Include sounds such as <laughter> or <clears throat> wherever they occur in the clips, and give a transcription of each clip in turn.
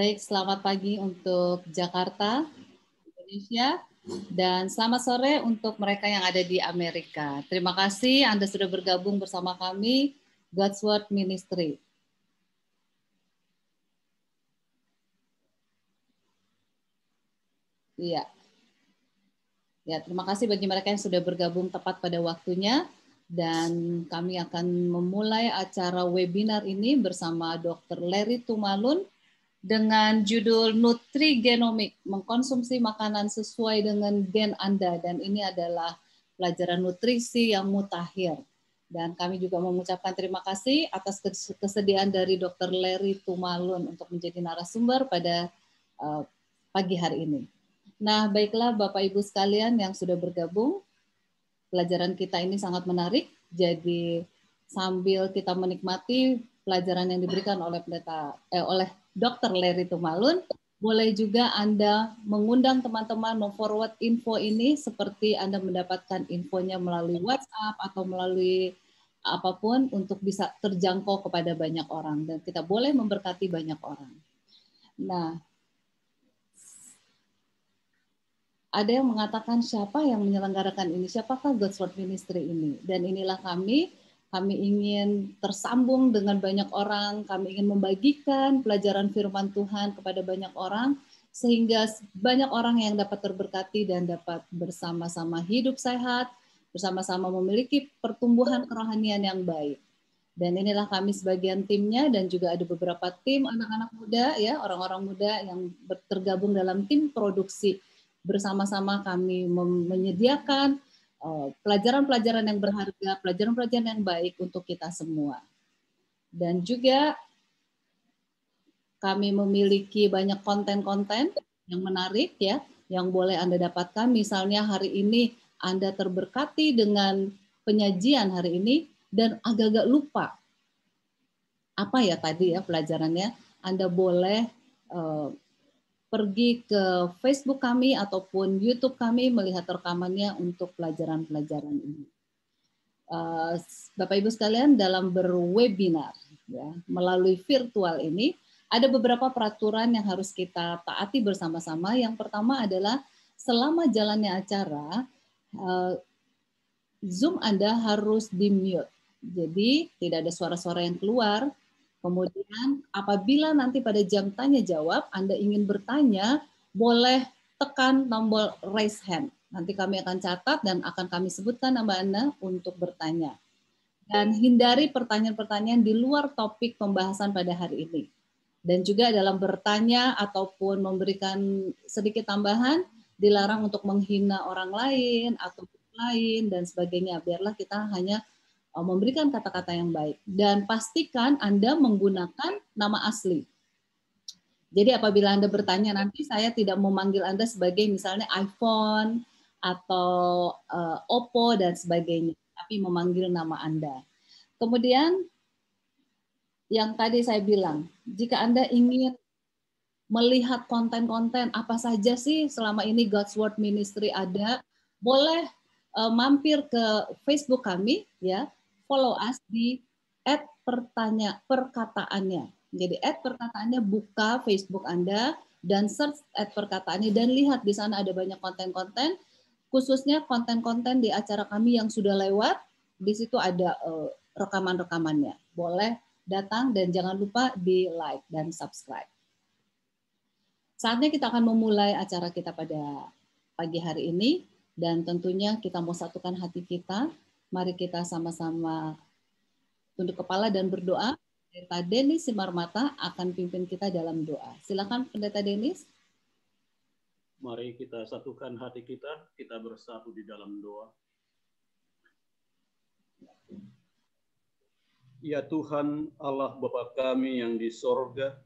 Baik, selamat pagi untuk Jakarta, Indonesia, dan selamat sore untuk mereka yang ada di Amerika. Terima kasih Anda sudah bergabung bersama kami, God's Word Ministry. Iya. Ya, terima kasih bagi mereka yang sudah bergabung tepat pada waktunya dan kami akan memulai acara webinar ini bersama Dr. Larry Tumalun, dengan judul Nutrigenomik, mengkonsumsi makanan sesuai dengan gen Anda. Dan ini adalah pelajaran nutrisi yang mutakhir. Dan kami juga mengucapkan terima kasih atas kesediaan dari Dr. Larry Tumalun untuk menjadi narasumber pada eh, pagi hari ini. Nah, baiklah Bapak Ibu sekalian yang sudah bergabung, pelajaran kita ini sangat menarik. Jadi sambil kita menikmati pelajaran yang diberikan oleh pendeta eh, oleh Dr. Larry Tumalun. Boleh juga Anda mengundang teman-teman memforward info ini seperti Anda mendapatkan infonya melalui WhatsApp atau melalui apapun untuk bisa terjangkau kepada banyak orang dan kita boleh memberkati banyak orang. Nah, ada yang mengatakan siapa yang menyelenggarakan ini, siapakah God's Word Ministry ini? Dan inilah kami kami ingin tersambung dengan banyak orang, kami ingin membagikan pelajaran firman Tuhan kepada banyak orang, sehingga banyak orang yang dapat terberkati dan dapat bersama-sama hidup sehat, bersama-sama memiliki pertumbuhan kerohanian yang baik. Dan inilah kami sebagian timnya dan juga ada beberapa tim anak-anak muda ya, orang-orang muda yang tergabung dalam tim produksi. Bersama-sama kami menyediakan Eh, pelajaran-pelajaran yang berharga, pelajaran-pelajaran yang baik untuk kita semua. Dan juga kami memiliki banyak konten-konten yang menarik ya, yang boleh Anda dapatkan. Misalnya hari ini Anda terberkati dengan penyajian hari ini dan agak-agak lupa apa ya tadi ya pelajarannya. Anda boleh eh, pergi ke Facebook kami ataupun YouTube kami melihat rekamannya untuk pelajaran-pelajaran ini. Eh, Bapak Ibu sekalian dalam berwebinar ya melalui virtual ini ada beberapa peraturan yang harus kita taati bersama-sama. Yang pertama adalah selama jalannya acara eh, Zoom Anda harus di mute. Jadi tidak ada suara-suara yang keluar, Kemudian apabila nanti pada jam tanya jawab Anda ingin bertanya, boleh tekan tombol raise hand. Nanti kami akan catat dan akan kami sebutkan nama Anda untuk bertanya. Dan hindari pertanyaan-pertanyaan di luar topik pembahasan pada hari ini. Dan juga dalam bertanya ataupun memberikan sedikit tambahan, dilarang untuk menghina orang lain atau lain dan sebagainya. Biarlah kita hanya Eh, memberikan kata-kata yang baik dan pastikan Anda menggunakan nama asli. Jadi apabila Anda bertanya nanti saya tidak memanggil Anda sebagai misalnya iPhone atau uh, Oppo dan sebagainya, tapi memanggil nama Anda. Kemudian yang tadi saya bilang, jika Anda ingin melihat konten-konten apa saja sih selama ini God's Word Ministry ada, boleh uh, mampir ke Facebook kami ya follow us di at pertanya perkataannya. Jadi at perkataannya buka Facebook Anda dan search at perkataannya dan lihat di sana ada banyak konten-konten khususnya konten-konten di acara kami yang sudah lewat di situ ada eh, rekaman-rekamannya. Boleh datang dan jangan lupa di like dan subscribe. Saatnya kita akan memulai acara kita pada pagi hari ini dan tentunya kita mau satukan hati kita Mari kita sama-sama tunduk kepala dan berdoa. Pendeta Denis Simarmata akan pimpin kita dalam doa. Silakan Pendeta Denis. Mari kita satukan hati kita, kita bersatu di dalam doa. Ya Tuhan Allah Bapa kami yang di sorga,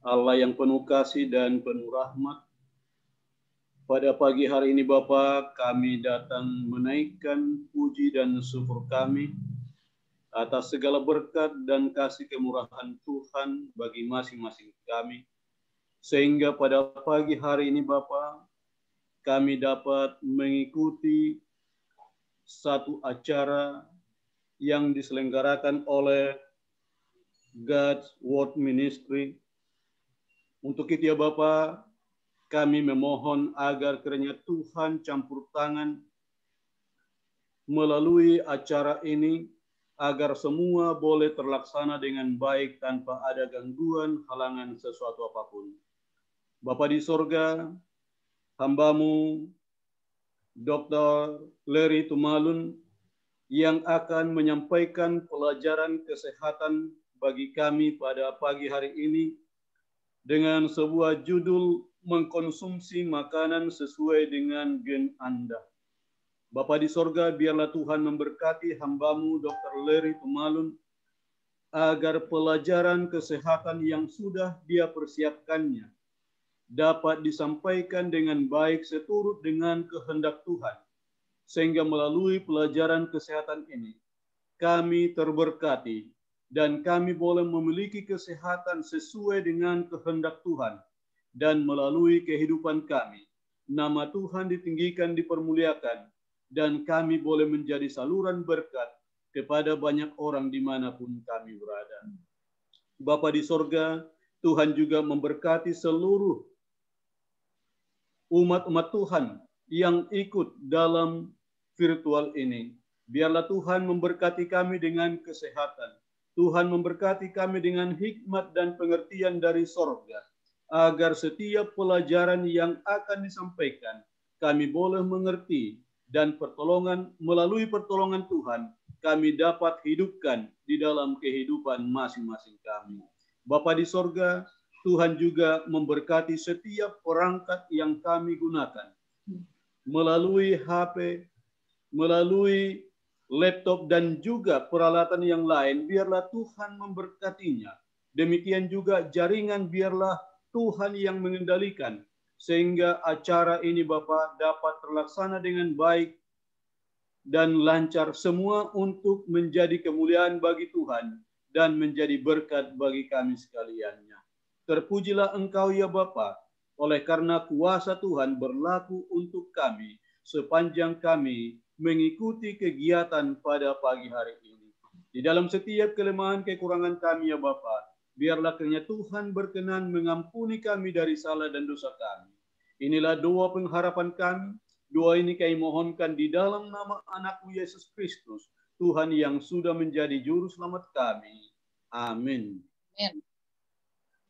Allah yang penuh kasih dan penuh rahmat, pada pagi hari ini Bapa, kami datang menaikkan puji dan syukur kami atas segala berkat dan kasih kemurahan Tuhan bagi masing-masing kami. Sehingga pada pagi hari ini Bapa, kami dapat mengikuti satu acara yang diselenggarakan oleh God's Word Ministry. Untuk itu ya Bapak, kami memohon agar kiranya Tuhan campur tangan melalui acara ini agar semua boleh terlaksana dengan baik tanpa ada gangguan, halangan sesuatu apapun. Bapak di sorga, hambamu Dr. Larry Tumalun yang akan menyampaikan pelajaran kesehatan bagi kami pada pagi hari ini dengan sebuah judul mengkonsumsi makanan sesuai dengan gen Anda. Bapak di sorga, biarlah Tuhan memberkati hambamu Dr. Larry Pemalun agar pelajaran kesehatan yang sudah dia persiapkannya dapat disampaikan dengan baik seturut dengan kehendak Tuhan. Sehingga melalui pelajaran kesehatan ini, kami terberkati dan kami boleh memiliki kesehatan sesuai dengan kehendak Tuhan dan melalui kehidupan kami, nama Tuhan ditinggikan, dipermuliakan, dan kami boleh menjadi saluran berkat kepada banyak orang dimanapun kami berada. Bapa di sorga, Tuhan juga memberkati seluruh umat-umat Tuhan yang ikut dalam virtual ini. Biarlah Tuhan memberkati kami dengan kesehatan. Tuhan memberkati kami dengan hikmat dan pengertian dari sorga agar setiap pelajaran yang akan disampaikan kami boleh mengerti dan pertolongan melalui pertolongan Tuhan kami dapat hidupkan di dalam kehidupan masing-masing kami. Bapa di sorga, Tuhan juga memberkati setiap perangkat yang kami gunakan. Melalui HP, melalui laptop dan juga peralatan yang lain, biarlah Tuhan memberkatinya. Demikian juga jaringan biarlah Tuhan yang mengendalikan sehingga acara ini Bapak dapat terlaksana dengan baik dan lancar semua untuk menjadi kemuliaan bagi Tuhan dan menjadi berkat bagi kami sekaliannya. Terpujilah Engkau ya Bapa, oleh karena kuasa Tuhan berlaku untuk kami sepanjang kami mengikuti kegiatan pada pagi hari ini. Di dalam setiap kelemahan kekurangan kami ya Bapak, biarlah kiranya Tuhan berkenan mengampuni kami dari salah dan dosa kami. Inilah doa pengharapan kami. Doa ini kami mohonkan di dalam nama anakku Yesus Kristus, Tuhan yang sudah menjadi juru selamat kami. Amin. Amin.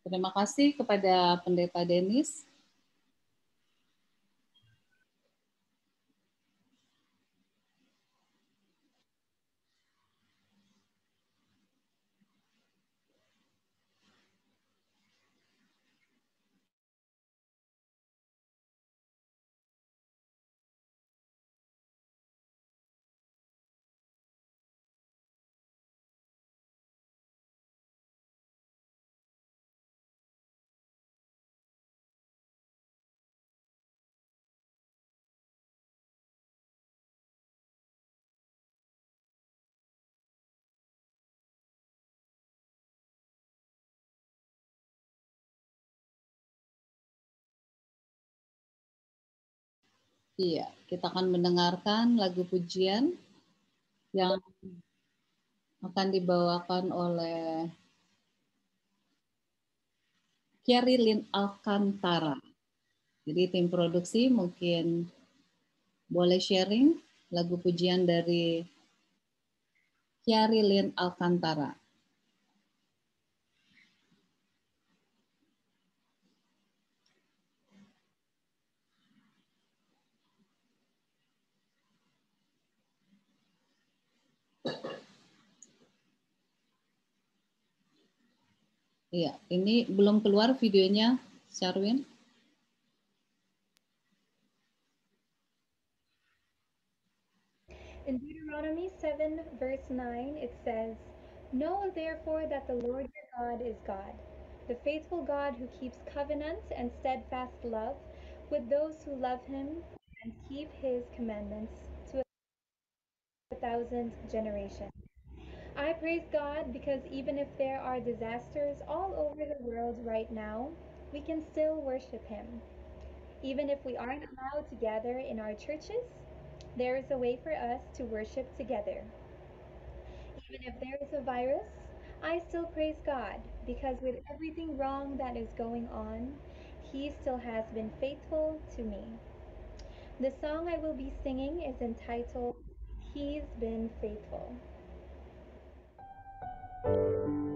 Terima kasih kepada Pendeta Denis. Iya, kita akan mendengarkan lagu pujian yang akan dibawakan oleh Kiari Lin Alcantara. Jadi tim produksi mungkin boleh sharing lagu pujian dari Kiari Lin Alcantara. Iya, ini belum keluar videonya, In Deuteronomy 7, verse 9, it says, Know therefore that the Lord your God is God, the faithful God who keeps covenant and steadfast love with those who love him and keep his commandments to a thousand generations. I praise God because even if there are disasters all over the world right now, we can still worship Him. Even if we aren't allowed to gather in our churches, there is a way for us to worship together. Even if there is a virus, I still praise God because with everything wrong that is going on, He still has been faithful to me. The song I will be singing is entitled, He's Been Faithful. Música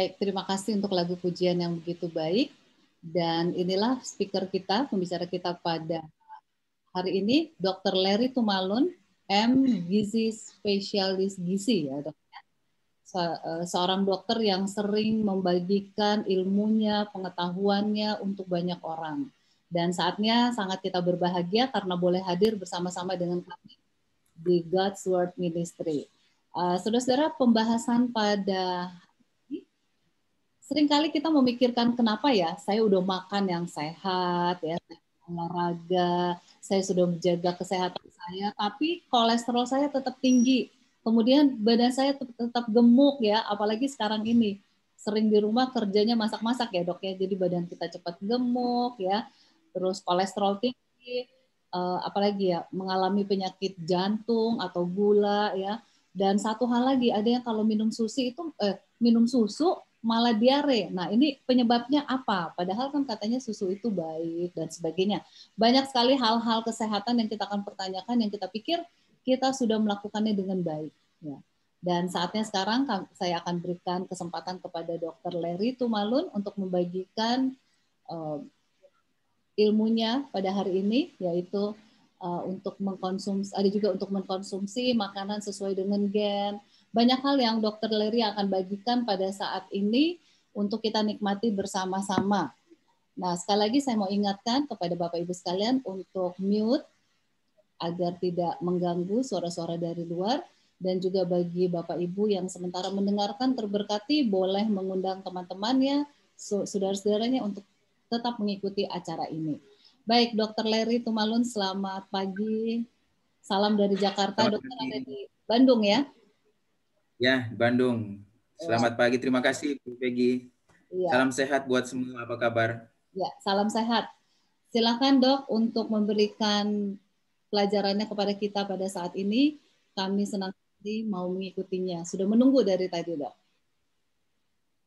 Baik, terima kasih untuk lagu pujian yang begitu baik. Dan inilah speaker kita, pembicara kita pada hari ini, Dr. Larry Tumalun, M. Gizi Spesialis Gizi ya dok. Ya. Eh, seorang dokter yang sering membagikan ilmunya, pengetahuannya untuk banyak orang. Dan saatnya sangat kita berbahagia karena boleh hadir bersama-sama dengan kami di God's Word Ministry. Eh, saudara-saudara, pembahasan pada seringkali kita memikirkan kenapa ya saya udah makan yang sehat ya olahraga, saya sudah menjaga kesehatan saya, tapi kolesterol saya tetap tinggi. Kemudian badan saya tetap, gemuk ya, apalagi sekarang ini sering di rumah kerjanya masak-masak ya dok ya, jadi badan kita cepat gemuk ya, terus kolesterol tinggi, eh, apalagi ya mengalami penyakit jantung atau gula ya. Dan satu hal lagi ada yang kalau minum susu itu eh, minum susu malah diare. Nah, ini penyebabnya apa? Padahal kan katanya susu itu baik dan sebagainya. Banyak sekali hal-hal kesehatan yang kita akan pertanyakan yang kita pikir kita sudah melakukannya dengan baik. Ya. Dan saatnya sekarang saya akan berikan kesempatan kepada Dr. Larry Tumalun untuk membagikan uh, ilmunya pada hari ini, yaitu uh, untuk mengkonsumsi, ada juga untuk mengkonsumsi makanan sesuai dengan gen, banyak hal yang Dokter Leri akan bagikan pada saat ini untuk kita nikmati bersama-sama. Nah, sekali lagi saya mau ingatkan kepada Bapak Ibu sekalian untuk mute agar tidak mengganggu suara-suara dari luar dan juga bagi Bapak Ibu yang sementara mendengarkan terberkati boleh mengundang teman-temannya, saudara-saudaranya untuk tetap mengikuti acara ini. Baik, Dokter Leri Tumalun, selamat pagi. Salam dari Jakarta, selamat dokter ada di Bandung ya. Ya, Bandung. Ya. Selamat pagi. Terima kasih Bu Peggy. Ya. Salam sehat buat semua. Apa kabar? Ya, salam sehat. Silakan Dok untuk memberikan pelajarannya kepada kita pada saat ini. Kami senang sekali mau mengikutinya. Sudah menunggu dari tadi, Dok.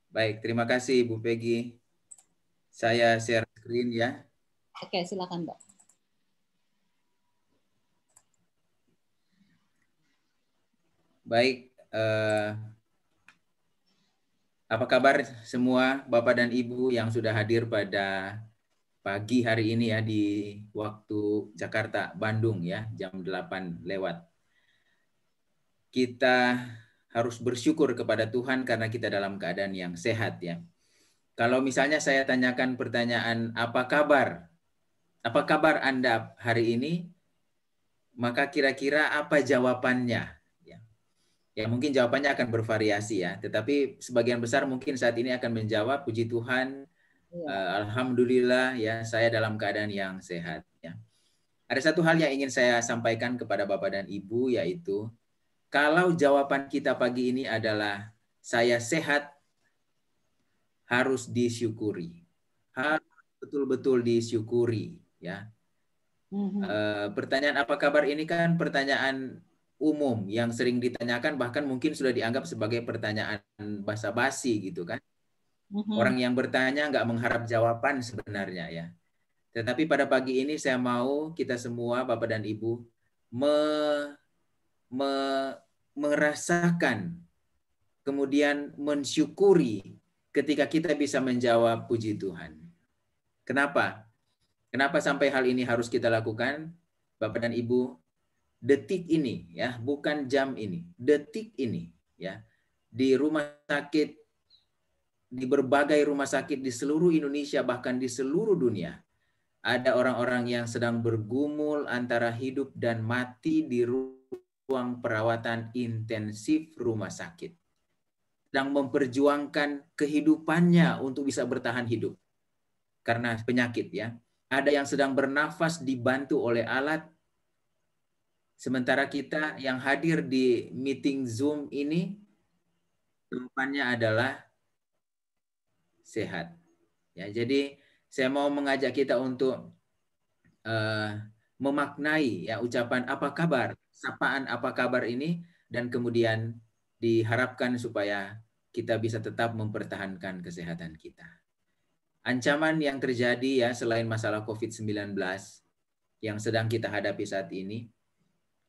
Baik, terima kasih Bu Peggy. Saya share screen ya. Oke, silakan, Dok. Baik, Eh, apa kabar semua Bapak dan Ibu yang sudah hadir pada pagi hari ini ya di waktu Jakarta, Bandung ya, jam 8 lewat. Kita harus bersyukur kepada Tuhan karena kita dalam keadaan yang sehat ya. Kalau misalnya saya tanyakan pertanyaan apa kabar? Apa kabar Anda hari ini? Maka kira-kira apa jawabannya? Ya mungkin jawabannya akan bervariasi ya, tetapi sebagian besar mungkin saat ini akan menjawab puji Tuhan, ya. uh, alhamdulillah ya saya dalam keadaan yang sehat ya. Ada satu hal yang ingin saya sampaikan kepada Bapak dan Ibu yaitu kalau jawaban kita pagi ini adalah saya sehat harus disyukuri. Harus betul-betul disyukuri ya. Uh, pertanyaan apa kabar ini kan pertanyaan umum yang sering ditanyakan bahkan mungkin sudah dianggap sebagai pertanyaan basa-basi gitu kan. Mm-hmm. Orang yang bertanya nggak mengharap jawaban sebenarnya ya. Tetapi pada pagi ini saya mau kita semua Bapak dan Ibu me, me, merasakan kemudian mensyukuri ketika kita bisa menjawab puji Tuhan. Kenapa? Kenapa sampai hal ini harus kita lakukan? Bapak dan Ibu, detik ini ya, bukan jam ini, detik ini ya. Di rumah sakit di berbagai rumah sakit di seluruh Indonesia bahkan di seluruh dunia ada orang-orang yang sedang bergumul antara hidup dan mati di ruang perawatan intensif rumah sakit. Sedang memperjuangkan kehidupannya untuk bisa bertahan hidup karena penyakit ya. Ada yang sedang bernafas dibantu oleh alat Sementara kita yang hadir di meeting Zoom ini rupanya adalah sehat. Ya, jadi saya mau mengajak kita untuk uh, memaknai ya ucapan apa kabar, sapaan apa kabar ini dan kemudian diharapkan supaya kita bisa tetap mempertahankan kesehatan kita. Ancaman yang terjadi ya selain masalah COVID-19 yang sedang kita hadapi saat ini,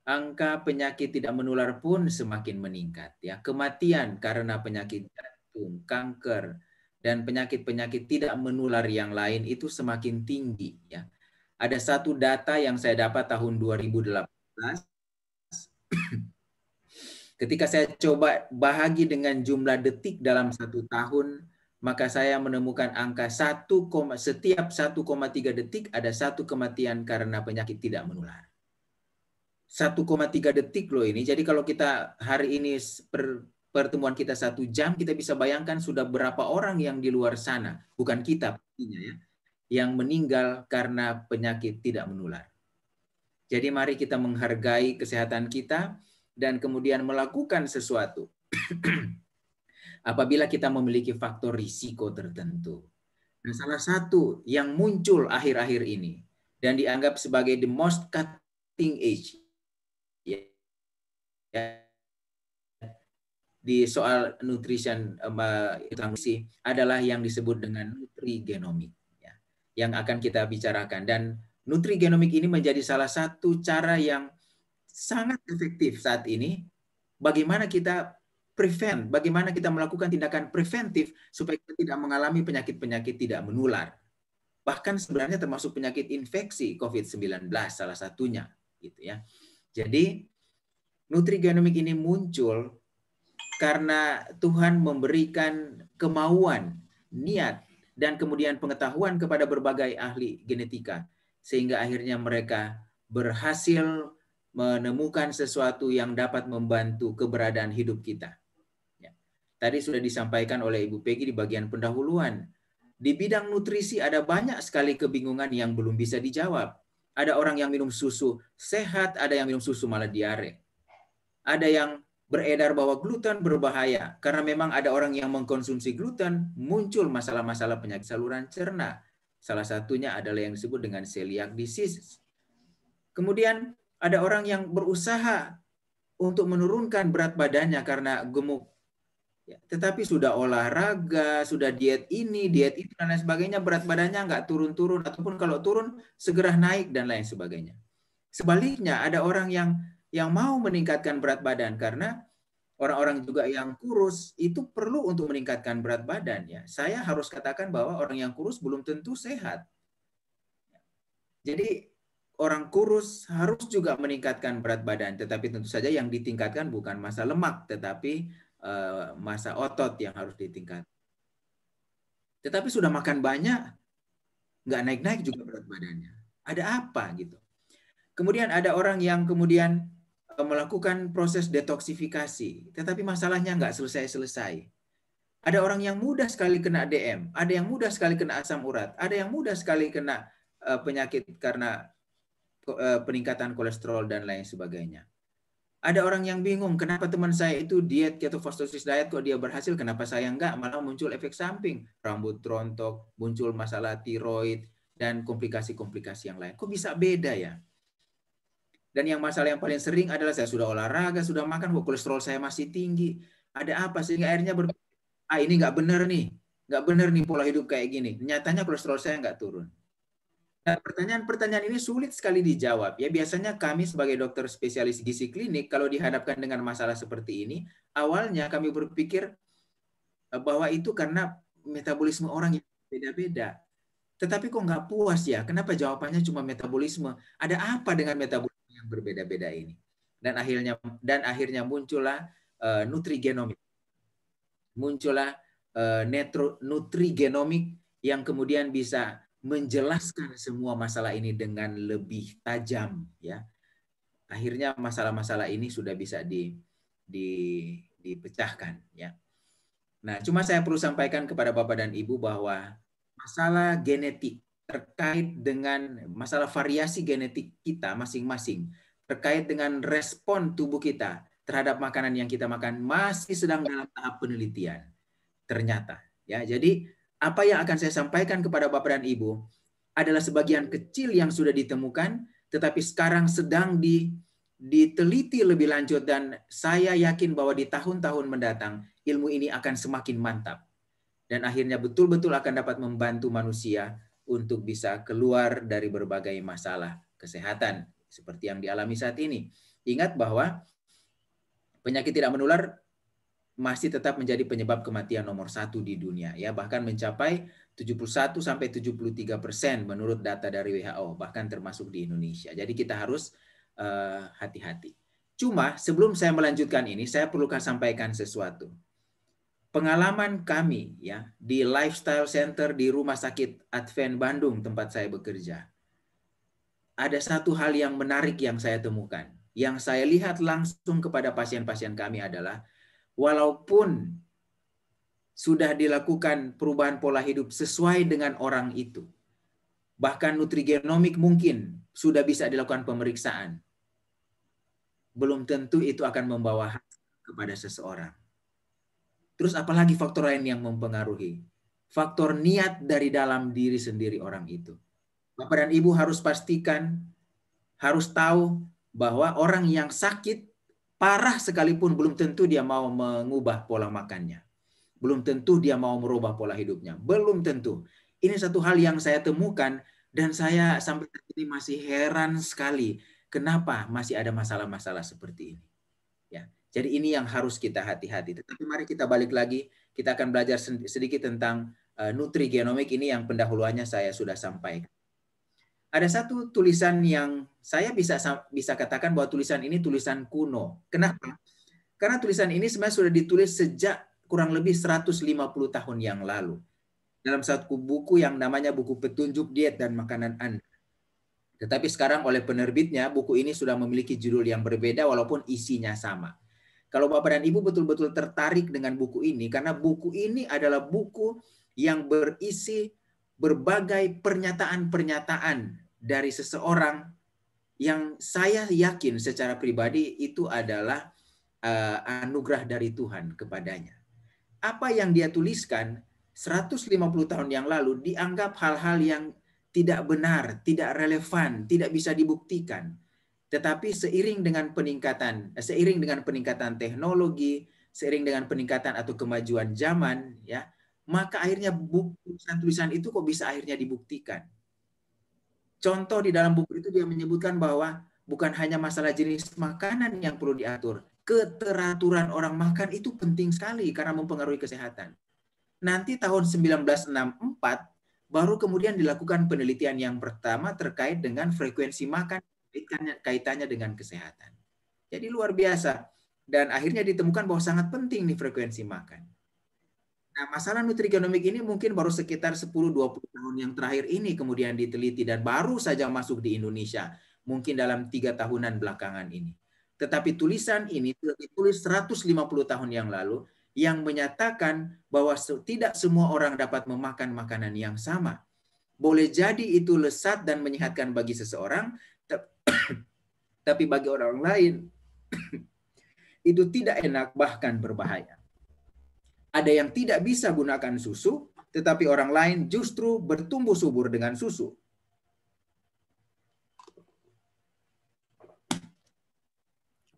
angka penyakit tidak menular pun semakin meningkat ya. Kematian karena penyakit jantung, kanker dan penyakit-penyakit tidak menular yang lain itu semakin tinggi ya. Ada satu data yang saya dapat tahun 2018 <clears throat> ketika saya coba bahagi dengan jumlah detik dalam satu tahun maka saya menemukan angka 1, setiap 1,3 detik ada satu kematian karena penyakit tidak menular. 1,3 detik loh ini. Jadi kalau kita hari ini per, pertemuan kita satu jam, kita bisa bayangkan sudah berapa orang yang di luar sana, bukan kita pastinya ya, yang meninggal karena penyakit tidak menular. Jadi mari kita menghargai kesehatan kita dan kemudian melakukan sesuatu <clears throat> apabila kita memiliki faktor risiko tertentu. Nah, salah satu yang muncul akhir-akhir ini dan dianggap sebagai the most cutting edge ya, ya di soal nutrition nutrisi eh, adalah yang disebut dengan nutrigenomik ya, yang akan kita bicarakan dan nutrigenomik ini menjadi salah satu cara yang sangat efektif saat ini bagaimana kita prevent bagaimana kita melakukan tindakan preventif supaya kita tidak mengalami penyakit-penyakit tidak menular bahkan sebenarnya termasuk penyakit infeksi COVID-19 salah satunya gitu ya jadi nutrigenomik ini muncul karena Tuhan memberikan kemauan, niat, dan kemudian pengetahuan kepada berbagai ahli genetika. Sehingga akhirnya mereka berhasil menemukan sesuatu yang dapat membantu keberadaan hidup kita. Ya. Tadi sudah disampaikan oleh Ibu Peggy di bagian pendahuluan. Di bidang nutrisi ada banyak sekali kebingungan yang belum bisa dijawab. Ada orang yang minum susu sehat, ada yang minum susu malah diare. Ada yang beredar bahwa gluten berbahaya karena memang ada orang yang mengkonsumsi gluten muncul masalah-masalah penyakit saluran cerna. Salah satunya adalah yang disebut dengan celiac disease. Kemudian ada orang yang berusaha untuk menurunkan berat badannya karena gemuk ya tetapi sudah olahraga, sudah diet ini, diet itu dan lain sebagainya, berat badannya nggak turun-turun ataupun kalau turun segera naik dan lain sebagainya. Sebaliknya ada orang yang yang mau meningkatkan berat badan karena orang-orang juga yang kurus itu perlu untuk meningkatkan berat badan ya. Saya harus katakan bahwa orang yang kurus belum tentu sehat. Jadi orang kurus harus juga meningkatkan berat badan, tetapi tentu saja yang ditingkatkan bukan masa lemak, tetapi Eh, masa otot yang harus ditingkat, Tetapi sudah makan banyak, nggak naik-naik juga berat badannya. Ada apa gitu? Kemudian ada orang yang kemudian eh, melakukan proses detoksifikasi, tetapi masalahnya nggak selesai-selesai. Ada orang yang mudah sekali kena DM, ada yang mudah sekali kena asam urat, ada yang mudah sekali kena eh, penyakit karena peningkatan kolesterol dan lain sebagainya. Ada orang yang bingung, kenapa teman saya itu diet ketofastosis diet kok dia berhasil, kenapa saya enggak? Malah muncul efek samping, rambut rontok, muncul masalah tiroid, dan komplikasi-komplikasi yang lain. Kok bisa beda ya? Dan yang masalah yang paling sering adalah saya sudah olahraga, sudah makan, kok kolesterol saya masih tinggi. Ada apa sehingga akhirnya ber ah ini nggak benar nih, nggak benar nih pola hidup kayak gini. Nyatanya kolesterol saya enggak turun. Nah, pertanyaan-pertanyaan ini sulit sekali dijawab. Ya, biasanya kami sebagai dokter spesialis gizi klinik kalau dihadapkan dengan masalah seperti ini, awalnya kami berpikir eh, bahwa itu karena metabolisme orang yang beda-beda. Tetapi kok nggak puas ya? Kenapa jawabannya cuma metabolisme? Ada apa dengan metabolisme yang berbeda-beda ini? Dan akhirnya dan akhirnya muncullah uh, eh, nutrigenomik. Muncullah uh, eh, nutrigenomik yang kemudian bisa menjelaskan semua masalah ini dengan lebih tajam ya akhirnya masalah-masalah ini sudah bisa di, di dipecahkan ya nah cuma saya perlu sampaikan kepada bapak dan ibu bahwa masalah genetik terkait dengan masalah variasi genetik kita masing-masing terkait dengan respon tubuh kita terhadap makanan yang kita makan masih sedang dalam tahap penelitian ternyata ya jadi apa yang akan saya sampaikan kepada Bapak dan Ibu adalah sebagian kecil yang sudah ditemukan, tetapi sekarang sedang di, diteliti lebih lanjut dan saya yakin bahwa di tahun-tahun mendatang ilmu ini akan semakin mantap. Dan akhirnya betul-betul akan dapat membantu manusia untuk bisa keluar dari berbagai masalah kesehatan seperti yang dialami saat ini. Ingat bahwa penyakit tidak menular masih tetap menjadi penyebab kematian nomor satu di dunia ya bahkan mencapai 71 sampai 73 persen menurut data dari WHO bahkan termasuk di Indonesia jadi kita harus eh, hati-hati. Uh, Cuma sebelum saya melanjutkan ini saya perlu sampaikan sesuatu pengalaman kami ya di lifestyle center di rumah sakit Advent Bandung tempat saya bekerja ada satu hal yang menarik yang saya temukan yang saya lihat langsung kepada pasien-pasien kami adalah walaupun sudah dilakukan perubahan pola hidup sesuai dengan orang itu. Bahkan nutrigenomik mungkin sudah bisa dilakukan pemeriksaan. Belum tentu itu akan membawa kepada seseorang. Terus apalagi faktor lain yang mempengaruhi? Faktor niat dari dalam diri sendiri orang itu. Bapak dan Ibu harus pastikan, harus tahu bahwa orang yang sakit parah sekalipun belum tentu dia mau mengubah pola makannya. Belum tentu dia mau merubah pola hidupnya. Belum tentu. Ini satu hal yang saya temukan dan saya sampai saat ini masih heran sekali kenapa masih ada masalah-masalah seperti ini. Ya. Jadi ini yang harus kita hati-hati. Tetapi mari kita balik lagi, kita akan belajar sedikit tentang eh, nutri genomik ini yang pendahuluannya saya sudah sampaikan ada satu tulisan yang saya bisa bisa katakan bahwa tulisan ini tulisan kuno. Kenapa? Karena tulisan ini sebenarnya sudah ditulis sejak kurang lebih 150 tahun yang lalu dalam satu buku yang namanya buku petunjuk diet dan makanan Anda. Tetapi sekarang oleh penerbitnya buku ini sudah memiliki judul yang berbeda walaupun isinya sama. Kalau Bapak dan Ibu betul-betul tertarik dengan buku ini karena buku ini adalah buku yang berisi berbagai pernyataan-pernyataan dari seseorang yang saya yakin secara pribadi itu adalah uh, anugerah dari Tuhan kepadanya. Apa yang dia tuliskan 150 tahun yang lalu dianggap hal-hal yang tidak benar, tidak relevan, tidak bisa dibuktikan. Tetapi seiring dengan peningkatan, seiring dengan peningkatan teknologi, seiring dengan peningkatan atau kemajuan zaman, ya, maka akhirnya buku tulisan-tulisan itu kok bisa akhirnya dibuktikan. Contoh di dalam buku itu dia menyebutkan bahwa bukan hanya masalah jenis makanan yang perlu diatur. Keteraturan orang makan itu penting sekali karena mempengaruhi kesehatan. Nanti tahun 1964 baru kemudian dilakukan penelitian yang pertama terkait dengan frekuensi makan kaitannya, kaitannya dengan kesehatan. Jadi luar biasa. Dan akhirnya ditemukan bahwa sangat penting nih frekuensi makan. Nah, masalah nutrigenomik ini mungkin baru sekitar 10-20 tahun yang terakhir ini kemudian diteliti dan baru saja masuk di Indonesia. Mungkin dalam tiga tahunan belakangan ini. Tetapi tulisan ini sudah ditulis 150 tahun yang lalu yang menyatakan bahwa tidak semua orang dapat memakan makanan yang sama. Boleh jadi itu lesat dan menyehatkan bagi seseorang, <coughs> tapi bagi orang lain <coughs> itu tidak enak bahkan berbahaya. Ada yang tidak bisa gunakan susu, tetapi orang lain justru bertumbuh subur dengan susu.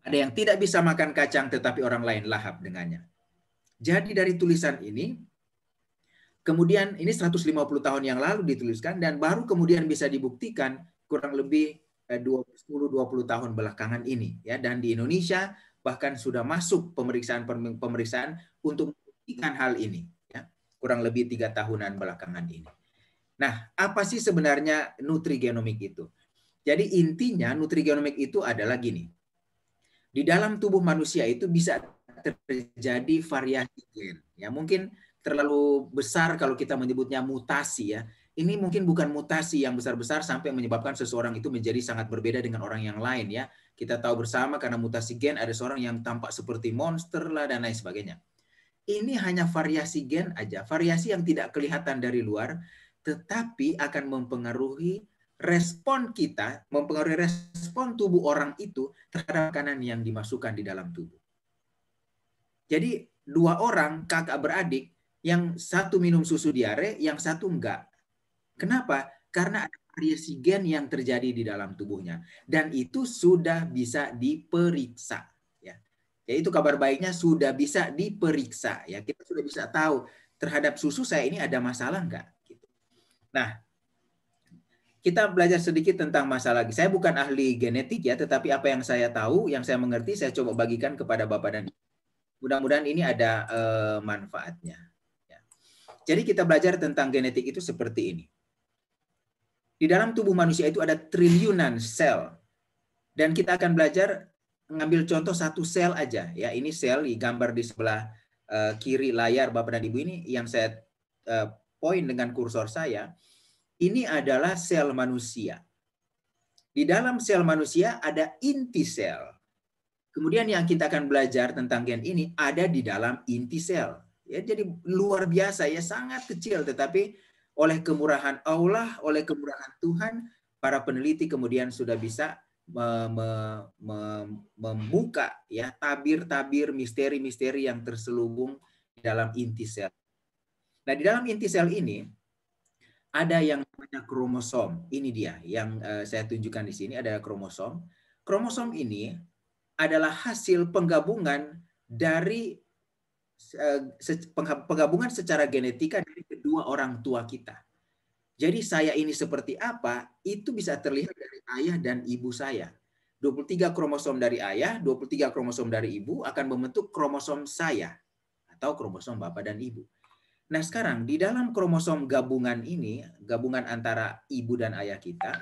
Ada yang tidak bisa makan kacang, tetapi orang lain lahap dengannya. Jadi dari tulisan ini, kemudian ini 150 tahun yang lalu dituliskan, dan baru kemudian bisa dibuktikan kurang lebih 10-20 eh, tahun belakangan ini. ya Dan di Indonesia bahkan sudah masuk pemeriksaan-pemeriksaan untuk ikan hal ini, ya, kurang lebih tiga tahunan belakangan ini. Nah, apa sih sebenarnya nutrigenomik itu? Jadi intinya nutrigenomik itu adalah gini. Di dalam tubuh manusia itu bisa terjadi variasi gen. Ya, mungkin terlalu besar kalau kita menyebutnya mutasi ya. Ini mungkin bukan mutasi yang besar-besar sampai menyebabkan seseorang itu menjadi sangat berbeda dengan orang yang lain ya. Kita tahu bersama karena mutasi gen ada seorang yang tampak seperti monster lah dan lain sebagainya ini hanya variasi gen aja, variasi yang tidak kelihatan dari luar, tetapi akan mempengaruhi respon kita, mempengaruhi respon tubuh orang itu terhadap makanan yang dimasukkan di dalam tubuh. Jadi dua orang kakak beradik, yang satu minum susu diare, yang satu enggak. Kenapa? Karena ada variasi gen yang terjadi di dalam tubuhnya. Dan itu sudah bisa diperiksa yaitu kabar baiknya sudah bisa diperiksa ya. Kita sudah bisa tahu terhadap susu saya ini ada masalah nggak? gitu. Nah, kita belajar sedikit tentang masalah. lagi. Saya bukan ahli genetik ya, tetapi apa yang saya tahu, yang saya mengerti, saya coba bagikan kepada Bapak dan Ibu. Mudah-mudahan ini ada eh, manfaatnya. Ya. Jadi kita belajar tentang genetik itu seperti ini. Di dalam tubuh manusia itu ada triliunan sel. Dan kita akan belajar ngambil contoh satu sel aja ya ini sel di gambar di sebelah uh, kiri layar Bapak dan Ibu ini yang saya uh, poin dengan kursor saya ini adalah sel manusia. Di dalam sel manusia ada inti sel. Kemudian yang kita akan belajar tentang gen ini ada di dalam inti sel. Ya, jadi luar biasa ya sangat kecil tetapi oleh kemurahan Allah, oleh kemurahan Tuhan, para peneliti kemudian sudah bisa membuka ya tabir-tabir misteri-misteri yang terselubung dalam inti sel. Nah, di dalam inti sel ini ada yang namanya kromosom. Ini dia yang eh, saya tunjukkan di sini ada kromosom. Kromosom ini adalah hasil penggabungan dari eh, penggabungan secara genetika dari kedua orang tua kita. Jadi saya ini seperti apa, itu bisa terlihat dari ayah dan ibu saya. 23 kromosom dari ayah, 23 kromosom dari ibu akan membentuk kromosom saya atau kromosom bapak dan ibu. Nah sekarang di dalam kromosom gabungan ini, gabungan antara ibu dan ayah kita,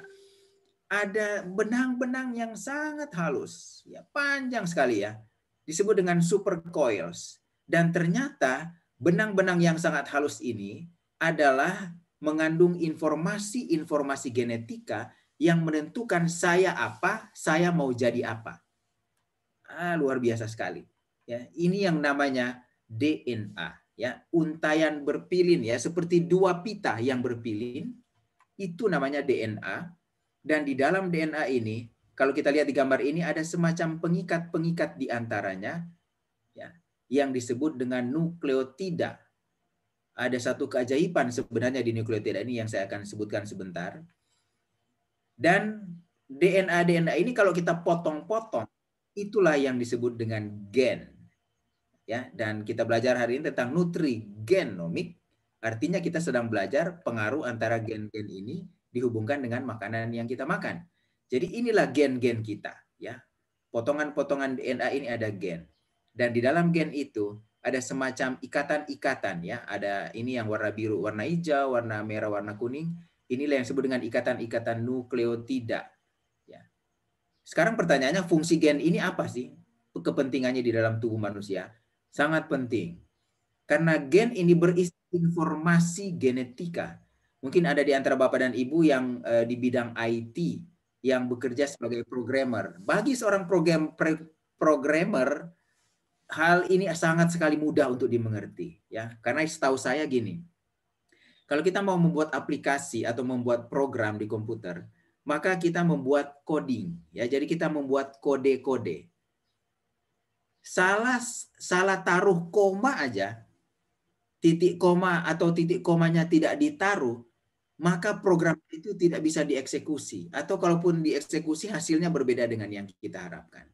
ada benang-benang yang sangat halus, ya panjang sekali ya, disebut dengan super coils. Dan ternyata benang-benang yang sangat halus ini adalah mengandung informasi-informasi genetika yang menentukan saya apa, saya mau jadi apa. Ah, luar biasa sekali. Ya, ini yang namanya DNA, ya, untayan berpilin ya, seperti dua pita yang berpilin, itu namanya DNA. Dan di dalam DNA ini, kalau kita lihat di gambar ini ada semacam pengikat-pengikat di antaranya ya, yang disebut dengan nukleotida ada satu keajaiban sebenarnya di nukleotida ini yang saya akan sebutkan sebentar. Dan DNA-DNA ini kalau kita potong-potong, itulah yang disebut dengan gen. Ya, dan kita belajar hari ini tentang nutrigenomik. Artinya kita sedang belajar pengaruh antara gen-gen ini dihubungkan dengan makanan yang kita makan. Jadi inilah gen-gen kita, ya. Potongan-potongan DNA ini ada gen. Dan di dalam gen itu ada semacam ikatan-ikatan ya. Ada ini yang warna biru, warna hijau, warna merah, warna kuning. Inilah yang disebut dengan ikatan-ikatan nukleotida. Ya. Sekarang pertanyaannya fungsi gen ini apa sih? Kepentingannya di dalam tubuh manusia sangat penting. Karena gen ini berisi informasi genetika. Mungkin ada di antara bapak dan ibu yang eh, di bidang IT yang bekerja sebagai programmer. Bagi seorang program, programmer hal ini sangat sekali mudah untuk dimengerti ya. Karena setahu saya gini. Kalau kita mau membuat aplikasi atau membuat program di komputer, maka kita membuat coding ya. Jadi kita membuat kode-kode. Salah salah taruh koma aja titik koma atau titik komanya tidak ditaruh, maka program itu tidak bisa dieksekusi atau kalaupun dieksekusi hasilnya berbeda dengan yang kita harapkan.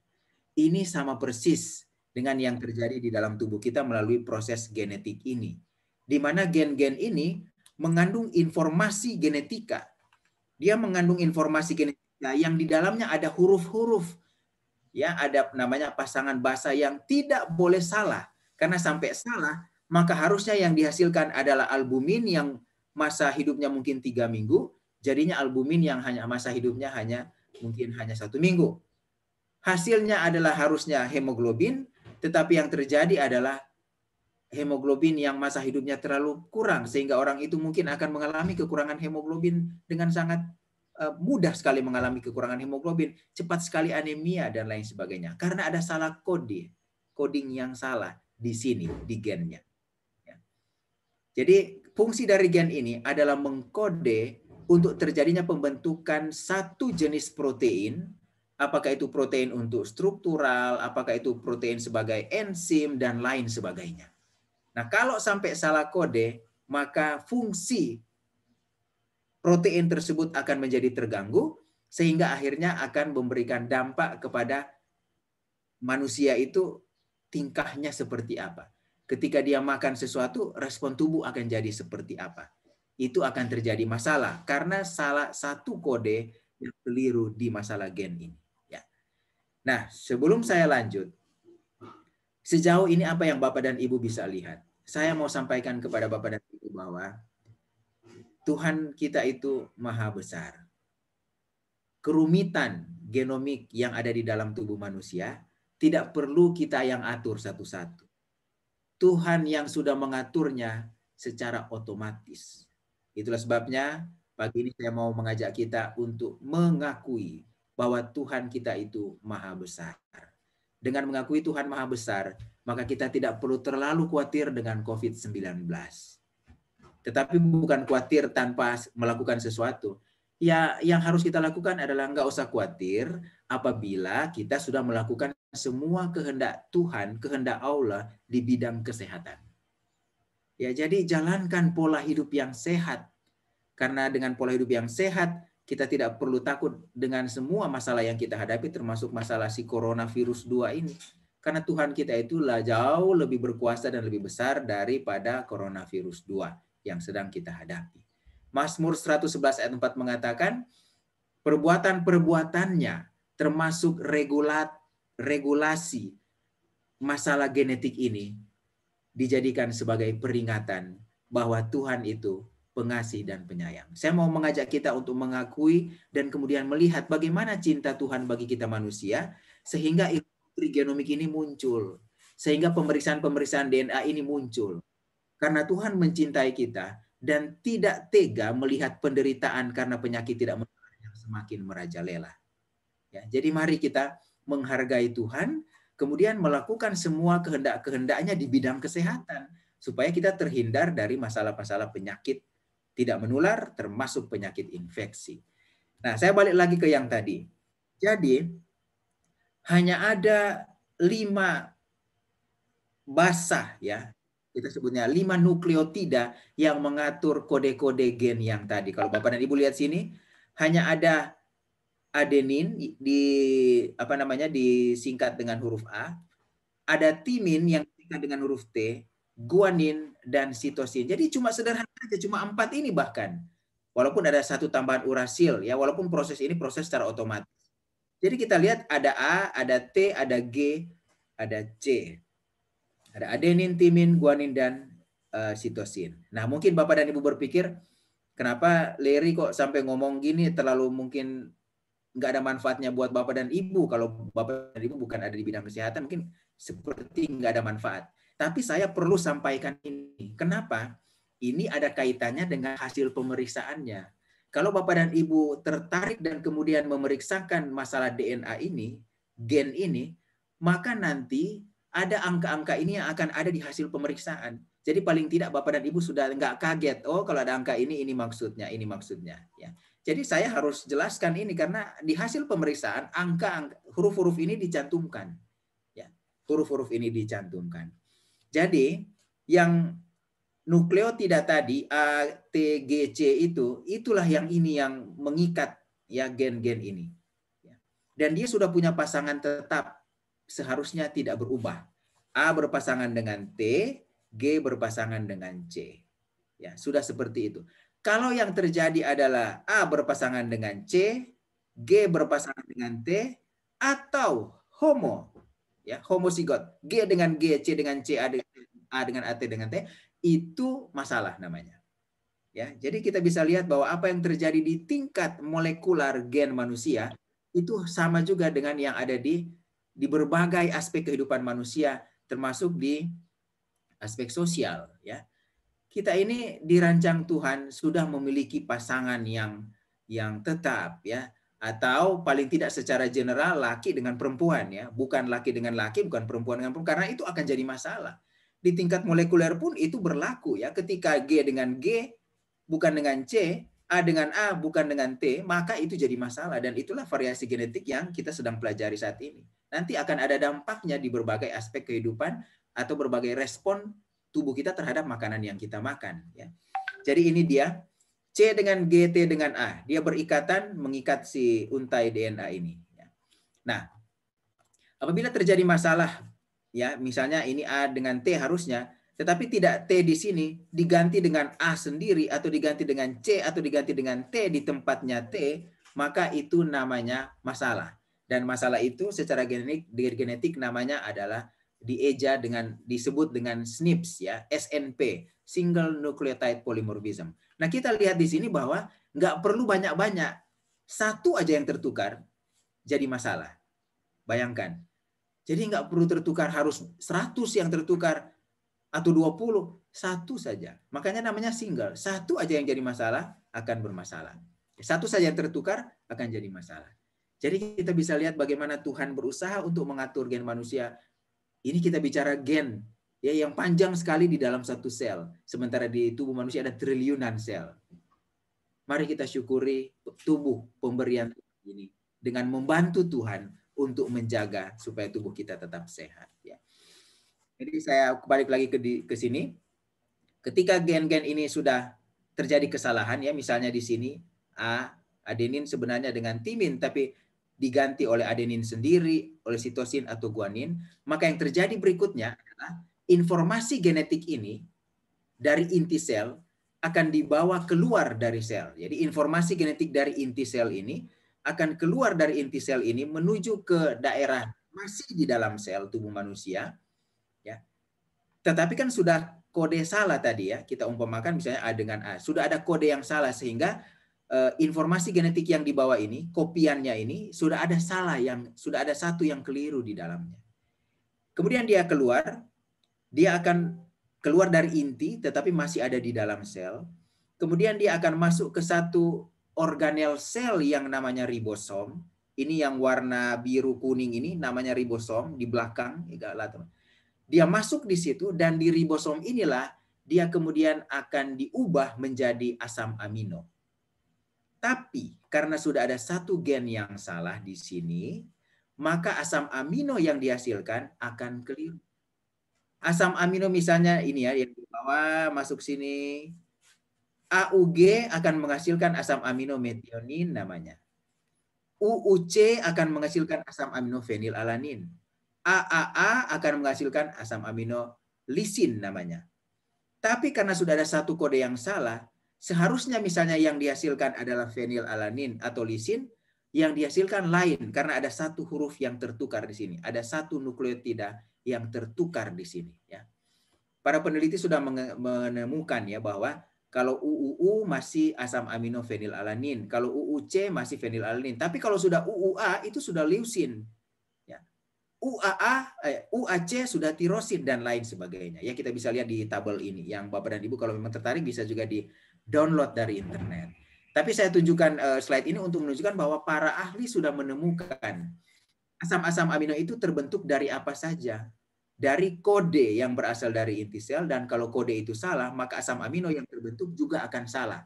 Ini sama persis dengan yang terjadi di dalam tubuh kita melalui proses genetik ini. Di mana gen-gen ini mengandung informasi genetika. Dia mengandung informasi genetika yang di dalamnya ada huruf-huruf. Ya, ada namanya pasangan bahasa yang tidak boleh salah. Karena sampai salah, maka harusnya yang dihasilkan adalah albumin yang masa hidupnya mungkin tiga minggu, jadinya albumin yang hanya masa hidupnya hanya mungkin hanya satu minggu. Hasilnya adalah harusnya hemoglobin, tetapi yang terjadi adalah hemoglobin yang masa hidupnya terlalu kurang sehingga orang itu mungkin akan mengalami kekurangan hemoglobin dengan sangat e, mudah sekali mengalami kekurangan hemoglobin, cepat sekali anemia dan lain sebagainya karena ada salah kode, coding yang salah di sini di gennya. Ya. Jadi fungsi dari gen ini adalah mengkode untuk terjadinya pembentukan satu jenis protein apakah itu protein untuk struktural, apakah itu protein sebagai enzim, dan lain sebagainya. Nah, kalau sampai salah kode, maka fungsi protein tersebut akan menjadi terganggu, sehingga akhirnya akan memberikan dampak kepada manusia itu tingkahnya seperti apa. Ketika dia makan sesuatu, respon tubuh akan jadi seperti apa. Itu akan terjadi masalah karena salah satu kode yang keliru di masalah gen ini. Nah, sebelum saya lanjut, sejauh ini apa yang Bapak dan Ibu bisa lihat? Saya mau sampaikan kepada Bapak dan Ibu bahwa Tuhan kita itu maha besar. Kerumitan genomik yang ada di dalam tubuh manusia tidak perlu kita yang atur satu-satu. Tuhan yang sudah mengaturnya secara otomatis. Itulah sebabnya pagi ini saya mau mengajak kita untuk mengakui bahwa Tuhan kita itu maha besar. Dengan mengakui Tuhan maha besar, maka kita tidak perlu terlalu khawatir dengan COVID-19. Tetapi bukan khawatir tanpa melakukan sesuatu. Ya, yang harus kita lakukan adalah nggak usah khawatir apabila kita sudah melakukan semua kehendak Tuhan, kehendak Allah di bidang kesehatan. Ya, jadi jalankan pola hidup yang sehat. Karena dengan pola hidup yang sehat, kita tidak perlu takut dengan semua masalah yang kita hadapi termasuk masalah si coronavirus 2 ini karena Tuhan kita itulah jauh lebih berkuasa dan lebih besar daripada coronavirus 2 yang sedang kita hadapi. Masmur 111 ayat 4 mengatakan, perbuatan-perbuatannya termasuk regulat, regulasi masalah genetik ini dijadikan sebagai peringatan bahwa Tuhan itu pengasih dan penyayang. Saya mau mengajak kita untuk mengakui dan kemudian melihat bagaimana cinta Tuhan bagi kita manusia sehingga trigenomik ini muncul, sehingga pemeriksaan-pemeriksaan DNA ini muncul. Karena Tuhan mencintai kita dan tidak tega melihat penderitaan karena penyakit tidak yang semakin merajalela. Ya, jadi mari kita menghargai Tuhan, kemudian melakukan semua kehendak-kehendaknya di bidang kesehatan supaya kita terhindar dari masalah-masalah penyakit tidak menular termasuk penyakit infeksi. Nah, saya balik lagi ke yang tadi. Jadi, hanya ada lima basah ya, kita sebutnya lima nukleotida yang mengatur kode-kode gen yang tadi. Kalau Bapak dan Ibu lihat sini, hanya ada adenin di apa namanya disingkat dengan huruf A, ada timin yang disingkat dengan huruf T, guanin, dan sitosin. Jadi cuma sederhana aja, cuma empat ini bahkan. Walaupun ada satu tambahan urasil, ya walaupun proses ini proses secara otomatis. Jadi kita lihat ada A, ada T, ada G, ada C. Ada adenin, timin, guanin, dan uh, sitosin. Nah mungkin Bapak dan Ibu berpikir, kenapa Leri kok sampai ngomong gini terlalu mungkin nggak ada manfaatnya buat bapak dan ibu kalau bapak dan ibu bukan ada di bidang kesehatan mungkin seperti nggak ada manfaat tapi saya perlu sampaikan ini. Kenapa? Ini ada kaitannya dengan hasil pemeriksaannya. Kalau Bapak dan Ibu tertarik dan kemudian memeriksakan masalah DNA ini, gen ini, maka nanti ada angka-angka ini yang akan ada di hasil pemeriksaan. Jadi paling tidak Bapak dan Ibu sudah nggak kaget, oh kalau ada angka ini, ini maksudnya, ini maksudnya. Ya. Jadi saya harus jelaskan ini karena di hasil pemeriksaan angka huruf-huruf ini dicantumkan. Ya, huruf-huruf ini dicantumkan. Jadi yang nukleotida tadi ATGC itu itulah yang ini yang mengikat ya gen-gen ini. Ya. Dan dia sudah punya pasangan tetap seharusnya tidak berubah. A berpasangan dengan T, G berpasangan dengan C. Ya, sudah seperti itu. Kalau yang terjadi adalah A berpasangan dengan C, G berpasangan dengan T, atau homo ya homozigot G dengan G, C dengan C, A dengan A dengan A, T dengan T itu masalah namanya. Ya, jadi kita bisa lihat bahwa apa yang terjadi di tingkat molekular gen manusia itu sama juga dengan yang ada di di berbagai aspek kehidupan manusia termasuk di aspek sosial ya. Kita ini dirancang Tuhan sudah memiliki pasangan yang yang tetap ya atau paling tidak secara general laki dengan perempuan ya, bukan laki dengan laki, bukan perempuan dengan perempuan karena itu akan jadi masalah. Di tingkat molekuler pun itu berlaku ya, ketika G dengan G bukan dengan C, A dengan A bukan dengan T, maka itu jadi masalah dan itulah variasi genetik yang kita sedang pelajari saat ini. Nanti akan ada dampaknya di berbagai aspek kehidupan atau berbagai respon tubuh kita terhadap makanan yang kita makan ya. Jadi ini dia C dengan G, T dengan A. Dia berikatan mengikat si untai DNA ini. Ya. Nah, apabila terjadi masalah, ya misalnya ini A dengan T harusnya, tetapi tidak T di sini, diganti dengan A sendiri, atau diganti dengan C, atau diganti dengan T di tempatnya T, maka itu namanya masalah. Dan masalah itu secara genetik, genetik namanya adalah dieja dengan disebut dengan SNPs ya, SNP, single nucleotide polymorphism. Nah kita lihat di sini bahwa nggak perlu banyak-banyak. Satu aja yang tertukar jadi masalah. Bayangkan. Jadi nggak perlu tertukar harus 100 yang tertukar atau 20. Satu saja. Makanya namanya single. Satu aja yang jadi masalah akan bermasalah. Satu saja yang tertukar akan jadi masalah. Jadi kita bisa lihat bagaimana Tuhan berusaha untuk mengatur gen manusia. Ini kita bicara gen ya yang panjang sekali di dalam satu sel, sementara di tubuh manusia ada triliunan sel. Mari kita syukuri tubuh pemberian ini dengan membantu Tuhan untuk menjaga supaya tubuh kita tetap sehat. Ya. Jadi saya balik lagi ke, di, ke sini. Ketika gen-gen ini sudah terjadi kesalahan ya, misalnya di sini A adenin sebenarnya dengan timin, tapi diganti oleh adenin sendiri, oleh sitosin atau guanin, maka yang terjadi berikutnya adalah informasi genetik ini dari inti sel akan dibawa keluar dari sel. Jadi informasi genetik dari inti sel ini akan keluar dari inti sel ini menuju ke daerah masih di dalam sel tubuh manusia. Ya. Tetapi kan sudah kode salah tadi ya. Kita umpamakan misalnya A dengan A. Sudah ada kode yang salah sehingga eh, informasi genetik yang dibawa ini, kopiannya ini sudah ada salah yang sudah ada satu yang keliru di dalamnya. Kemudian dia keluar dia akan keluar dari inti tetapi masih ada di dalam sel. Kemudian dia akan masuk ke satu organel sel yang namanya ribosom. Ini yang warna biru kuning ini namanya ribosom di belakang. Dia masuk di situ dan di ribosom inilah dia kemudian akan diubah menjadi asam amino. Tapi karena sudah ada satu gen yang salah di sini, maka asam amino yang dihasilkan akan keliru. Asam amino misalnya ini ya yang di bawah masuk sini. AUG akan menghasilkan asam amino metionin namanya. UUC akan menghasilkan asam amino fenilalanin. AAA akan menghasilkan asam amino lisin namanya. Tapi karena sudah ada satu kode yang salah, seharusnya misalnya yang dihasilkan adalah fenilalanin atau lisin, yang dihasilkan lain karena ada satu huruf yang tertukar di sini, ada satu nukleotida yang tertukar di sini ya. Para peneliti sudah menemukan ya bahwa kalau UUU masih asam amino fenilalanin, kalau UUC masih fenilalanin, tapi kalau sudah UUA itu sudah leusin. Ya. UAA eh, UAC sudah tirosin dan lain sebagainya. Ya kita bisa lihat di tabel ini. Yang Bapak dan Ibu kalau memang tertarik bisa juga di-download dari internet. Tapi saya tunjukkan eh, slide ini untuk menunjukkan bahwa para ahli sudah menemukan asam-asam amino itu terbentuk dari apa saja? Dari kode yang berasal dari inti sel dan kalau kode itu salah, maka asam amino yang terbentuk juga akan salah.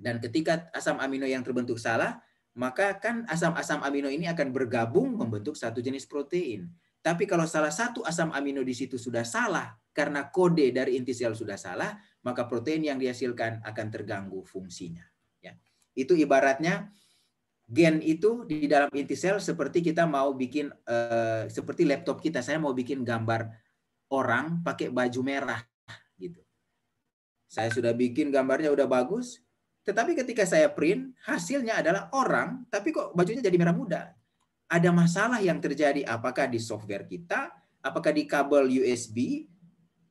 Dan ketika asam amino yang terbentuk salah, maka kan asam-asam amino ini akan bergabung membentuk satu jenis protein. Tapi kalau salah satu asam amino di situ sudah salah karena kode dari inti sel sudah salah, maka protein yang dihasilkan akan terganggu fungsinya. Ya. Itu ibaratnya gen itu di dalam inti sel seperti kita mau bikin eh, seperti laptop kita saya mau bikin gambar orang pakai baju merah gitu. Saya sudah bikin gambarnya udah bagus, tetapi ketika saya print hasilnya adalah orang tapi kok bajunya jadi merah muda. Ada masalah yang terjadi apakah di software kita, apakah di kabel USB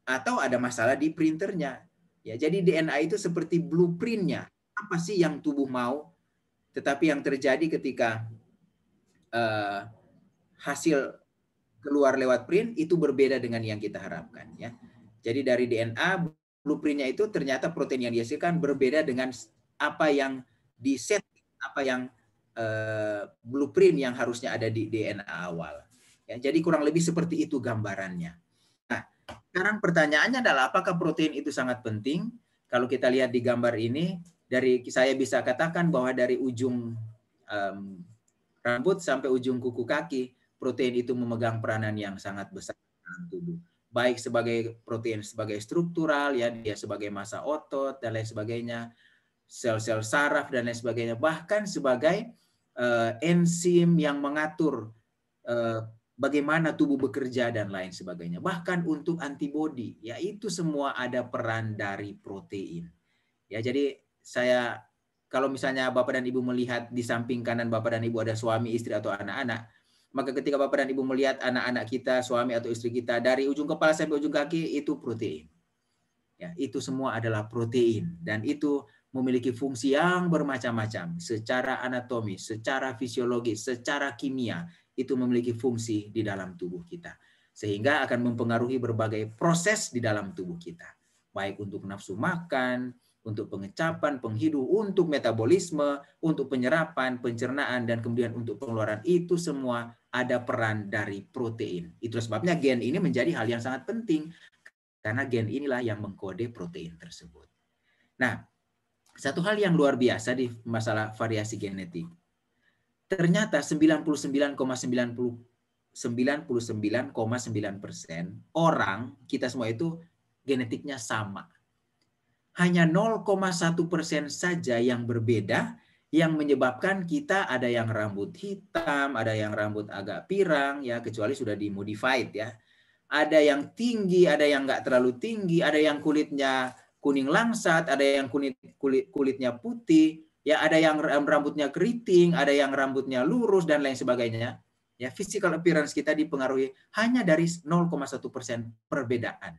atau ada masalah di printernya. Ya, jadi DNA itu seperti blueprintnya. Apa sih yang tubuh mau tetapi yang terjadi ketika uh, hasil keluar lewat print itu berbeda dengan yang kita harapkan ya. Jadi dari DNA blueprintnya itu ternyata protein yang dihasilkan berbeda dengan apa yang di set apa yang uh, blueprint yang harusnya ada di DNA awal. Ya, jadi kurang lebih seperti itu gambarannya. Nah, sekarang pertanyaannya adalah apakah protein itu sangat penting? Kalau kita lihat di gambar ini, dari saya bisa katakan bahwa dari ujung um, rambut sampai ujung kuku kaki protein itu memegang peranan yang sangat besar dalam tubuh baik sebagai protein sebagai struktural ya dia sebagai massa otot dan lain sebagainya sel-sel saraf dan lain sebagainya bahkan sebagai uh, enzim yang mengatur uh, bagaimana tubuh bekerja dan lain sebagainya bahkan untuk antibodi yaitu semua ada peran dari protein ya jadi saya kalau misalnya Bapak dan Ibu melihat di samping kanan Bapak dan Ibu ada suami, istri atau anak-anak, maka ketika Bapak dan Ibu melihat anak-anak kita, suami atau istri kita dari ujung kepala sampai ujung kaki itu protein. Ya, itu semua adalah protein dan itu memiliki fungsi yang bermacam-macam secara anatomi, secara fisiologis, secara kimia itu memiliki fungsi di dalam tubuh kita sehingga akan mempengaruhi berbagai proses di dalam tubuh kita baik untuk nafsu makan, untuk pengecapan, penghidu, untuk metabolisme, untuk penyerapan, pencernaan, dan kemudian untuk pengeluaran itu semua ada peran dari protein. Itu sebabnya gen ini menjadi hal yang sangat penting karena gen inilah yang mengkode protein tersebut. Nah, satu hal yang luar biasa di masalah variasi genetik. Ternyata 99,9 persen orang kita semua itu genetiknya sama hanya 0,1 persen saja yang berbeda yang menyebabkan kita ada yang rambut hitam, ada yang rambut agak pirang, ya kecuali sudah dimodified ya. Ada yang tinggi, ada yang nggak terlalu tinggi, ada yang kulitnya kuning langsat, ada yang kulit, kulit kulitnya putih, ya ada yang rambutnya keriting, ada yang rambutnya lurus dan lain sebagainya. Ya, physical appearance kita dipengaruhi hanya dari 0,1 persen perbedaan.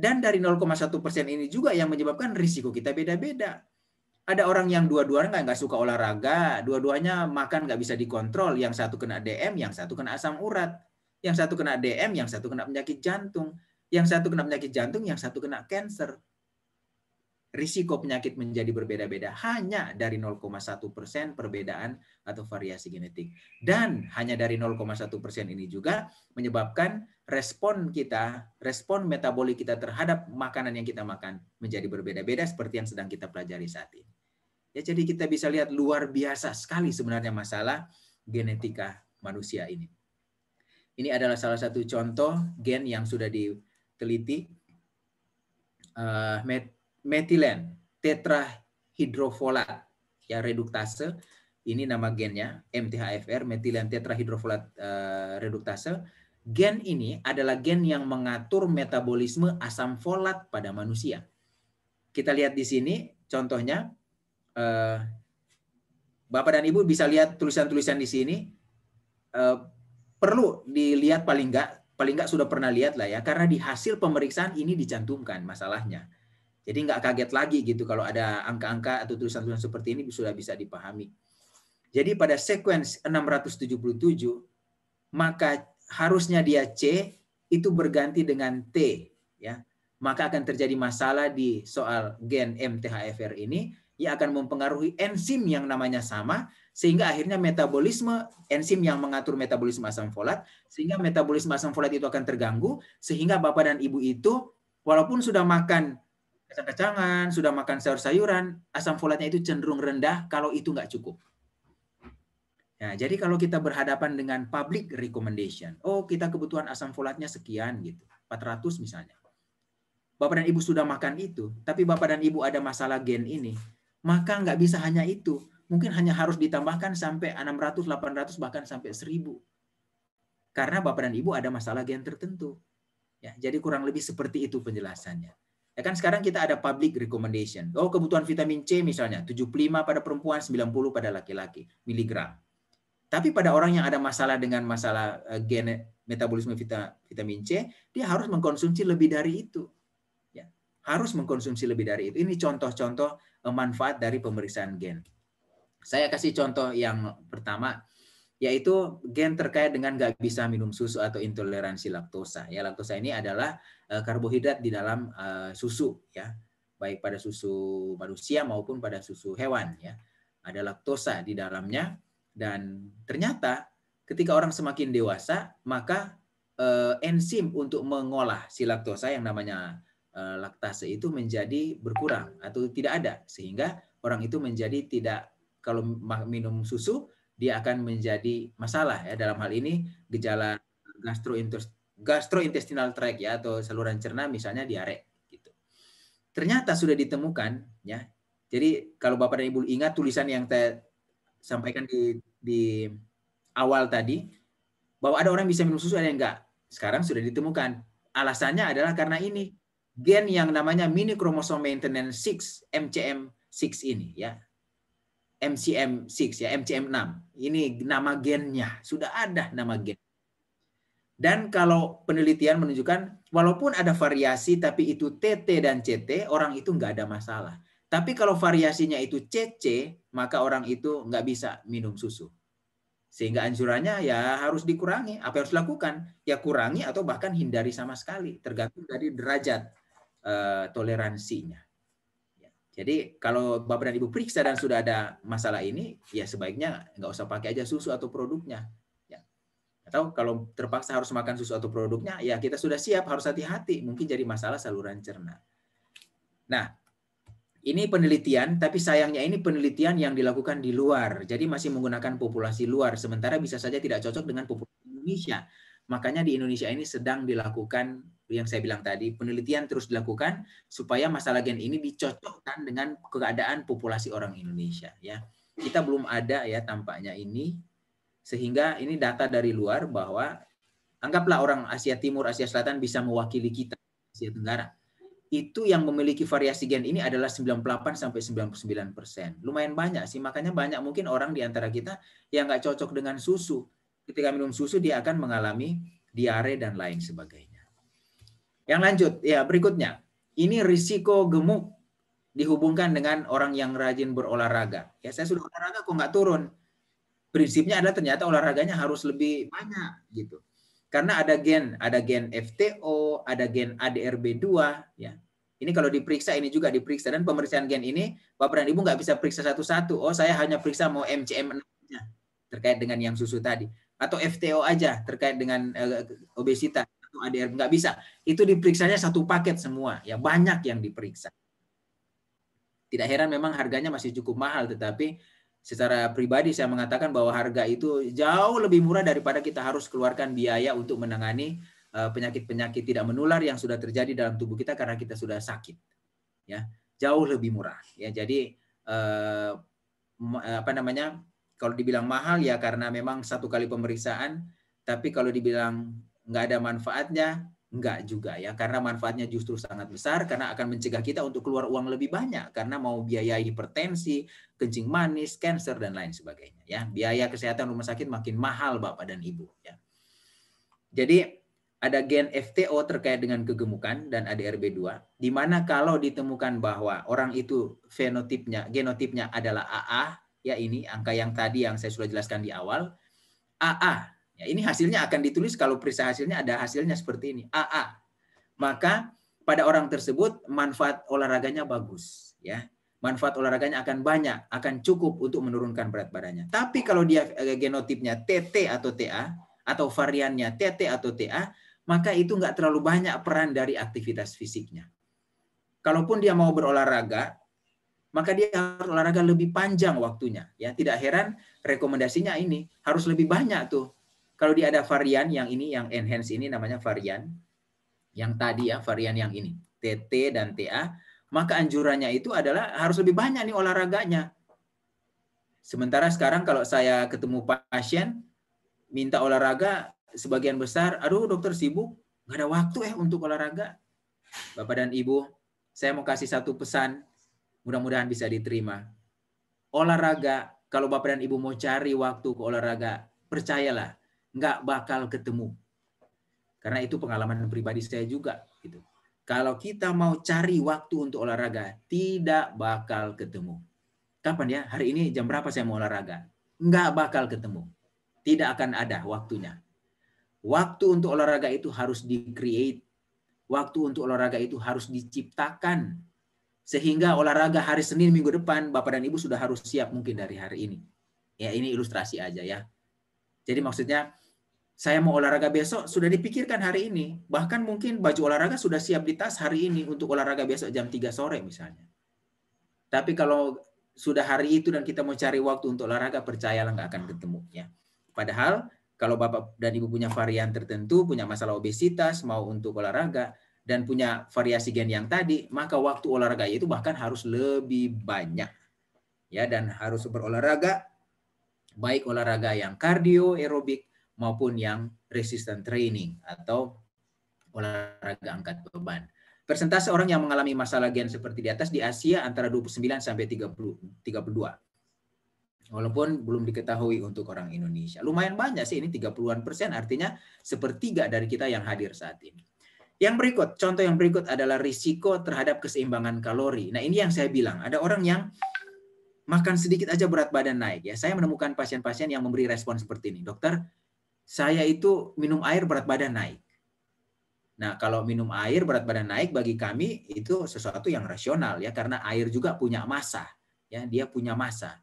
Dan dari 0,1 persen ini juga yang menyebabkan risiko kita beda-beda. Ada orang yang dua-duanya nggak suka olahraga, dua-duanya makan nggak bisa dikontrol, yang satu kena DM, yang satu kena asam urat, yang satu kena DM, yang satu kena penyakit jantung, yang satu kena penyakit jantung, yang satu kena cancer risiko penyakit menjadi berbeda-beda hanya dari 0,1 persen perbedaan atau variasi genetik. Dan hanya dari 0,1 persen ini juga menyebabkan respon kita, respon metabolik kita terhadap makanan yang kita makan menjadi berbeda-beda seperti yang sedang kita pelajari saat ini. Ya, jadi kita bisa lihat luar biasa sekali sebenarnya masalah genetika manusia ini. Ini adalah salah satu contoh gen yang sudah diteliti. Uh, metilen tetrahidrofolat ya reduktase ini nama gennya MTHFR metilen tetrahidrofolat uh, eh, reduktase gen ini adalah gen yang mengatur metabolisme asam folat pada manusia kita lihat di sini contohnya uh, Bapak dan Ibu bisa lihat tulisan-tulisan di sini uh, perlu dilihat paling enggak paling enggak sudah pernah lihat lah ya karena di hasil pemeriksaan ini dicantumkan masalahnya jadi nggak kaget lagi gitu kalau ada angka-angka atau tulisan-tulisan seperti ini sudah bisa dipahami. Jadi pada sequence 677 maka harusnya dia C itu berganti dengan T ya. Maka akan terjadi masalah di soal gen MTHFR ini yang akan mempengaruhi enzim yang namanya sama sehingga akhirnya metabolisme enzim yang mengatur metabolisme asam folat sehingga metabolisme asam folat itu akan terganggu sehingga bapak dan ibu itu walaupun sudah makan kacang-kacangan, sudah makan sayur-sayuran, asam folatnya itu cenderung rendah kalau itu nggak cukup. Ya, jadi kalau kita berhadapan dengan public recommendation, oh kita kebutuhan asam folatnya sekian gitu, 400 misalnya. Bapak dan Ibu sudah makan itu, tapi Bapak dan Ibu ada masalah gen ini, maka nggak bisa hanya itu. Mungkin hanya harus ditambahkan sampai 600, 800, bahkan sampai 1000. Karena Bapak dan Ibu ada masalah gen tertentu. Ya, jadi kurang lebih seperti itu penjelasannya. Ya kan sekarang kita ada public recommendation. Oh kebutuhan vitamin C misalnya 75 pada perempuan, 90 pada laki-laki miligram. Tapi pada orang yang ada masalah dengan masalah eh, gen metabolisme vitamin C, dia harus mengkonsumsi lebih dari itu. Ya, harus mengkonsumsi lebih dari itu. Ini contoh-contoh eh, manfaat dari pemeriksaan gen. Saya kasih contoh yang pertama yaitu gen terkait dengan nggak bisa minum susu atau intoleransi laktosa. Ya, laktosa ini adalah eh, karbohidrat di dalam eh, susu ya, baik pada susu manusia maupun pada susu hewan ya. Ada laktosa di dalamnya dan ternyata ketika orang semakin dewasa, maka eh, enzim untuk mengolah si laktosa yang namanya laktase itu menjadi berkurang atau tidak ada sehingga orang itu menjadi tidak kalau minum susu dia akan menjadi masalah ya dalam hal ini gejala gastrointestinal tract ya atau saluran cerna misalnya diare gitu. Ternyata sudah ditemukan ya. Jadi kalau Bapak dan Ibu ingat tulisan yang saya sampaikan di di awal tadi bahwa ada orang bisa minum susu ada yang enggak. Sekarang sudah ditemukan. Alasannya adalah karena ini gen yang namanya mini kromosom maintenance 6 MCM6 ini ya MCM6 ya, MCM6. Ini nama gennya, sudah ada nama gen. Dan kalau penelitian menunjukkan, walaupun ada variasi tapi itu TT dan CT, orang itu nggak ada masalah. Tapi kalau variasinya itu CC, maka orang itu nggak bisa minum susu. Sehingga anjurannya ya harus dikurangi. Apa yang harus dilakukan? Ya kurangi atau bahkan hindari sama sekali, tergantung dari derajat eh, toleransinya. Jadi kalau Bapak dan Ibu periksa dan sudah ada masalah ini, ya sebaiknya nggak usah pakai aja susu atau produknya. Ya. Atau kalau terpaksa harus makan susu atau produknya, ya kita sudah siap, harus hati-hati. Mungkin jadi masalah saluran cerna. Nah, ini penelitian, tapi sayangnya ini penelitian yang dilakukan di luar. Jadi masih menggunakan populasi luar, sementara bisa saja tidak cocok dengan populasi Indonesia. Makanya di Indonesia ini sedang dilakukan yang saya bilang tadi, penelitian terus dilakukan supaya masalah gen ini dicocokkan dengan keadaan populasi orang Indonesia ya. Kita belum ada ya tampaknya ini sehingga ini data dari luar bahwa anggaplah orang Asia Timur, Asia Selatan bisa mewakili kita Asia Tenggara. Itu yang memiliki variasi gen ini adalah 98 sampai 99 persen. Lumayan banyak sih, makanya banyak mungkin orang di antara kita yang nggak cocok dengan susu. Ketika minum susu dia akan mengalami diare dan lain sebagainya. Yang lanjut, ya berikutnya. Ini risiko gemuk dihubungkan dengan orang yang rajin berolahraga. Ya saya sudah olahraga kok nggak turun. Prinsipnya adalah ternyata olahraganya harus lebih banyak gitu. Karena ada gen, ada gen FTO, ada gen ADRB2 ya. Ini kalau diperiksa ini juga diperiksa dan pemeriksaan gen ini Bapak dan Ibu nggak bisa periksa satu-satu. Oh, saya hanya periksa mau mcm nya terkait dengan yang susu tadi atau FTO aja terkait dengan eh, obesitas ADR nggak bisa. Itu diperiksanya satu paket semua, ya banyak yang diperiksa. Tidak heran memang harganya masih cukup mahal, tetapi secara pribadi saya mengatakan bahwa harga itu jauh lebih murah daripada kita harus keluarkan biaya untuk menangani eh, penyakit-penyakit tidak menular yang sudah terjadi dalam tubuh kita karena kita sudah sakit. Ya, jauh lebih murah. Ya, jadi eh, eh apa namanya? Kalau dibilang mahal ya karena memang satu kali pemeriksaan, tapi kalau dibilang nggak ada manfaatnya, nggak juga ya. Karena manfaatnya justru sangat besar karena akan mencegah kita untuk keluar uang lebih banyak karena mau biaya hipertensi, kencing manis, kanker dan lain sebagainya ya. Biaya kesehatan rumah sakit makin mahal Bapak dan Ibu ya. Jadi ada gen FTO terkait dengan kegemukan dan ADRB2, di mana kalau ditemukan bahwa orang itu fenotipnya, genotipnya adalah AA, ya ini angka yang tadi yang saya sudah jelaskan di awal, AA Ya, ini hasilnya akan ditulis kalau periksa hasilnya ada hasilnya seperti ini AA. Maka pada orang tersebut manfaat olahraganya bagus, ya. Manfaat olahraganya akan banyak, akan cukup untuk menurunkan berat badannya. Tapi kalau dia eh, genotipnya TT atau TA atau variannya TT atau TA, maka itu nggak terlalu banyak peran dari aktivitas fisiknya. Kalaupun dia mau berolahraga, maka dia harus olahraga lebih panjang waktunya. Ya, tidak heran rekomendasinya ini harus lebih banyak tuh kalau dia ada varian yang ini, yang enhance ini namanya varian. Yang tadi ya, varian yang ini. TT dan TA. Maka anjurannya itu adalah harus lebih banyak nih olahraganya. Sementara sekarang kalau saya ketemu pasien, minta olahraga, sebagian besar, aduh dokter sibuk, nggak ada waktu eh untuk olahraga. Bapak dan Ibu, saya mau kasih satu pesan, mudah-mudahan bisa diterima. Olahraga, kalau Bapak dan Ibu mau cari waktu ke olahraga, percayalah, nggak bakal ketemu. Karena itu pengalaman pribadi saya juga. Gitu. Kalau kita mau cari waktu untuk olahraga, tidak bakal ketemu. Kapan ya? Hari ini jam berapa saya mau olahraga? Nggak bakal ketemu. Tidak akan ada waktunya. Waktu untuk olahraga itu harus di-create. Waktu untuk olahraga itu harus diciptakan. Sehingga olahraga hari Senin minggu depan, Bapak dan Ibu sudah harus siap mungkin dari hari ini. Ya ini ilustrasi aja ya. Jadi maksudnya saya mau olahraga besok sudah dipikirkan hari ini. Bahkan mungkin baju olahraga sudah siap di tas hari ini untuk olahraga besok jam 3 sore misalnya. Tapi kalau sudah hari itu dan kita mau cari waktu untuk olahraga, percayalah nggak akan ketemu. Ya. Padahal kalau Bapak dan Ibu punya varian tertentu, punya masalah obesitas, mau untuk olahraga, dan punya variasi gen yang tadi, maka waktu olahraga itu bahkan harus lebih banyak. ya Dan harus berolahraga baik olahraga yang kardio aerobik maupun yang resistant training atau olahraga angkat beban. Persentase orang yang mengalami masalah gen seperti di atas di Asia antara 29 sampai 30 32. Walaupun belum diketahui untuk orang Indonesia. Lumayan banyak sih ini 30-an persen artinya sepertiga dari kita yang hadir saat ini. Yang berikut, contoh yang berikut adalah risiko terhadap keseimbangan kalori. Nah, ini yang saya bilang, ada orang yang makan sedikit aja berat badan naik ya. Saya menemukan pasien-pasien yang memberi respon seperti ini. Dokter, saya itu minum air berat badan naik. Nah, kalau minum air berat badan naik bagi kami itu sesuatu yang rasional ya karena air juga punya massa ya, dia punya massa.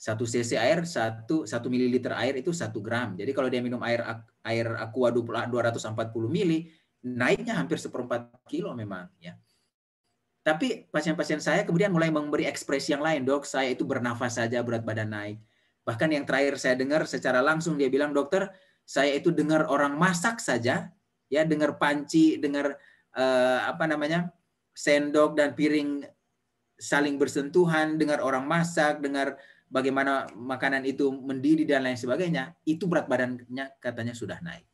1 cc air 1 1 ml air itu 1 gram. Jadi kalau dia minum air air aqua 240 ml naiknya hampir seperempat kilo memang ya. Tapi pasien-pasien saya kemudian mulai memberi ekspresi yang lain, dok, saya itu bernafas saja berat badan naik. Bahkan yang terakhir saya dengar secara langsung dia bilang, dokter, saya itu dengar orang masak saja, ya dengar panci, dengar eh, apa namanya sendok dan piring saling bersentuhan, dengar orang masak, dengar bagaimana makanan itu mendidih dan lain sebagainya, itu berat badannya katanya sudah naik.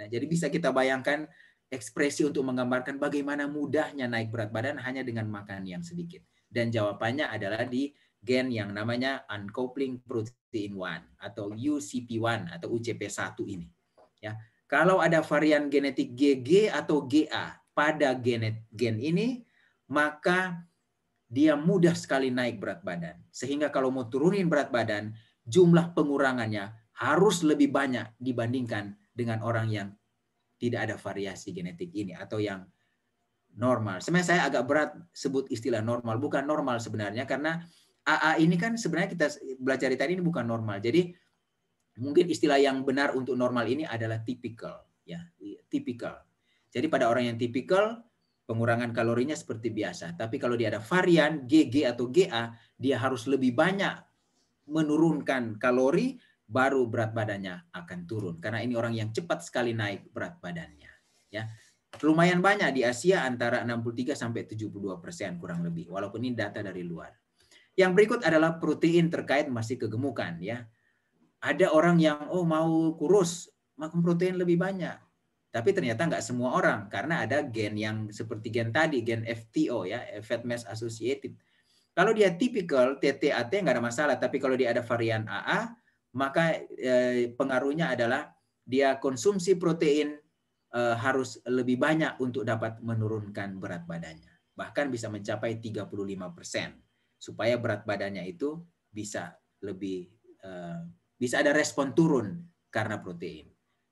Nah, jadi bisa kita bayangkan ekspresi untuk menggambarkan bagaimana mudahnya naik berat badan hanya dengan makan yang sedikit. Dan jawabannya adalah di gen yang namanya uncoupling protein 1 atau UCP1 atau UCP1 ini. Ya. Kalau ada varian genetik GG atau GA pada genet gen ini, maka dia mudah sekali naik berat badan. Sehingga kalau mau turunin berat badan, jumlah pengurangannya harus lebih banyak dibandingkan dengan orang yang tidak ada variasi genetik ini atau yang normal. Sebenarnya saya agak berat sebut istilah normal, bukan normal sebenarnya karena AA ini kan sebenarnya kita belajar tadi ini bukan normal. Jadi mungkin istilah yang benar untuk normal ini adalah tipikal ya, tipikal. Jadi pada orang yang tipikal pengurangan kalorinya seperti biasa, tapi kalau dia ada varian GG atau GA, dia harus lebih banyak menurunkan kalori baru berat badannya akan turun karena ini orang yang cepat sekali naik berat badannya ya lumayan banyak di Asia antara 63 sampai 72 persen kurang lebih walaupun ini data dari luar yang berikut adalah protein terkait masih kegemukan ya ada orang yang oh mau kurus makan protein lebih banyak tapi ternyata nggak semua orang karena ada gen yang seperti gen tadi, gen FTO ya, fat mass associated. Kalau dia tipikal TTAT nggak ada masalah, tapi kalau dia ada varian AA, maka eh, pengaruhnya adalah dia konsumsi protein eh, harus lebih banyak untuk dapat menurunkan berat badannya. Bahkan bisa mencapai 35% supaya berat badannya itu bisa lebih eh, bisa ada respon turun karena protein.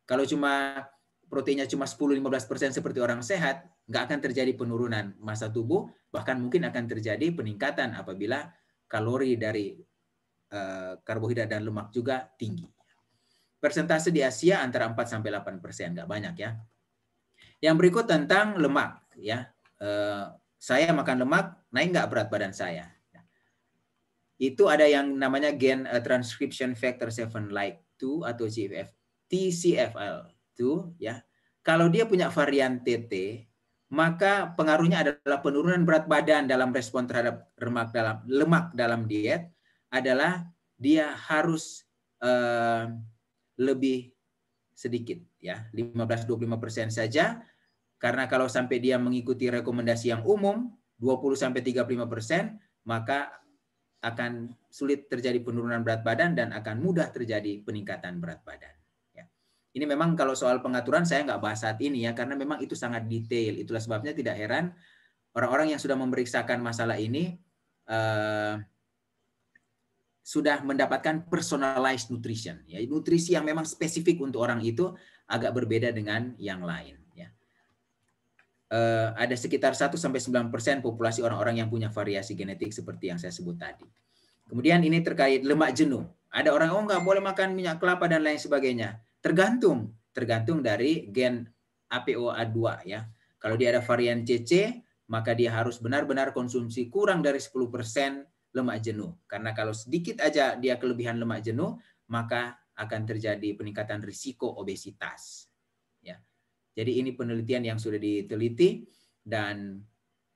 Kalau cuma proteinnya cuma 10-15% seperti orang sehat, nggak akan terjadi penurunan massa tubuh, bahkan mungkin akan terjadi peningkatan apabila kalori dari Eh, karbohidrat dan lemak juga tinggi. Persentase di Asia antara 4 sampai 8 persen, nggak banyak ya. Yang berikut tentang lemak, ya. Eh, saya makan lemak, naik nggak berat badan saya? Itu ada yang namanya gen eh, transcription factor 7 like 2 atau CFF, TCFL2 ya. Kalau dia punya varian TT, maka pengaruhnya adalah penurunan berat badan dalam respon terhadap lemak dalam lemak dalam diet adalah dia harus uh, lebih sedikit ya 15-25 persen saja karena kalau sampai dia mengikuti rekomendasi yang umum 20 sampai 35 persen maka akan sulit terjadi penurunan berat badan dan akan mudah terjadi peningkatan berat badan. Ya. Ini memang kalau soal pengaturan saya nggak bahas saat ini ya karena memang itu sangat detail. Itulah sebabnya tidak heran orang-orang yang sudah memeriksakan masalah ini sudah mendapatkan personalized nutrition ya nutrisi yang memang spesifik untuk orang itu agak berbeda dengan yang lain ya uh, ada sekitar 1 9% populasi orang-orang yang punya variasi genetik seperti yang saya sebut tadi kemudian ini terkait lemak jenuh ada orang oh nggak boleh makan minyak kelapa dan lain sebagainya tergantung tergantung dari gen APOA2 ya kalau dia ada varian CC maka dia harus benar-benar konsumsi kurang dari 10% lemak jenuh. Karena kalau sedikit aja dia kelebihan lemak jenuh, maka akan terjadi peningkatan risiko obesitas. Ya. Jadi ini penelitian yang sudah diteliti dan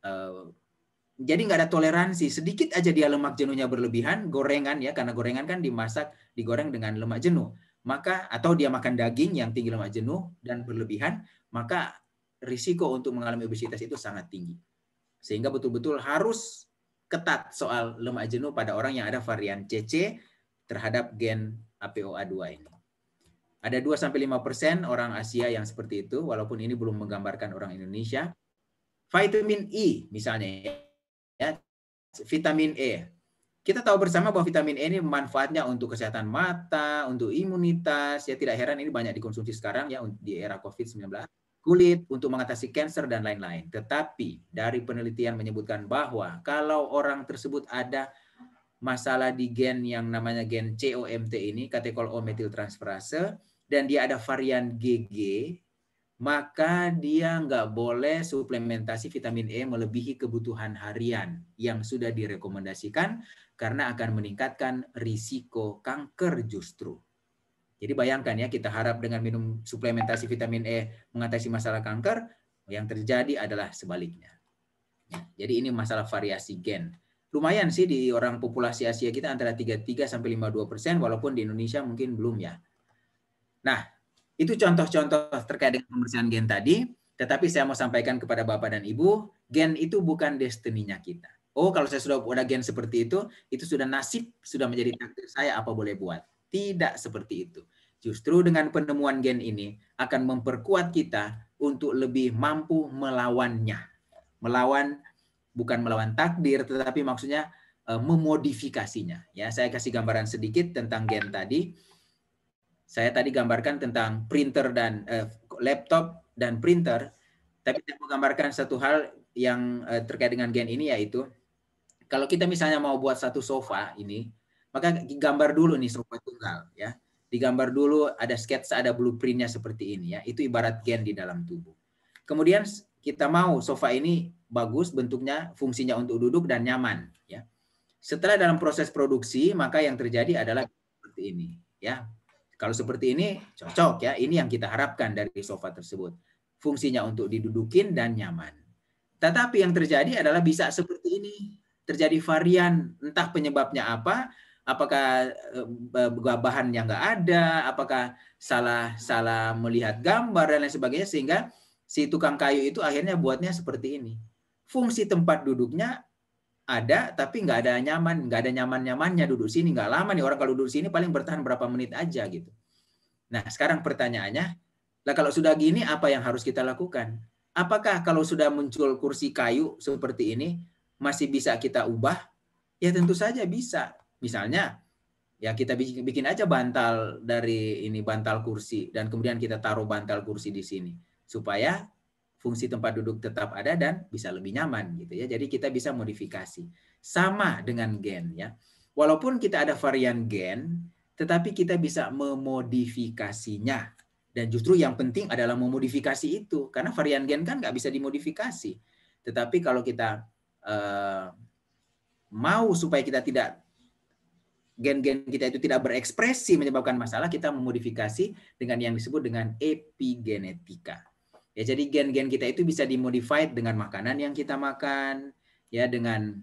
uh, jadi nggak ada toleransi. Sedikit aja dia lemak jenuhnya berlebihan, gorengan ya, karena gorengan kan dimasak, digoreng dengan lemak jenuh. Maka atau dia makan daging yang tinggi lemak jenuh dan berlebihan, maka risiko untuk mengalami obesitas itu sangat tinggi. Sehingga betul-betul harus ketat soal lemak jenuh pada orang yang ada varian CC terhadap gen APOA2 ini. Ada 2 sampai 5% orang Asia yang seperti itu walaupun ini belum menggambarkan orang Indonesia. Vitamin E misalnya ya, vitamin E. Kita tahu bersama bahwa vitamin E ini manfaatnya untuk kesehatan mata, untuk imunitas, ya tidak heran ini banyak dikonsumsi sekarang ya di era Covid-19 kulit untuk mengatasi kanker dan lain-lain. Tetapi dari penelitian menyebutkan bahwa kalau orang tersebut ada masalah di gen yang namanya gen COMT ini, katekol O methyltransferase, dan dia ada varian GG, maka dia nggak boleh suplementasi vitamin E melebihi kebutuhan harian yang sudah direkomendasikan karena akan meningkatkan risiko kanker justru. Jadi bayangkan ya, kita harap dengan minum suplementasi vitamin E mengatasi masalah kanker, yang terjadi adalah sebaliknya. Ya, jadi ini masalah variasi gen. Lumayan sih di orang populasi Asia kita antara 33 sampai 52 persen, walaupun di Indonesia mungkin belum ya. Nah, itu contoh-contoh terkait dengan pemeriksaan gen tadi. Tetapi saya mau sampaikan kepada Bapak dan Ibu, gen itu bukan destininya kita. Oh, kalau saya sudah ada gen seperti itu, itu sudah nasib, sudah menjadi takdir saya, apa boleh buat. Tidak seperti itu. Justru dengan penemuan gen ini akan memperkuat kita untuk lebih mampu melawannya. Melawan bukan melawan takdir tetapi maksudnya eh, memodifikasinya ya. Saya kasih gambaran sedikit tentang gen tadi. Saya tadi gambarkan tentang printer dan e, laptop dan printer, tapi saya mau gambarkan satu hal yang e, terkait dengan gen ini yaitu kalau kita misalnya mau buat satu sofa ini, maka gambar dulu nih sofa tunggal ya digambar dulu ada sketsa ada blueprintnya seperti ini ya itu ibarat gen di dalam tubuh kemudian kita mau sofa ini bagus bentuknya fungsinya untuk duduk dan nyaman ya setelah dalam proses produksi maka yang terjadi adalah seperti ini ya kalau seperti ini cocok ya ini yang kita harapkan dari sofa tersebut fungsinya untuk didudukin dan nyaman tetapi yang terjadi adalah bisa seperti ini terjadi varian entah penyebabnya apa apakah e, e, bahan yang nggak ada, apakah salah salah melihat gambar dan lain sebagainya sehingga si tukang kayu itu akhirnya buatnya seperti ini. Fungsi tempat duduknya ada tapi nggak ada nyaman, nggak ada nyaman nyamannya duduk sini nggak lama nih orang kalau duduk sini paling bertahan berapa menit aja gitu. Nah sekarang pertanyaannya, lah kalau sudah gini apa yang harus kita lakukan? Apakah kalau sudah muncul kursi kayu seperti ini masih bisa kita ubah? Ya tentu saja bisa Misalnya ya kita bikin, bikin aja bantal dari ini bantal kursi dan kemudian kita taruh bantal kursi di sini supaya fungsi tempat duduk tetap ada dan bisa lebih nyaman gitu ya. Jadi kita bisa modifikasi. Sama dengan gen ya. Walaupun kita ada varian gen, tetapi kita bisa memodifikasinya. Dan justru yang penting adalah memodifikasi itu karena varian gen kan nggak bisa dimodifikasi. Tetapi kalau kita eh, mau supaya kita tidak gen-gen kita itu tidak berekspresi menyebabkan masalah, kita memodifikasi dengan yang disebut dengan epigenetika. Ya, jadi gen-gen kita itu bisa dimodified dengan makanan yang kita makan, ya dengan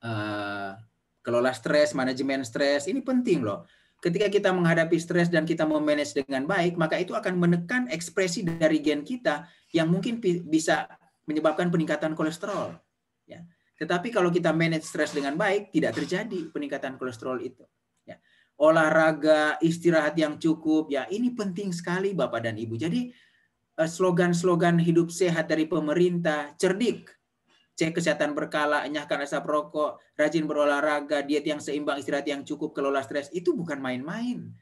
uh, kelola stres, manajemen stres. Ini penting loh. Ketika kita menghadapi stres dan kita memanage dengan baik, maka itu akan menekan ekspresi dari gen kita yang mungkin bisa menyebabkan peningkatan kolesterol tetapi kalau kita manage stres dengan baik, tidak terjadi peningkatan kolesterol itu. Ya. Olahraga, istirahat yang cukup, ya ini penting sekali Bapak dan Ibu. Jadi eh, slogan-slogan hidup sehat dari pemerintah, cerdik, cek kesehatan berkala, enyahkan asap rokok, rajin berolahraga, diet yang seimbang, istirahat yang cukup, kelola stres, itu bukan main-main.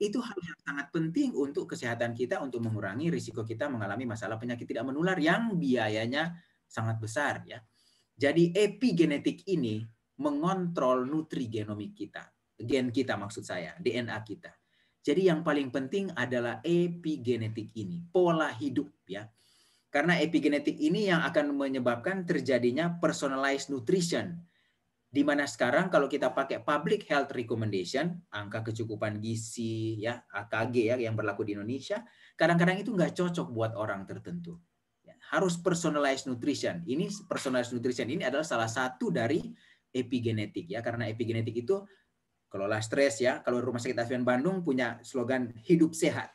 Itu hal yang sangat penting untuk kesehatan kita untuk mengurangi risiko kita mengalami masalah penyakit tidak menular yang biayanya sangat besar ya. Jadi epigenetik ini mengontrol nutrigenomik kita, gen kita maksud saya, DNA kita. Jadi yang paling penting adalah epigenetik ini, pola hidup ya. Karena epigenetik ini yang akan menyebabkan terjadinya personalized nutrition. Di mana sekarang kalau kita pakai public health recommendation, angka kecukupan gizi ya, AKG ya yang berlaku di Indonesia, kadang-kadang itu nggak cocok buat orang tertentu harus personalized nutrition. Ini personalized nutrition ini adalah salah satu dari epigenetik ya karena epigenetik itu kelola stres ya. Kalau Rumah Sakit Afian Bandung punya slogan hidup sehat.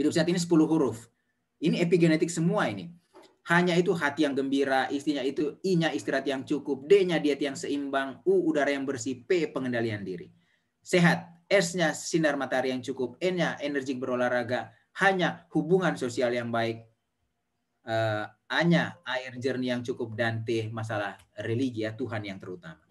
Hidup sehat ini 10 huruf. Ini epigenetik semua ini. Hanya itu hati yang gembira, istrinya itu I-nya istirahat yang cukup, D-nya diet yang seimbang, U udara yang bersih, P pengendalian diri. Sehat, S-nya sinar matahari yang cukup, N-nya energik berolahraga, hanya hubungan sosial yang baik, uh, eh, Anya, air jernih yang cukup dan teh masalah religi ya, Tuhan yang terutama.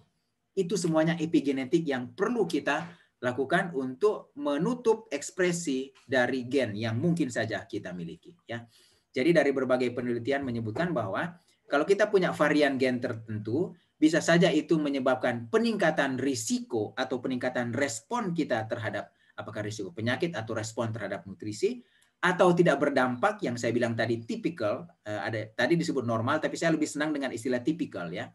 Itu semuanya epigenetik yang perlu kita lakukan untuk menutup ekspresi dari gen yang mungkin saja kita miliki ya. Jadi dari berbagai penelitian menyebutkan bahwa kalau kita punya varian gen tertentu, bisa saja itu menyebabkan peningkatan risiko atau peningkatan respon kita terhadap apakah risiko penyakit atau respon terhadap nutrisi atau tidak berdampak yang saya bilang tadi tipikal eh, ada tadi disebut normal tapi saya lebih senang dengan istilah tipikal ya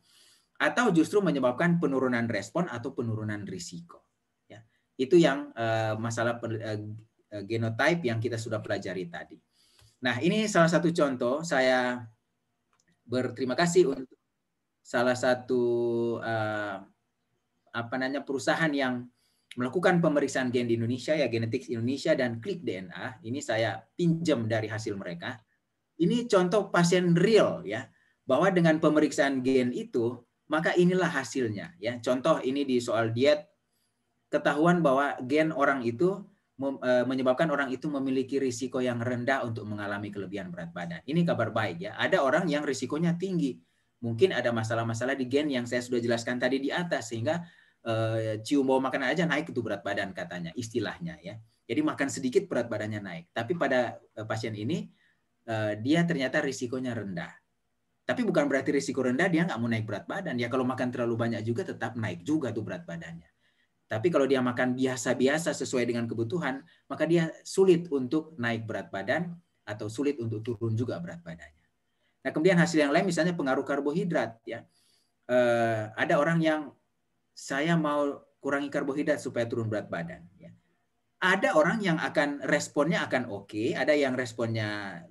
atau justru menyebabkan penurunan respon atau penurunan risiko ya itu yang eh, masalah eh, genotipe genotype yang kita sudah pelajari tadi nah ini salah satu contoh saya berterima kasih untuk salah satu apa namanya perusahaan yang melakukan pemeriksaan gen di Indonesia ya Genetik Indonesia dan Klik DNA ini saya pinjam dari hasil mereka ini contoh pasien real ya bahwa dengan pemeriksaan gen itu maka inilah hasilnya ya contoh ini di soal diet ketahuan bahwa gen orang itu e, menyebabkan orang itu memiliki risiko yang rendah untuk mengalami kelebihan berat badan. Ini kabar baik ya. Ada orang yang risikonya tinggi. Mungkin ada masalah-masalah di gen yang saya sudah jelaskan tadi di atas sehingga Eh, cium bau makanan aja naik itu berat badan katanya istilahnya ya. Jadi makan sedikit berat badannya naik. Tapi pada eh, pasien ini eh, dia ternyata risikonya rendah. Tapi bukan berarti risiko rendah dia nggak mau naik berat badan. Ya kalau makan terlalu banyak juga tetap naik juga tuh berat badannya. Tapi kalau dia makan biasa-biasa sesuai dengan kebutuhan, maka dia sulit untuk naik berat badan atau sulit untuk turun juga berat badannya. Nah, kemudian hasil yang lain misalnya pengaruh karbohidrat ya. ada orang yang saya mau kurangi karbohidrat supaya turun berat badan. Ya. Ada orang yang akan responnya akan oke, okay, ada yang responnya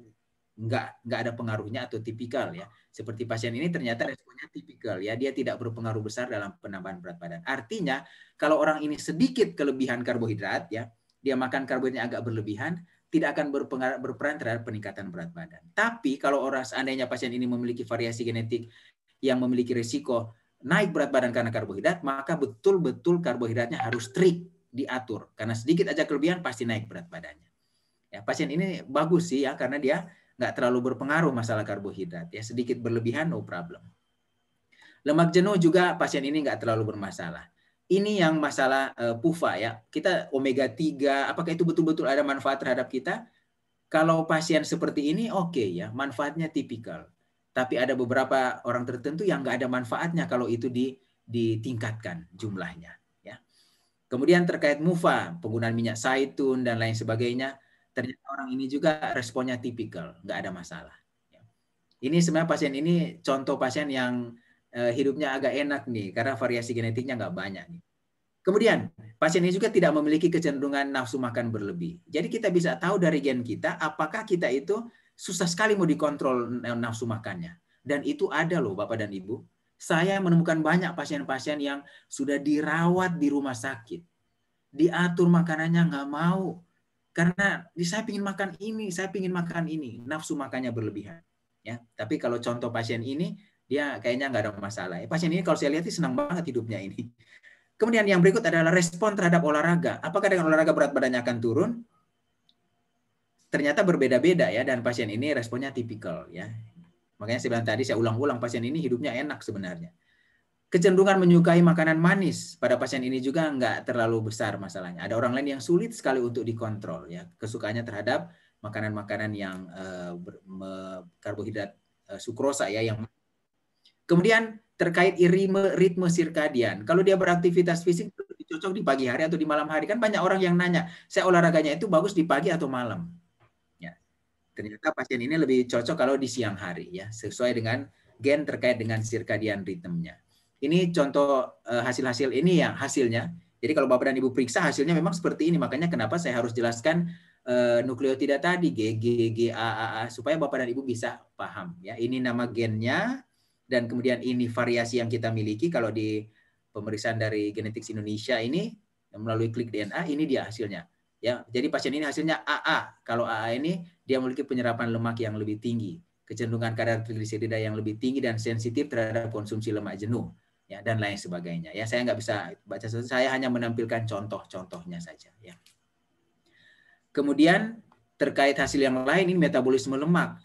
nggak nggak ada pengaruhnya atau tipikal ya. Seperti pasien ini ternyata responnya tipikal ya, dia tidak berpengaruh besar dalam penambahan berat badan. Artinya kalau orang ini sedikit kelebihan karbohidrat ya, dia makan karbohidratnya agak berlebihan, tidak akan berperan terhadap peningkatan berat badan. Tapi kalau orang seandainya pasien ini memiliki variasi genetik yang memiliki risiko naik berat badan karena karbohidrat, maka betul-betul karbohidratnya harus strict diatur. Karena sedikit aja kelebihan pasti naik berat badannya. Ya, pasien ini bagus sih ya karena dia nggak terlalu berpengaruh masalah karbohidrat. Ya sedikit berlebihan no problem. Lemak jenuh juga pasien ini nggak terlalu bermasalah. Ini yang masalah uh, PUFA ya. Kita omega 3 apakah itu betul-betul ada manfaat terhadap kita? Kalau pasien seperti ini oke okay ya, manfaatnya tipikal tapi ada beberapa orang tertentu yang nggak ada manfaatnya kalau itu di, ditingkatkan jumlahnya. Ya. Kemudian terkait MUFA, penggunaan minyak saitun dan lain sebagainya, ternyata orang ini juga responnya tipikal, nggak ada masalah. Ya. Ini sebenarnya pasien ini contoh pasien yang eh, hidupnya agak enak nih, karena variasi genetiknya nggak banyak nih. Kemudian, pasien ini juga tidak memiliki kecenderungan nafsu makan berlebih. Jadi kita bisa tahu dari gen kita apakah kita itu susah sekali mau dikontrol nafsu makannya. Dan itu ada loh Bapak dan Ibu. Saya menemukan banyak pasien-pasien yang sudah dirawat di rumah sakit. Diatur makanannya nggak mau. Karena saya pingin makan ini, saya pingin makan ini. Nafsu makannya berlebihan. ya. Tapi kalau contoh pasien ini, dia kayaknya nggak ada masalah. Eh, pasien ini kalau saya lihat sih senang banget hidupnya ini. Kemudian yang berikut adalah respon terhadap olahraga. Apakah dengan olahraga berat badannya akan turun? ternyata berbeda-beda ya dan pasien ini responnya tipikal ya. Makanya saya bilang tadi saya ulang-ulang pasien ini hidupnya enak sebenarnya. Kecenderungan menyukai makanan manis pada pasien ini juga nggak terlalu besar masalahnya. Ada orang lain yang sulit sekali untuk dikontrol ya kesukaannya terhadap makanan-makanan yang uh, karbohidrat uh, sukrosa ya yang kemudian terkait irime ritme sirkadian. Kalau dia beraktivitas fisik cocok di pagi hari atau di malam hari kan banyak orang yang nanya saya olahraganya itu bagus di pagi atau malam Ternyata pasien ini lebih cocok kalau di siang hari ya, sesuai dengan gen terkait dengan circadian ritmenya. Ini contoh eh, hasil-hasil ini ya hasilnya. Jadi kalau Bapak dan Ibu periksa hasilnya memang seperti ini. Makanya kenapa saya harus jelaskan uh, nukleotida tadi G G A A A supaya Bapak dan Ibu bisa paham ya. Ini nama gennya dan kemudian ini variasi yang kita miliki kalau di pemeriksaan dari Genetik Indonesia ini melalui klik DNA ini dia hasilnya. Ya, jadi pasien ini hasilnya AA. Kalau AA ini dia memiliki penyerapan lemak yang lebih tinggi, kecenderungan kadar trigliserida yang lebih tinggi dan sensitif terhadap konsumsi lemak jenuh, ya dan lain sebagainya. Ya, saya nggak bisa baca saya hanya menampilkan contoh-contohnya saja. Ya. Kemudian terkait hasil yang lain ini metabolisme lemak,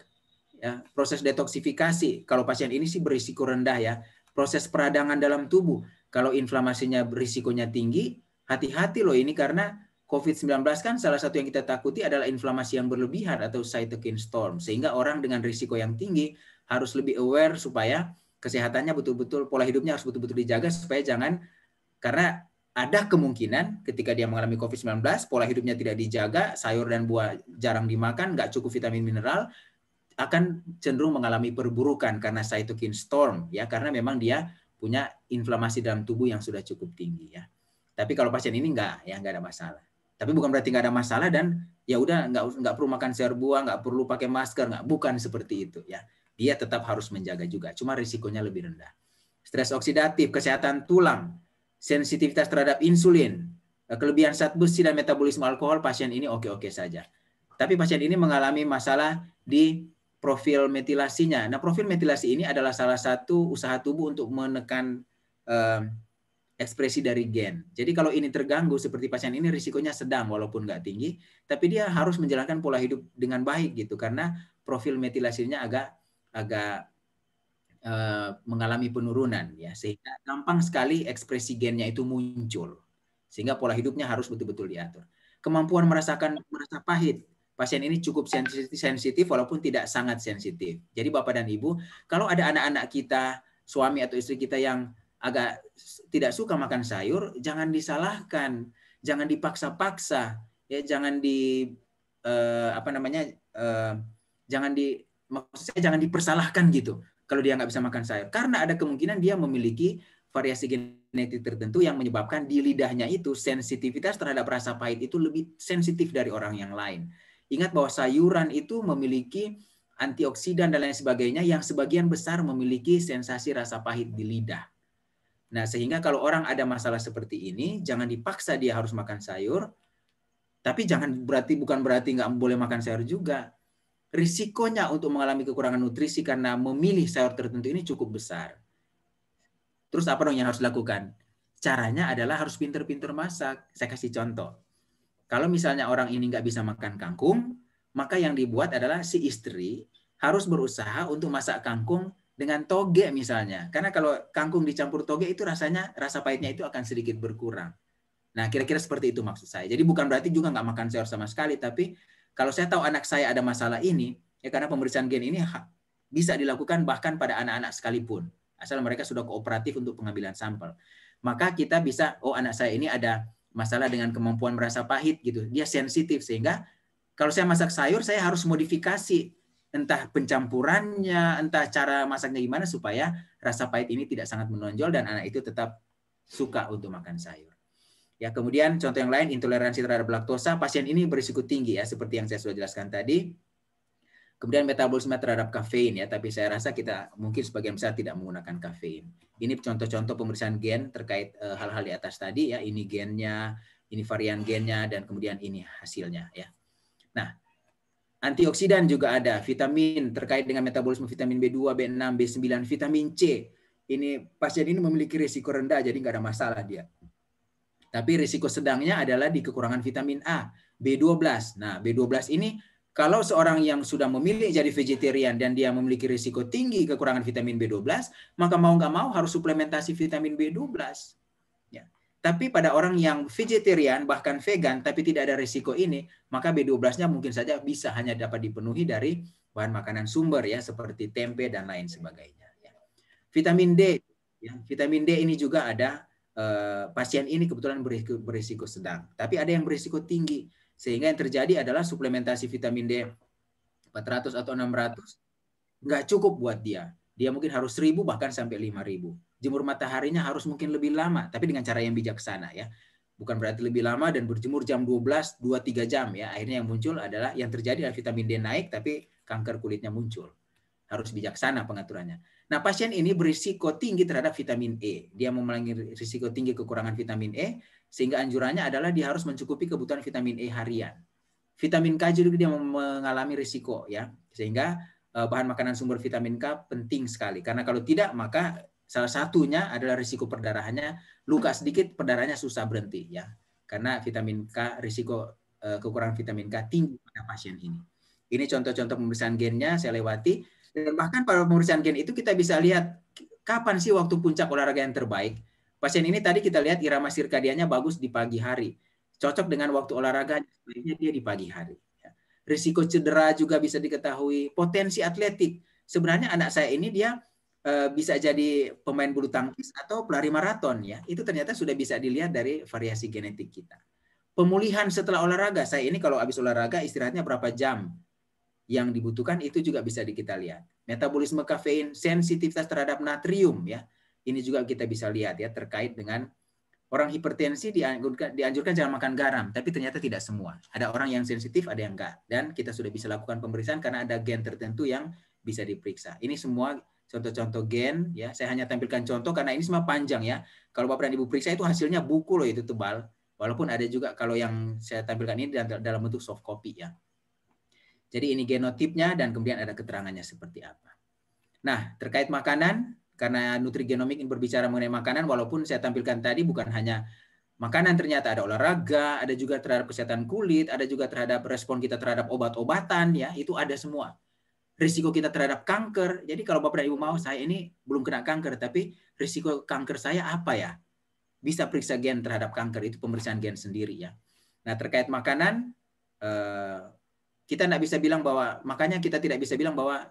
ya, proses detoksifikasi. Kalau pasien ini sih berisiko rendah ya, proses peradangan dalam tubuh. Kalau inflamasinya berisikonya tinggi, hati-hati loh ini karena COVID-19 kan salah satu yang kita takuti adalah inflamasi yang berlebihan atau cytokine storm. Sehingga orang dengan risiko yang tinggi harus lebih aware supaya kesehatannya betul-betul, pola hidupnya harus betul-betul dijaga supaya jangan, karena ada kemungkinan ketika dia mengalami COVID-19, pola hidupnya tidak dijaga, sayur dan buah jarang dimakan, nggak cukup vitamin mineral, akan cenderung mengalami perburukan karena cytokine storm ya karena memang dia punya inflamasi dalam tubuh yang sudah cukup tinggi ya. Tapi kalau pasien ini enggak ya enggak ada masalah. Tapi bukan berarti nggak ada masalah dan ya udah nggak nggak perlu makan serbuan, nggak perlu pakai masker, nggak bukan seperti itu ya. Dia tetap harus menjaga juga, cuma risikonya lebih rendah. Stres oksidatif, kesehatan tulang, sensitivitas terhadap insulin, eh, kelebihan zat besi dan metabolisme alkohol pasien ini oke-oke saja. Tapi pasien ini mengalami masalah di profil metilasinya. Nah, profil metilasi ini adalah salah satu usaha tubuh untuk menekan eh, ekspresi dari gen. Jadi kalau ini terganggu seperti pasien ini risikonya sedang walaupun nggak tinggi, tapi dia harus menjalankan pola hidup dengan baik gitu karena profil metilasinya agak agak e, mengalami penurunan ya sehingga gampang sekali ekspresi gennya itu muncul sehingga pola hidupnya harus betul-betul diatur. Kemampuan merasakan merasa pahit pasien ini cukup sensitif, sensitif walaupun tidak sangat sensitif. Jadi Bapak dan Ibu, kalau ada anak-anak kita, suami atau istri kita yang agak tidak suka makan sayur, jangan disalahkan, jangan dipaksa-paksa, ya jangan di eh, apa namanya eh, jangan di maksud saya jangan dipersalahkan gitu kalau dia nggak bisa makan sayur karena ada kemungkinan dia memiliki variasi genetik tertentu yang menyebabkan di lidahnya itu sensitivitas terhadap rasa pahit itu lebih sensitif dari orang yang lain. Ingat bahwa sayuran itu memiliki antioksidan dan lain sebagainya yang sebagian besar memiliki sensasi rasa pahit di lidah. Nah, sehingga kalau orang ada masalah seperti ini, jangan dipaksa dia harus makan sayur, tapi jangan berarti bukan berarti nggak boleh makan sayur juga. Risikonya untuk mengalami kekurangan nutrisi karena memilih sayur tertentu ini cukup besar. Terus apa dong yang harus dilakukan? Caranya adalah harus pinter-pinter masak. Saya kasih contoh. Kalau misalnya orang ini nggak bisa makan kangkung, maka yang dibuat adalah si istri harus berusaha untuk masak kangkung dengan toge misalnya. Karena kalau kangkung dicampur toge itu rasanya rasa pahitnya itu akan sedikit berkurang. Nah, kira-kira seperti itu maksud saya. Jadi bukan berarti juga nggak makan sayur sama sekali, tapi kalau saya tahu anak saya ada masalah ini, ya karena pemeriksaan gen ini bisa dilakukan bahkan pada anak-anak sekalipun, asal mereka sudah kooperatif untuk pengambilan sampel. Maka kita bisa, oh anak saya ini ada masalah dengan kemampuan merasa pahit gitu, dia sensitif sehingga kalau saya masak sayur, saya harus modifikasi entah pencampurannya, entah cara masaknya gimana supaya rasa pahit ini tidak sangat menonjol dan anak itu tetap suka untuk makan sayur. Ya, kemudian contoh yang lain intoleransi terhadap laktosa, pasien ini berisiko tinggi ya seperti yang saya sudah jelaskan tadi. Kemudian metabolisme terhadap kafein ya, tapi saya rasa kita mungkin sebagian besar tidak menggunakan kafein. Ini contoh-contoh pemeriksaan gen terkait eh, hal-hal e, di atas tadi ya, ini gennya, ini varian gennya dan kemudian ini hasilnya ya. Nah, Antioksidan juga ada, vitamin terkait dengan metabolisme vitamin B2, B6, B9, vitamin C. Ini pasien ini memiliki risiko rendah, jadi nggak ada masalah dia. Tapi risiko sedangnya adalah di kekurangan vitamin A, B12. Nah, B12 ini kalau seorang yang sudah memilih jadi vegetarian dan dia memiliki risiko tinggi kekurangan vitamin B12, maka mau nggak mau harus suplementasi vitamin B12. Tapi pada orang yang vegetarian bahkan vegan tapi tidak ada risiko ini, maka B12-nya mungkin saja bisa hanya dapat dipenuhi dari bahan makanan sumber ya seperti tempe dan lain sebagainya. Ya. Vitamin D, ya. vitamin D ini juga ada eh, pasien ini kebetulan berisiko, berisiko sedang, tapi ada yang berisiko tinggi sehingga yang terjadi adalah suplementasi vitamin D 400 atau 600 nggak cukup buat dia. Dia mungkin harus 1000 bahkan sampai 5000 jemur mataharinya harus mungkin lebih lama, tapi dengan cara yang bijaksana ya. Bukan berarti lebih lama dan berjemur jam 12, 2-3 jam ya. Akhirnya yang muncul adalah yang terjadi adalah vitamin D naik tapi kanker kulitnya muncul. Harus bijaksana pengaturannya. Nah, pasien ini berisiko tinggi terhadap vitamin E. Dia mengalami risiko tinggi kekurangan vitamin E sehingga anjurannya adalah dia harus mencukupi kebutuhan vitamin E harian. Vitamin K juga dia mengalami risiko ya. Sehingga eh, bahan makanan sumber vitamin K penting sekali karena kalau tidak maka Salah satunya adalah risiko perdarahannya luka sedikit perdarahannya susah berhenti ya. Karena vitamin K risiko eh, kekurangan vitamin K tinggi pada pasien ini. Ini contoh-contoh pemeriksaan gennya saya lewati dan bahkan pada pemeriksaan gen itu kita bisa lihat kapan sih waktu puncak olahraga yang terbaik. Pasien ini tadi kita lihat irama sirkadiannya bagus di pagi hari. Cocok dengan waktu olahraga sebaiknya dia di pagi hari. Ya. Risiko cedera juga bisa diketahui, potensi atletik. Sebenarnya anak saya ini dia Eh, bisa jadi pemain bulu tangkis atau pelari maraton ya. Itu ternyata sudah bisa dilihat dari variasi genetik kita. Pemulihan setelah olahraga, saya ini kalau habis olahraga istirahatnya berapa jam yang dibutuhkan itu juga bisa kita lihat. Metabolisme kafein, sensitivitas terhadap natrium ya. Ini juga kita bisa lihat ya terkait dengan orang hipertensi dianjurkan, dianjurkan jangan makan garam, tapi ternyata tidak semua. Ada orang yang sensitif, ada yang enggak. Dan kita sudah bisa lakukan pemeriksaan karena ada gen tertentu yang bisa diperiksa. Ini semua contoh-contoh gen ya. Saya hanya tampilkan contoh karena ini semua panjang ya. Kalau Bapak dan Ibu periksa itu hasilnya buku loh itu tebal. Walaupun ada juga kalau yang saya tampilkan ini dalam bentuk soft copy ya. Jadi ini genotipnya dan kemudian ada keterangannya seperti apa. Nah, terkait makanan karena nutrigenomik ini berbicara mengenai makanan walaupun saya tampilkan tadi bukan hanya makanan ternyata ada olahraga, ada juga terhadap kesehatan kulit, ada juga terhadap respon kita terhadap obat-obatan ya, itu ada semua risiko kita terhadap kanker. Jadi kalau Bapak dan Ibu mau, saya ini belum kena kanker, tapi risiko kanker saya apa ya? Bisa periksa gen terhadap kanker, itu pemeriksaan gen sendiri ya. Nah terkait makanan, eh, kita tidak bisa bilang bahwa, makanya kita tidak bisa bilang bahwa,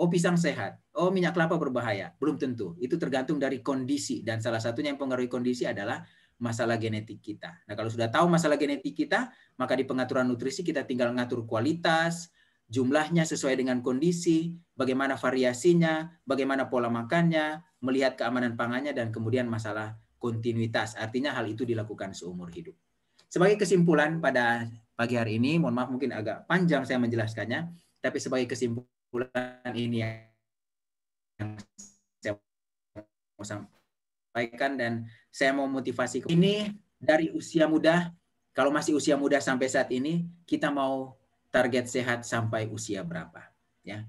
oh pisang sehat, oh minyak kelapa berbahaya. Belum tentu, itu tergantung dari kondisi. Dan salah satunya yang mempengaruhi kondisi adalah masalah genetik kita. Nah kalau sudah tahu masalah genetik kita, maka di pengaturan nutrisi kita tinggal ngatur kualitas, jumlahnya sesuai dengan kondisi, bagaimana variasinya, bagaimana pola makannya, melihat keamanan pangannya, dan kemudian masalah kontinuitas. Artinya hal itu dilakukan seumur hidup. Sebagai kesimpulan pada pagi hari ini, mohon maaf mungkin agak panjang saya menjelaskannya, tapi sebagai kesimpulan ini yang saya mau sampaikan dan saya mau motivasi ini dari usia muda, kalau masih usia muda sampai saat ini, kita mau target sehat sampai usia berapa ya.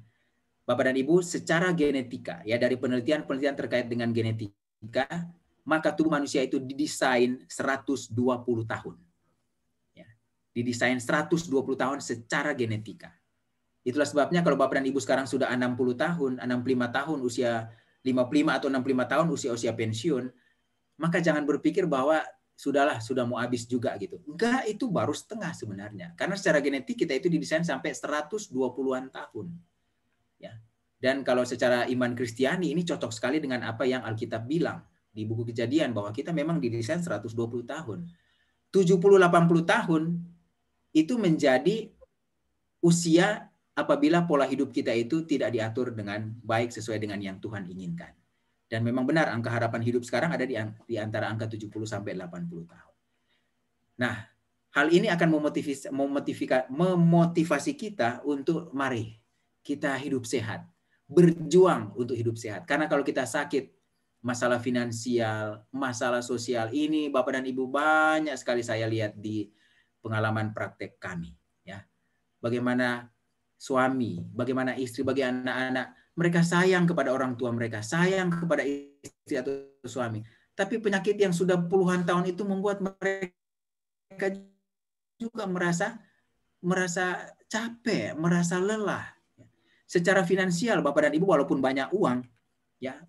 Bapak dan Ibu, secara genetika ya dari penelitian-penelitian terkait dengan genetika, maka tubuh manusia itu didesain 120 tahun. Ya. Didesain 120 tahun secara genetika. Itulah sebabnya kalau Bapak dan Ibu sekarang sudah 60 tahun, 65 tahun usia 55 atau 65 tahun usia-usia pensiun, maka jangan berpikir bahwa sudahlah sudah mau habis juga gitu. Enggak, itu baru setengah sebenarnya. Karena secara genetik kita itu didesain sampai 120-an tahun. Ya. Dan kalau secara iman Kristiani ini cocok sekali dengan apa yang Alkitab bilang di buku Kejadian bahwa kita memang didesain 120 tahun. 70 80 tahun itu menjadi usia apabila pola hidup kita itu tidak diatur dengan baik sesuai dengan yang Tuhan inginkan. Dan memang benar angka harapan hidup sekarang ada di, antara angka 70 sampai 80 tahun. Nah, hal ini akan memotivasi, kita untuk mari kita hidup sehat, berjuang untuk hidup sehat. Karena kalau kita sakit, masalah finansial, masalah sosial ini Bapak dan Ibu banyak sekali saya lihat di pengalaman praktek kami ya. Bagaimana suami, bagaimana istri, bagaimana anak-anak mereka sayang kepada orang tua mereka, sayang kepada istri atau suami. Tapi penyakit yang sudah puluhan tahun itu membuat mereka juga merasa merasa capek, merasa lelah. Secara finansial Bapak dan Ibu walaupun banyak uang, ya.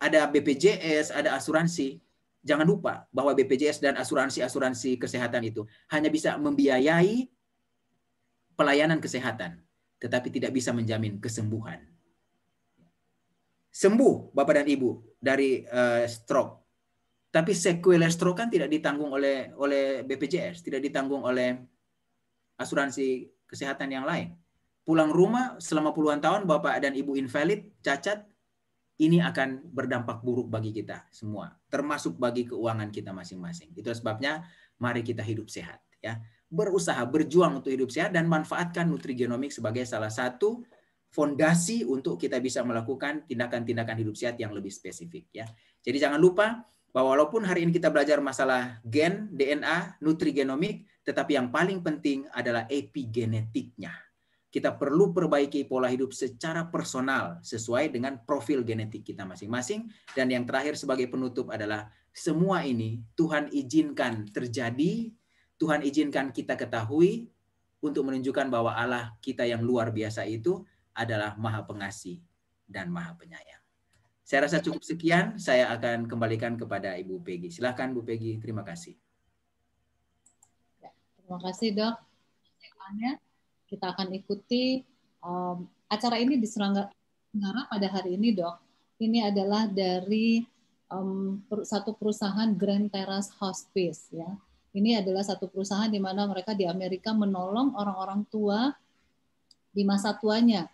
Ada BPJS, ada asuransi. Jangan lupa bahwa BPJS dan asuransi-asuransi kesehatan itu hanya bisa membiayai pelayanan kesehatan, tetapi tidak bisa menjamin kesembuhan sembuh Bapak dan Ibu dari uh, stroke. Tapi sequela stroke kan tidak ditanggung oleh oleh BPJS, tidak ditanggung oleh asuransi kesehatan yang lain. Pulang rumah selama puluhan tahun Bapak dan Ibu invalid, cacat, ini akan berdampak buruk bagi kita semua, termasuk bagi keuangan kita masing-masing. Itu sebabnya mari kita hidup sehat ya. Berusaha berjuang untuk hidup sehat dan manfaatkan nutrigenomik sebagai salah satu fondasi untuk kita bisa melakukan tindakan-tindakan hidup sehat yang lebih spesifik ya. Jadi jangan lupa bahwa walaupun hari ini kita belajar masalah gen, DNA, nutrigenomik, tetapi yang paling penting adalah epigenetiknya. Kita perlu perbaiki pola hidup secara personal sesuai dengan profil genetik kita masing-masing. Dan yang terakhir sebagai penutup adalah semua ini Tuhan izinkan terjadi, Tuhan izinkan kita ketahui untuk menunjukkan bahwa Allah kita yang luar biasa itu adalah Maha Pengasih dan Maha Penyayang. Saya rasa cukup sekian. Saya akan kembalikan kepada Ibu Peggy. Silahkan Bu Peggy. Terima kasih. Ya, terima kasih dok. kita akan ikuti um, acara ini diselenggarakan pada hari ini dok. Ini adalah dari um, satu perusahaan Grand Terrace Hospice ya. Ini adalah satu perusahaan di mana mereka di Amerika menolong orang-orang tua di masa tuanya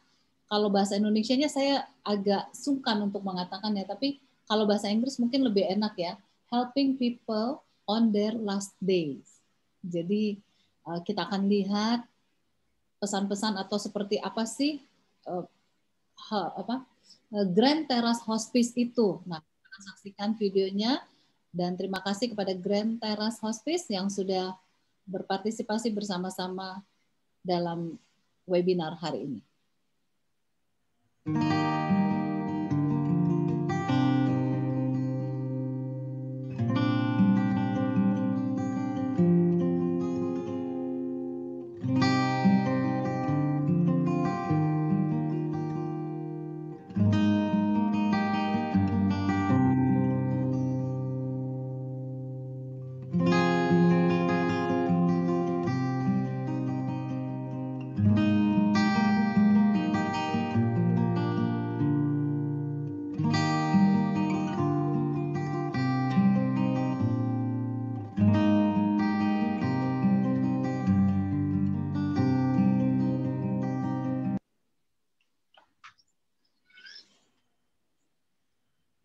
kalau bahasa Indonesia-nya saya agak sungkan untuk mengatakan ya, tapi kalau bahasa Inggris mungkin lebih enak ya, helping people on their last days. Jadi eh, kita akan lihat pesan-pesan atau seperti apa sih eh, apa eh, Grand Terrace Hospice itu. Nah, kita saksikan videonya dan terima kasih kepada Grand Terrace Hospice yang sudah berpartisipasi bersama-sama dalam webinar hari ini. Thank you.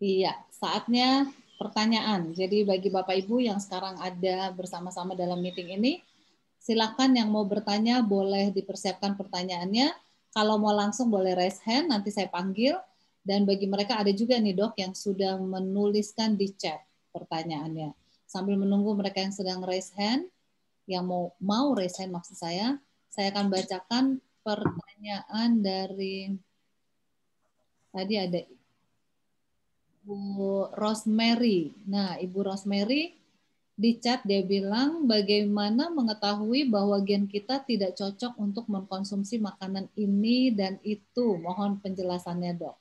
Iya, saatnya pertanyaan. Jadi bagi Bapak Ibu yang sekarang ada bersama-sama dalam meeting ini, silakan yang mau bertanya boleh dipersiapkan pertanyaannya. Kalau mau langsung boleh raise hand, nanti saya panggil. Dan bagi mereka ada juga nih dok yang sudah menuliskan di chat pertanyaannya. Sambil menunggu mereka yang sedang raise hand, yang mau mau raise hand maksud saya, saya akan bacakan pertanyaan dari tadi ada Ibu Rosemary. Nah, Ibu Rosemary di chat dia bilang bagaimana mengetahui bahwa gen kita tidak cocok untuk mengkonsumsi makanan ini dan itu. Mohon penjelasannya, Dok.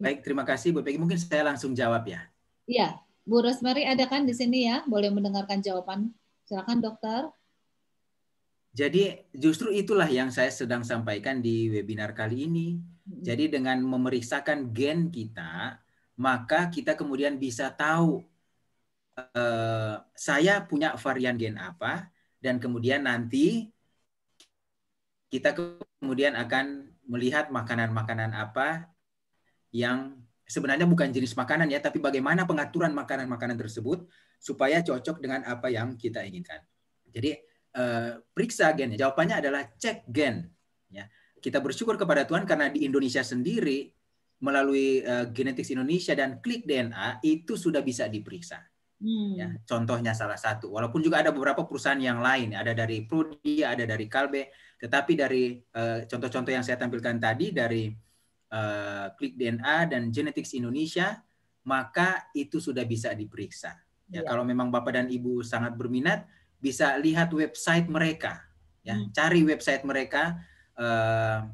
Baik, terima kasih Bu Peggy. Mungkin saya langsung jawab ya. Iya, Bu Rosemary ada kan di sini ya? Boleh mendengarkan jawaban. Silakan, Dokter. Jadi justru itulah yang saya sedang sampaikan di webinar kali ini. Jadi dengan memeriksakan gen kita, maka kita kemudian bisa tahu eh, saya punya varian gen apa dan kemudian nanti kita kemudian akan melihat makanan-makanan apa yang sebenarnya bukan jenis makanan ya, tapi bagaimana pengaturan makanan-makanan tersebut supaya cocok dengan apa yang kita inginkan. Jadi Eh, periksa gen. Jawabannya adalah cek gen. Ya. Kita bersyukur kepada Tuhan karena di Indonesia sendiri melalui uh, Indonesia dan klik DNA itu sudah bisa diperiksa. Hmm. Ya, contohnya salah satu. Walaupun juga ada beberapa perusahaan yang lain, ada dari Prodi, ada dari Kalbe, tetapi dari eh, contoh-contoh yang saya tampilkan tadi dari uh, klik DNA dan genetik Indonesia, maka itu sudah bisa diperiksa. Ya, ya. Kalau memang Bapak dan Ibu sangat berminat, bisa lihat website mereka, ya, hmm. cari website mereka, uh,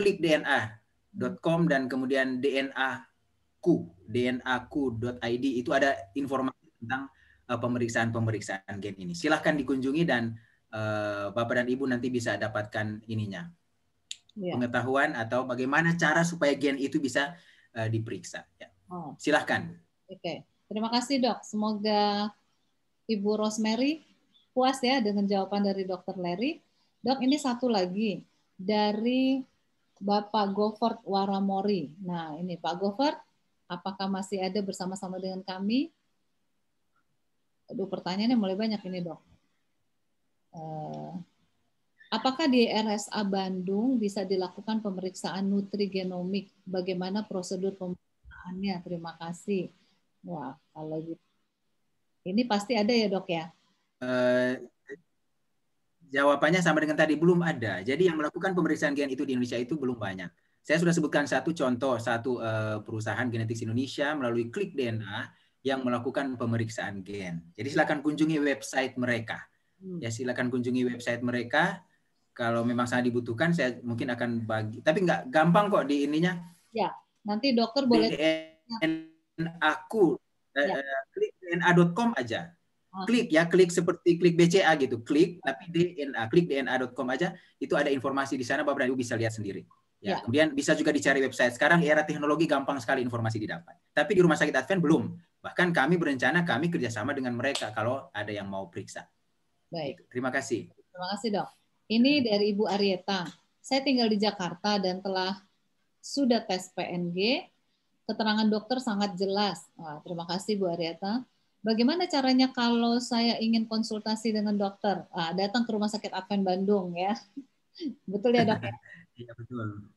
klik dna.com dan kemudian dna.ku, dna.ku.id itu ada informasi tentang uh, pemeriksaan-pemeriksaan gen ini. Silahkan dikunjungi dan uh, Bapak dan Ibu nanti bisa dapatkan ininya. Yeah. Pengetahuan atau bagaimana cara supaya gen itu bisa uh, diperiksa. Ya. Oh. Silahkan. Oke, okay. terima kasih dok. Semoga Ibu Rosemary puas ya dengan jawaban dari Dokter Larry. Dok, ini satu lagi dari Bapak Govert Waramori. Nah, ini Pak Govert, apakah masih ada bersama-sama dengan kami? Aduh, pertanyaannya mulai banyak ini, Dok. Eh, apakah di RSA Bandung bisa dilakukan pemeriksaan nutrigenomik? Bagaimana prosedur pemeriksaannya? Terima kasih. Wah, kalau gitu ini pasti ada ya dok ya? Uh, jawabannya sama dengan tadi belum ada. Jadi yang melakukan pemeriksaan gen itu di Indonesia itu belum banyak. Saya sudah sebutkan satu contoh satu uh, perusahaan genetik Indonesia melalui klik DNA yang melakukan pemeriksaan gen. Jadi silakan kunjungi website mereka. Hmm. Ya silakan kunjungi website mereka. Kalau memang sangat dibutuhkan, saya mungkin akan bagi. Tapi nggak gampang kok di ininya. Ya, nanti dokter boleh. DNA aku ya. Eh, klik dna.com aja. Oh. Klik ya, klik seperti klik BCA gitu, klik tapi DNA, klik dna.com aja, itu ada informasi di sana Bapak Ibu bisa lihat sendiri. Ya, ya. Kemudian bisa juga dicari website. Sekarang era teknologi gampang sekali informasi didapat. Tapi di Rumah Sakit Advent belum. Bahkan kami berencana kami kerjasama dengan mereka kalau ada yang mau periksa. Baik. Gitu. Terima kasih. Terima kasih dok. Ini hmm. dari Ibu Arieta. Saya tinggal di Jakarta dan telah sudah tes PNG. Keterangan dokter sangat jelas. Wah, terima kasih Bu Arieta. Bagaimana caranya kalau saya ingin konsultasi dengan dokter? Ah, datang ke Rumah Sakit Advent Bandung ya. <laughs> betul ya dokter? <laughs> Iya betul,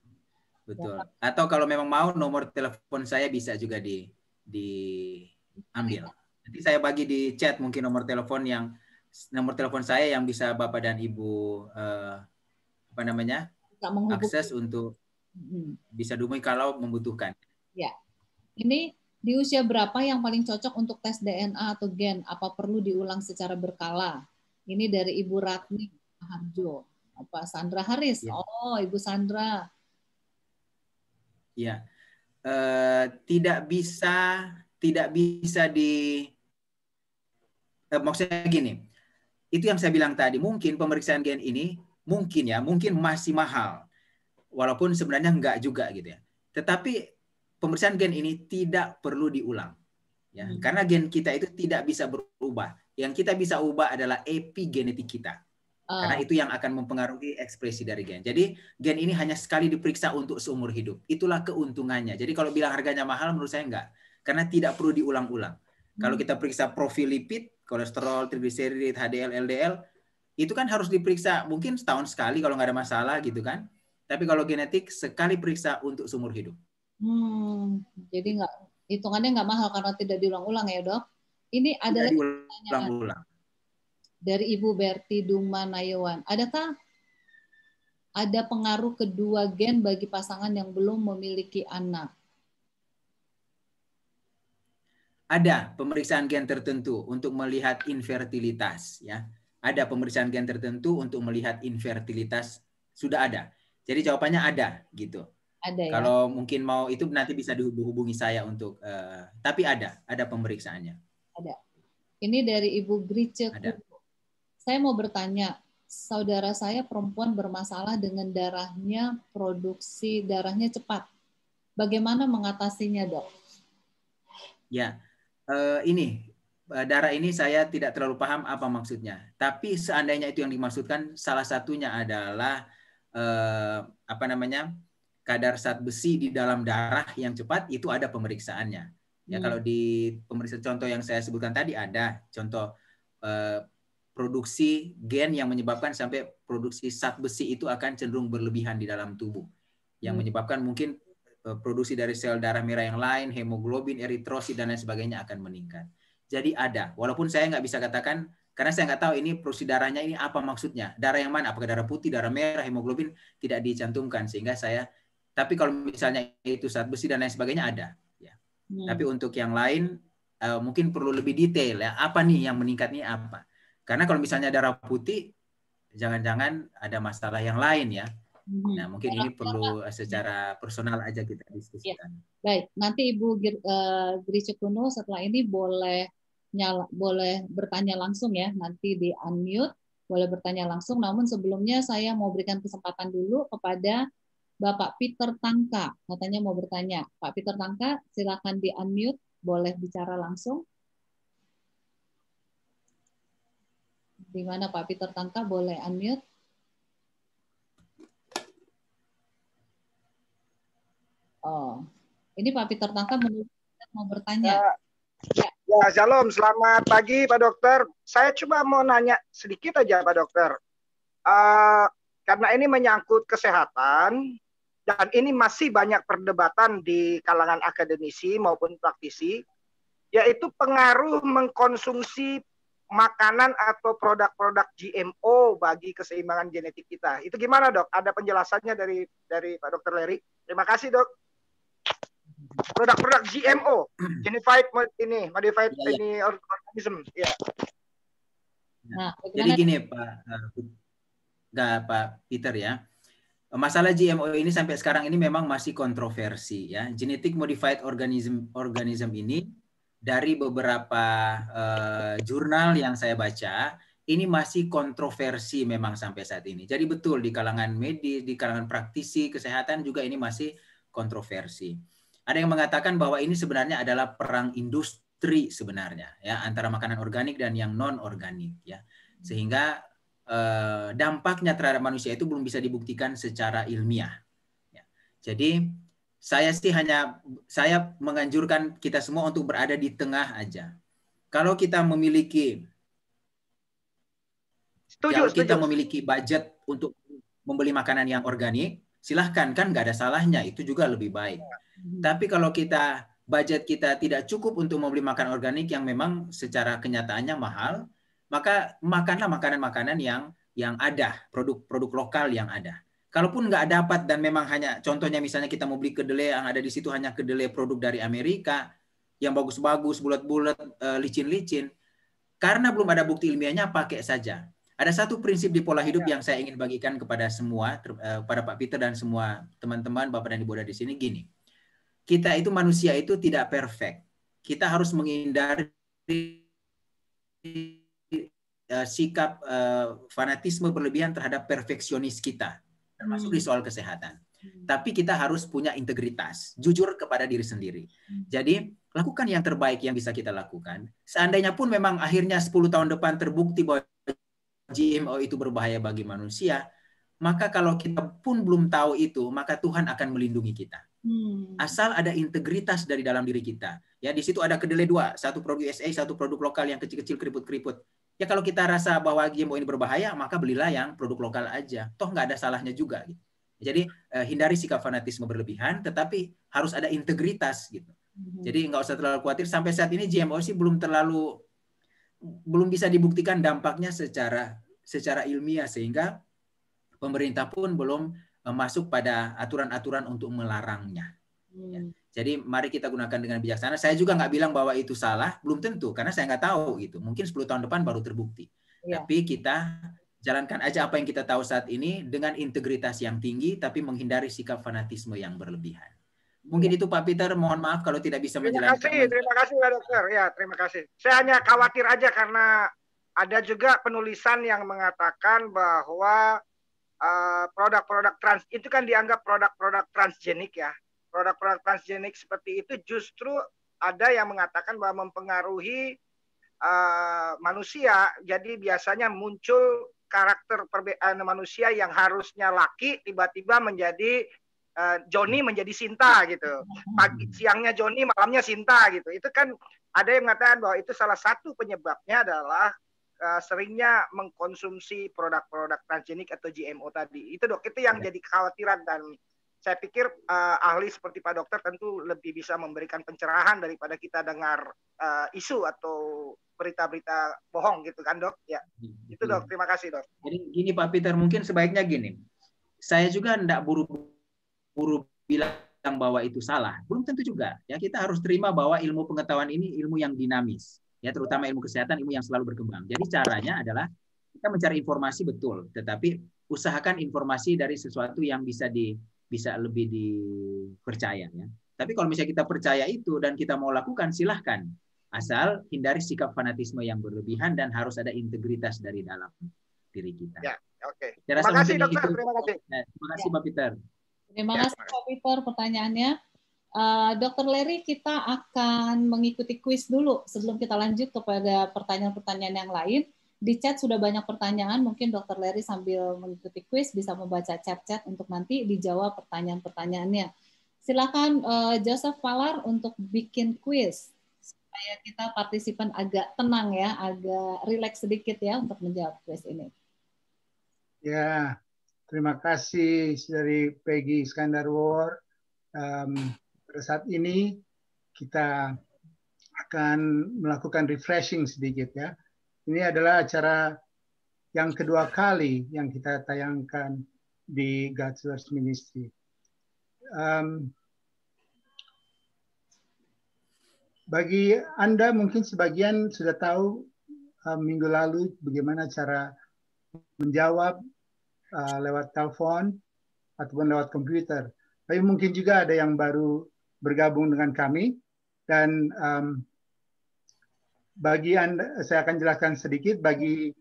betul. Atau kalau memang mau nomor telepon saya bisa juga di diambil. Iya. Nanti saya bagi di chat mungkin nomor telepon yang nomor telepon saya yang bisa bapak dan ibu eh, apa namanya akses untuk mm-hmm. bisa dihubungi kalau membutuhkan. Ya, ini di usia berapa yang paling cocok untuk tes DNA atau gen? Apa perlu diulang secara berkala? Ini dari Ibu Ratni Harjo. Apa Sandra Haris? Ya. Oh, Ibu Sandra. Ya. Uh, tidak bisa tidak bisa di uh, maksudnya gini. Itu yang saya bilang tadi, mungkin pemeriksaan gen ini mungkin ya, mungkin masih mahal. Walaupun sebenarnya enggak juga gitu ya. Tetapi pemeriksaan gen ini tidak perlu diulang. Ya, hmm. karena gen kita itu tidak bisa berubah. Yang kita bisa ubah adalah epigenetik kita. Oh. Karena itu yang akan mempengaruhi ekspresi dari gen. Jadi gen ini hanya sekali diperiksa untuk seumur hidup. Itulah keuntungannya. Jadi kalau bilang harganya mahal menurut saya enggak. Karena tidak perlu diulang-ulang. Hmm. Kalau kita periksa profil lipid, kolesterol, trigliserid, HDL, LDL, itu kan harus diperiksa mungkin setahun sekali kalau nggak ada masalah gitu kan. Tapi kalau genetik sekali periksa untuk seumur hidup. Hmm, jadi nggak hitungannya nggak mahal karena tidak diulang-ulang ya dok. Ini adalah Dari Ibu Berti Duma Nayawan. Adakah ada pengaruh kedua gen bagi pasangan yang belum memiliki anak? Ada pemeriksaan gen tertentu untuk melihat infertilitas ya. Ada pemeriksaan gen tertentu untuk melihat infertilitas sudah ada. Jadi jawabannya ada gitu ada ya. Kalau mungkin mau itu nanti bisa dihubungi saya untuk uh, tapi ada, ada pemeriksaannya. Ada. Ini dari Ibu Grice. Saya mau bertanya, saudara saya perempuan bermasalah dengan darahnya produksi darahnya cepat. Bagaimana mengatasinya, Dok? Ya. Uh, ini eh, darah ini saya tidak terlalu paham apa maksudnya. Tapi seandainya itu yang dimaksudkan, salah satunya adalah eh, apa namanya kadar zat besi di dalam darah yang cepat itu ada pemeriksaannya. Ya hmm. kalau di pemeriksaan contoh yang saya sebutkan tadi ada contoh eh, produksi gen yang menyebabkan sampai produksi zat besi itu akan cenderung berlebihan di dalam tubuh yang hmm. menyebabkan mungkin eh, produksi dari sel darah merah yang lain, hemoglobin, eritrosit dan lain sebagainya akan meningkat. Jadi ada, walaupun saya nggak bisa katakan karena saya nggak tahu ini produksi darahnya ini apa maksudnya, darah yang mana, apakah darah putih, darah merah, hemoglobin tidak dicantumkan sehingga saya tapi kalau misalnya itu saat besi dan lain sebagainya ada. Ya. Hmm. Tapi untuk yang lain uh, mungkin perlu lebih detail ya. Apa nih yang meningkat nih apa? Karena kalau misalnya darah putih, jangan-jangan ada masalah yang lain ya. Hmm. Nah mungkin ini perlu eh, secara personal aja kita diskusikan. Ya. Baik, nanti Ibu uh, eh, Gerice Kuno setelah ini boleh nyala, boleh bertanya langsung ya. Nanti di unmute boleh bertanya langsung. Namun sebelumnya saya mau berikan kesempatan dulu kepada Bapak Peter Tangka katanya mau bertanya. Pak Peter Tangka, silakan di unmute, boleh bicara langsung. Di mana Pak Peter Tangka boleh unmute? Oh, ini Pak Peter Tangka mau bertanya. Ya. Ya. Shalom. Selamat pagi Pak Dokter. Saya cuma mau nanya sedikit aja Pak Dokter. Uh, karena ini menyangkut kesehatan, dan ini masih banyak perdebatan di kalangan akademisi maupun praktisi, yaitu pengaruh mengkonsumsi makanan atau produk-produk GMO bagi keseimbangan genetik kita. Itu gimana dok? Ada penjelasannya dari dari Pak Dokter Leri. Terima kasih dok. Produk-produk GMO, genified <clears throat> ini, modified ya, ya. ini organism. Ya. Nah, Jadi gini Pak, nggak eh, Pak Peter ya Masalah GMO ini sampai sekarang ini memang masih kontroversi ya. Genetic modified organism organism ini dari beberapa uh, jurnal yang saya baca ini masih kontroversi memang sampai saat ini. Jadi betul di kalangan medis, di kalangan praktisi kesehatan juga ini masih kontroversi. Ada yang mengatakan bahwa ini sebenarnya adalah perang industri sebenarnya ya antara makanan organik dan yang non organik ya. Sehingga Eh, dampaknya terhadap manusia itu belum bisa dibuktikan secara ilmiah. Ya. Jadi saya sih hanya saya menganjurkan kita semua untuk berada di tengah aja. Kalau kita memiliki setuju, kalau kita setuju. memiliki budget untuk membeli makanan yang organik, silahkan kan nggak ada salahnya itu juga lebih baik. Ya. Tapi kalau kita budget kita tidak cukup untuk membeli makanan organik yang memang secara kenyataannya mahal, maka makanlah makanan-makanan yang yang ada, produk-produk lokal yang ada. Kalaupun nggak dapat dan memang hanya contohnya misalnya kita mau beli kedelai yang ada di situ hanya kedelai produk dari Amerika yang bagus-bagus, bulat-bulat, eh, licin-licin. Karena belum ada bukti ilmiahnya, pakai saja. Ada satu prinsip di pola hidup ya. yang saya ingin bagikan kepada semua, eh, kepada Pak Peter dan semua teman-teman, Bapak dan Ibu ada di sini, gini. Kita itu manusia itu tidak perfect. Kita harus menghindari Eh, sikap uh, fanatisme berlebihan terhadap perfeksionis kita, termasuk hmm. di soal kesehatan. Hmm. Tapi kita harus punya integritas, jujur kepada diri sendiri. Hmm. Jadi lakukan yang terbaik yang bisa kita lakukan. Seandainya pun memang akhirnya 10 tahun depan terbukti bahwa GMO oh, itu berbahaya bagi manusia, maka kalau kita pun belum tahu itu, maka Tuhan akan melindungi kita. Hmm. Asal ada integritas dari dalam diri kita. Ya, di situ ada kedelai dua, satu produk USA, satu produk lokal yang kecil-kecil keriput-keriput ya kalau kita rasa bahwa GMO ini berbahaya, maka belilah yang produk lokal aja. Toh nggak ada salahnya juga. Gitu. Jadi eh, hindari sikap fanatisme berlebihan, tetapi harus ada integritas gitu. Mm-hmm. Jadi nggak usah terlalu khawatir. Sampai saat ini GMO sih belum terlalu belum bisa dibuktikan dampaknya secara secara ilmiah sehingga pemerintah pun belum eh, masuk pada aturan-aturan untuk melarangnya. Mm. Ya. Jadi mari kita gunakan dengan bijaksana. Saya juga nggak bilang bahwa itu salah, belum tentu karena saya nggak tahu gitu. Mungkin 10 tahun depan baru terbukti. Ya. Tapi kita jalankan aja apa yang kita tahu saat ini dengan integritas yang tinggi tapi menghindari sikap fanatisme yang berlebihan. Mungkin iya. itu Pak Peter, mohon maaf kalau tidak bisa terima menjelaskan. Terima kasih, terima kasih Pak Dokter. Ya, terima kasih. Saya hanya khawatir aja karena ada juga penulisan yang mengatakan bahwa eh, produk-produk uh, trans itu kan dianggap produk-produk transgenik ya produk-produk transgenik seperti itu justru ada yang mengatakan bahwa mempengaruhi uh, manusia. Jadi biasanya muncul karakter perbedaan manusia yang harusnya laki tiba-tiba menjadi uh, Joni menjadi Sinta gitu. Pagi siangnya Joni, malamnya Sinta gitu. Itu kan ada yang mengatakan bahwa itu salah satu penyebabnya adalah uh, seringnya mengkonsumsi produk-produk transgenik atau GMO tadi. Itu dok, itu yang ya. jadi khawatiran dan saya pikir uh, ahli seperti Pak Dokter tentu lebih bisa memberikan pencerahan daripada kita dengar uh, isu atau berita-berita bohong gitu kan dok? Ya, iya, itu dok. Terima kasih dok. Jadi gini Pak Peter, mungkin sebaiknya gini, saya juga tidak buru-buru bilang bahwa itu salah. Belum tentu juga. Ya kita harus terima bahwa ilmu pengetahuan ini ilmu yang dinamis, ya terutama ilmu kesehatan, ilmu yang selalu berkembang. Jadi caranya adalah kita mencari informasi betul, tetapi usahakan informasi dari sesuatu yang bisa di bisa lebih dipercaya ya. Tapi kalau misalnya kita percaya itu dan kita mau lakukan silahkan asal hindari sikap fanatisme yang berlebihan dan harus ada integritas dari dalam diri kita. Ya, oke. Okay. Terima kasih dokter, terima kasih. Ya, terima kasih Pak Peter. Terima ya, kasih Pak Peter pertanyaannya. Uh, Dokter Larry, kita akan mengikuti kuis dulu sebelum kita lanjut kepada pertanyaan-pertanyaan yang lain. Di chat sudah banyak pertanyaan, mungkin Dokter Larry sambil mengikuti kuis bisa membaca chat-chat untuk nanti dijawab pertanyaan-pertanyaannya. Silakan uh, Joseph Palar untuk bikin kuis supaya kita partisipan agak tenang ya, agak rileks sedikit ya untuk menjawab kuis ini. Ya, terima kasih dari Peggy Skandarwar. Um, pada saat ini kita akan melakukan refreshing sedikit ya ini adalah acara yang kedua kali yang kita tayangkan di God's Word Ministry. Um, bagi Anda mungkin sebagian sudah tahu um, minggu lalu bagaimana cara menjawab uh, lewat telepon ataupun lewat komputer. Tapi mungkin juga ada yang baru bergabung dengan kami dan um, bagi Anda, saya akan jelaskan sedikit bagi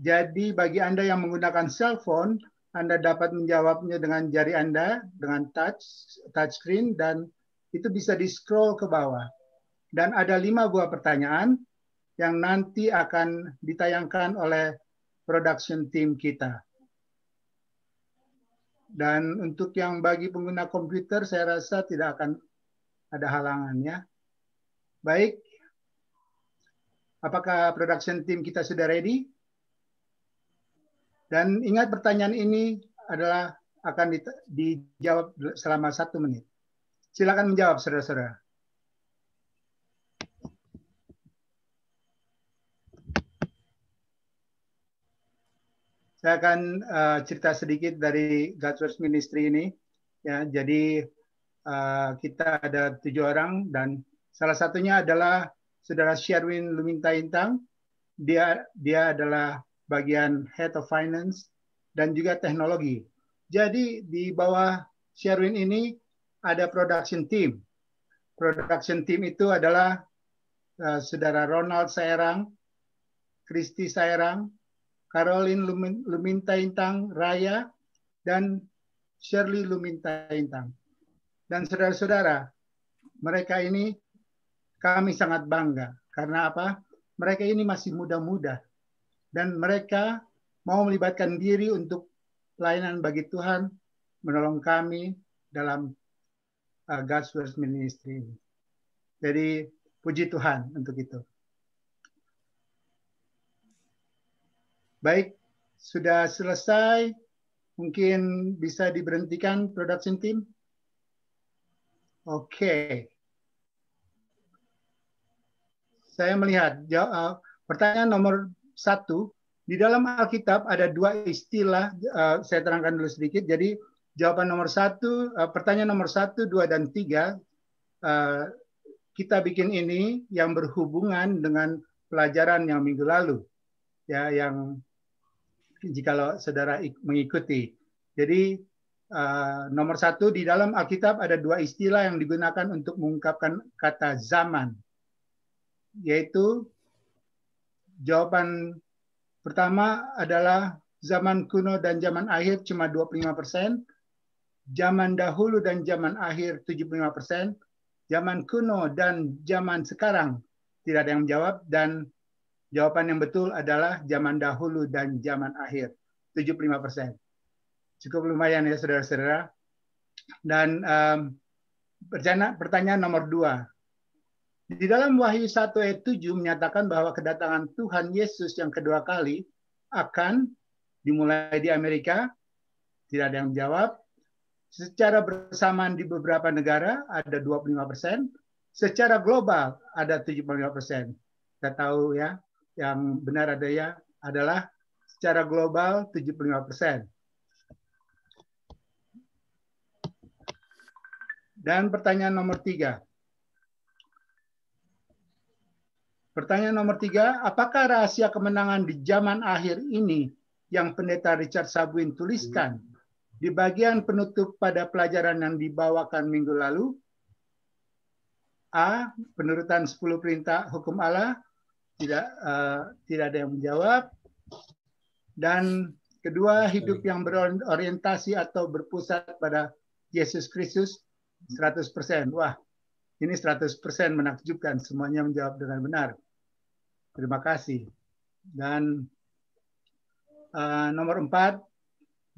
jadi bagi Anda yang menggunakan cell phone, Anda dapat menjawabnya dengan jari Anda dengan touch touch screen dan itu bisa di scroll ke bawah. Dan ada lima buah pertanyaan yang nanti akan ditayangkan oleh production team kita. Dan untuk yang bagi pengguna komputer, saya rasa tidak akan ada halangannya. Baik, Apakah production team kita sudah ready? Dan ingat pertanyaan ini adalah akan di, dijawab selama satu menit. Silakan menjawab, saudara-saudara. Saya akan uh, cerita sedikit dari God's Ministry ini. Ya, jadi uh, kita ada tujuh orang dan salah satunya adalah Saudara Sherwin Luminta Intang. Dia dia adalah bagian Head of Finance dan juga teknologi. Jadi di bawah Sherwin ini ada production team. Production team itu adalah uh, saudara Ronald Sairang, Kristi Sairang, Caroline Luminta Intang Raya, dan Shirley Luminta Intang. Dan saudara-saudara, mereka ini kami sangat bangga karena apa? Mereka ini masih muda-muda dan mereka mau melibatkan diri untuk pelayanan bagi Tuhan, menolong kami dalam uh, God's Word Ministry ini. Jadi puji Tuhan untuk itu. Baik, sudah selesai. Mungkin bisa diberhentikan production team. Oke. Okay saya melihat jawab, eh, pertanyaan nomor satu di dalam Alkitab ada dua istilah eh, saya terangkan dulu sedikit. Jadi jawaban nomor satu, eh, pertanyaan nomor satu, dua dan tiga kita bikin ini yang berhubungan dengan pelajaran yang minggu lalu, ya yang jikalau saudara mengikuti. Jadi nomor satu di dalam Alkitab ada dua istilah yang digunakan untuk mengungkapkan kata zaman yaitu jawaban pertama adalah zaman kuno dan zaman akhir cuma 25 persen, zaman dahulu dan zaman akhir 75 persen, zaman kuno dan zaman sekarang tidak ada yang menjawab dan jawaban yang betul adalah zaman dahulu dan zaman akhir 75 persen. Cukup lumayan ya saudara-saudara. Dan um, pertanyaan nomor dua, di dalam Wahyu 1 ayat 7 menyatakan bahwa kedatangan Tuhan Yesus yang kedua kali akan dimulai di Amerika. Tidak ada yang menjawab. Secara bersamaan di beberapa negara ada 25 persen. Secara global ada 75 persen. Kita tahu ya, yang benar ada ya adalah secara global 75 persen. Dan pertanyaan nomor tiga, Pertanyaan nomor tiga, apakah rahasia kemenangan di zaman akhir ini yang pendeta Richard Sabuin tuliskan di bagian penutup pada pelajaran yang dibawakan minggu lalu? A. Penurutan 10 perintah hukum Allah. Tidak, uh, tidak ada yang menjawab. Dan kedua, hidup yang berorientasi atau berpusat pada Yesus Kristus 100%. Wah, ini 100% menakjubkan. Semuanya menjawab dengan benar. Terima kasih. Dan uh, nomor empat,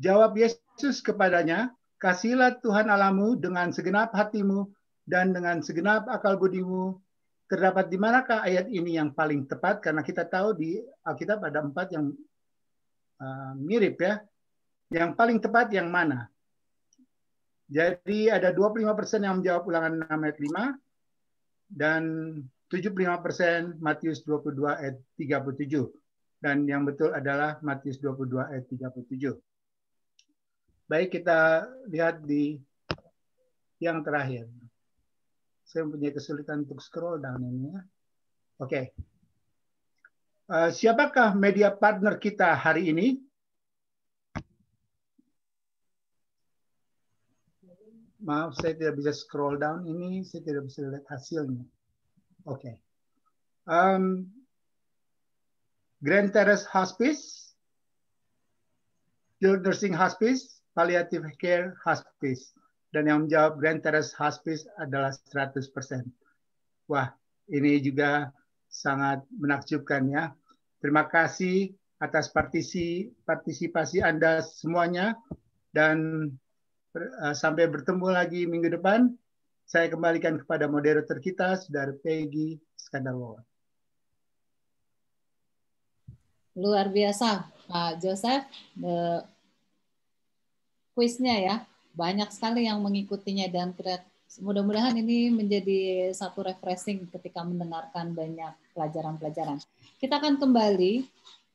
jawab Yesus kepadanya, kasihlah Tuhan Alamu dengan segenap hatimu dan dengan segenap akal budimu. Terdapat di manakah ayat ini yang paling tepat? Karena kita tahu di Alkitab ada empat yang uh, mirip ya. Yang paling tepat yang mana? Jadi ada 25% yang menjawab ulangan 6 ayat 5 dan 75 persen Matius 22 ayat 37. Dan yang betul adalah Matius 22 ayat 37. Baik, kita lihat di yang terakhir. Saya punya kesulitan untuk scroll down ini. Ya. Oke. Okay. Eh, siapakah media partner kita hari ini? Maaf, saya tidak bisa scroll down ini. Saya tidak bisa lihat hasilnya. Okay. Um, Grand Terrace Hospice, Skilled Nursing Hospice, Palliative Care Hospice. Dan yang menjawab Grand Terrace Hospice adalah 100%. Wah, ini juga sangat menakjubkan ya. Terima kasih atas partisi, partisipasi Anda semuanya dan uh, sampai bertemu lagi minggu depan. Saya kembalikan kepada moderator kita, Saudara Peggy Skandarwawa. Luar biasa, Pak Joseph. The kuisnya ya, banyak sekali yang mengikutinya dan mudah-mudahan ini menjadi satu refreshing ketika mendengarkan banyak pelajaran-pelajaran. Kita akan kembali,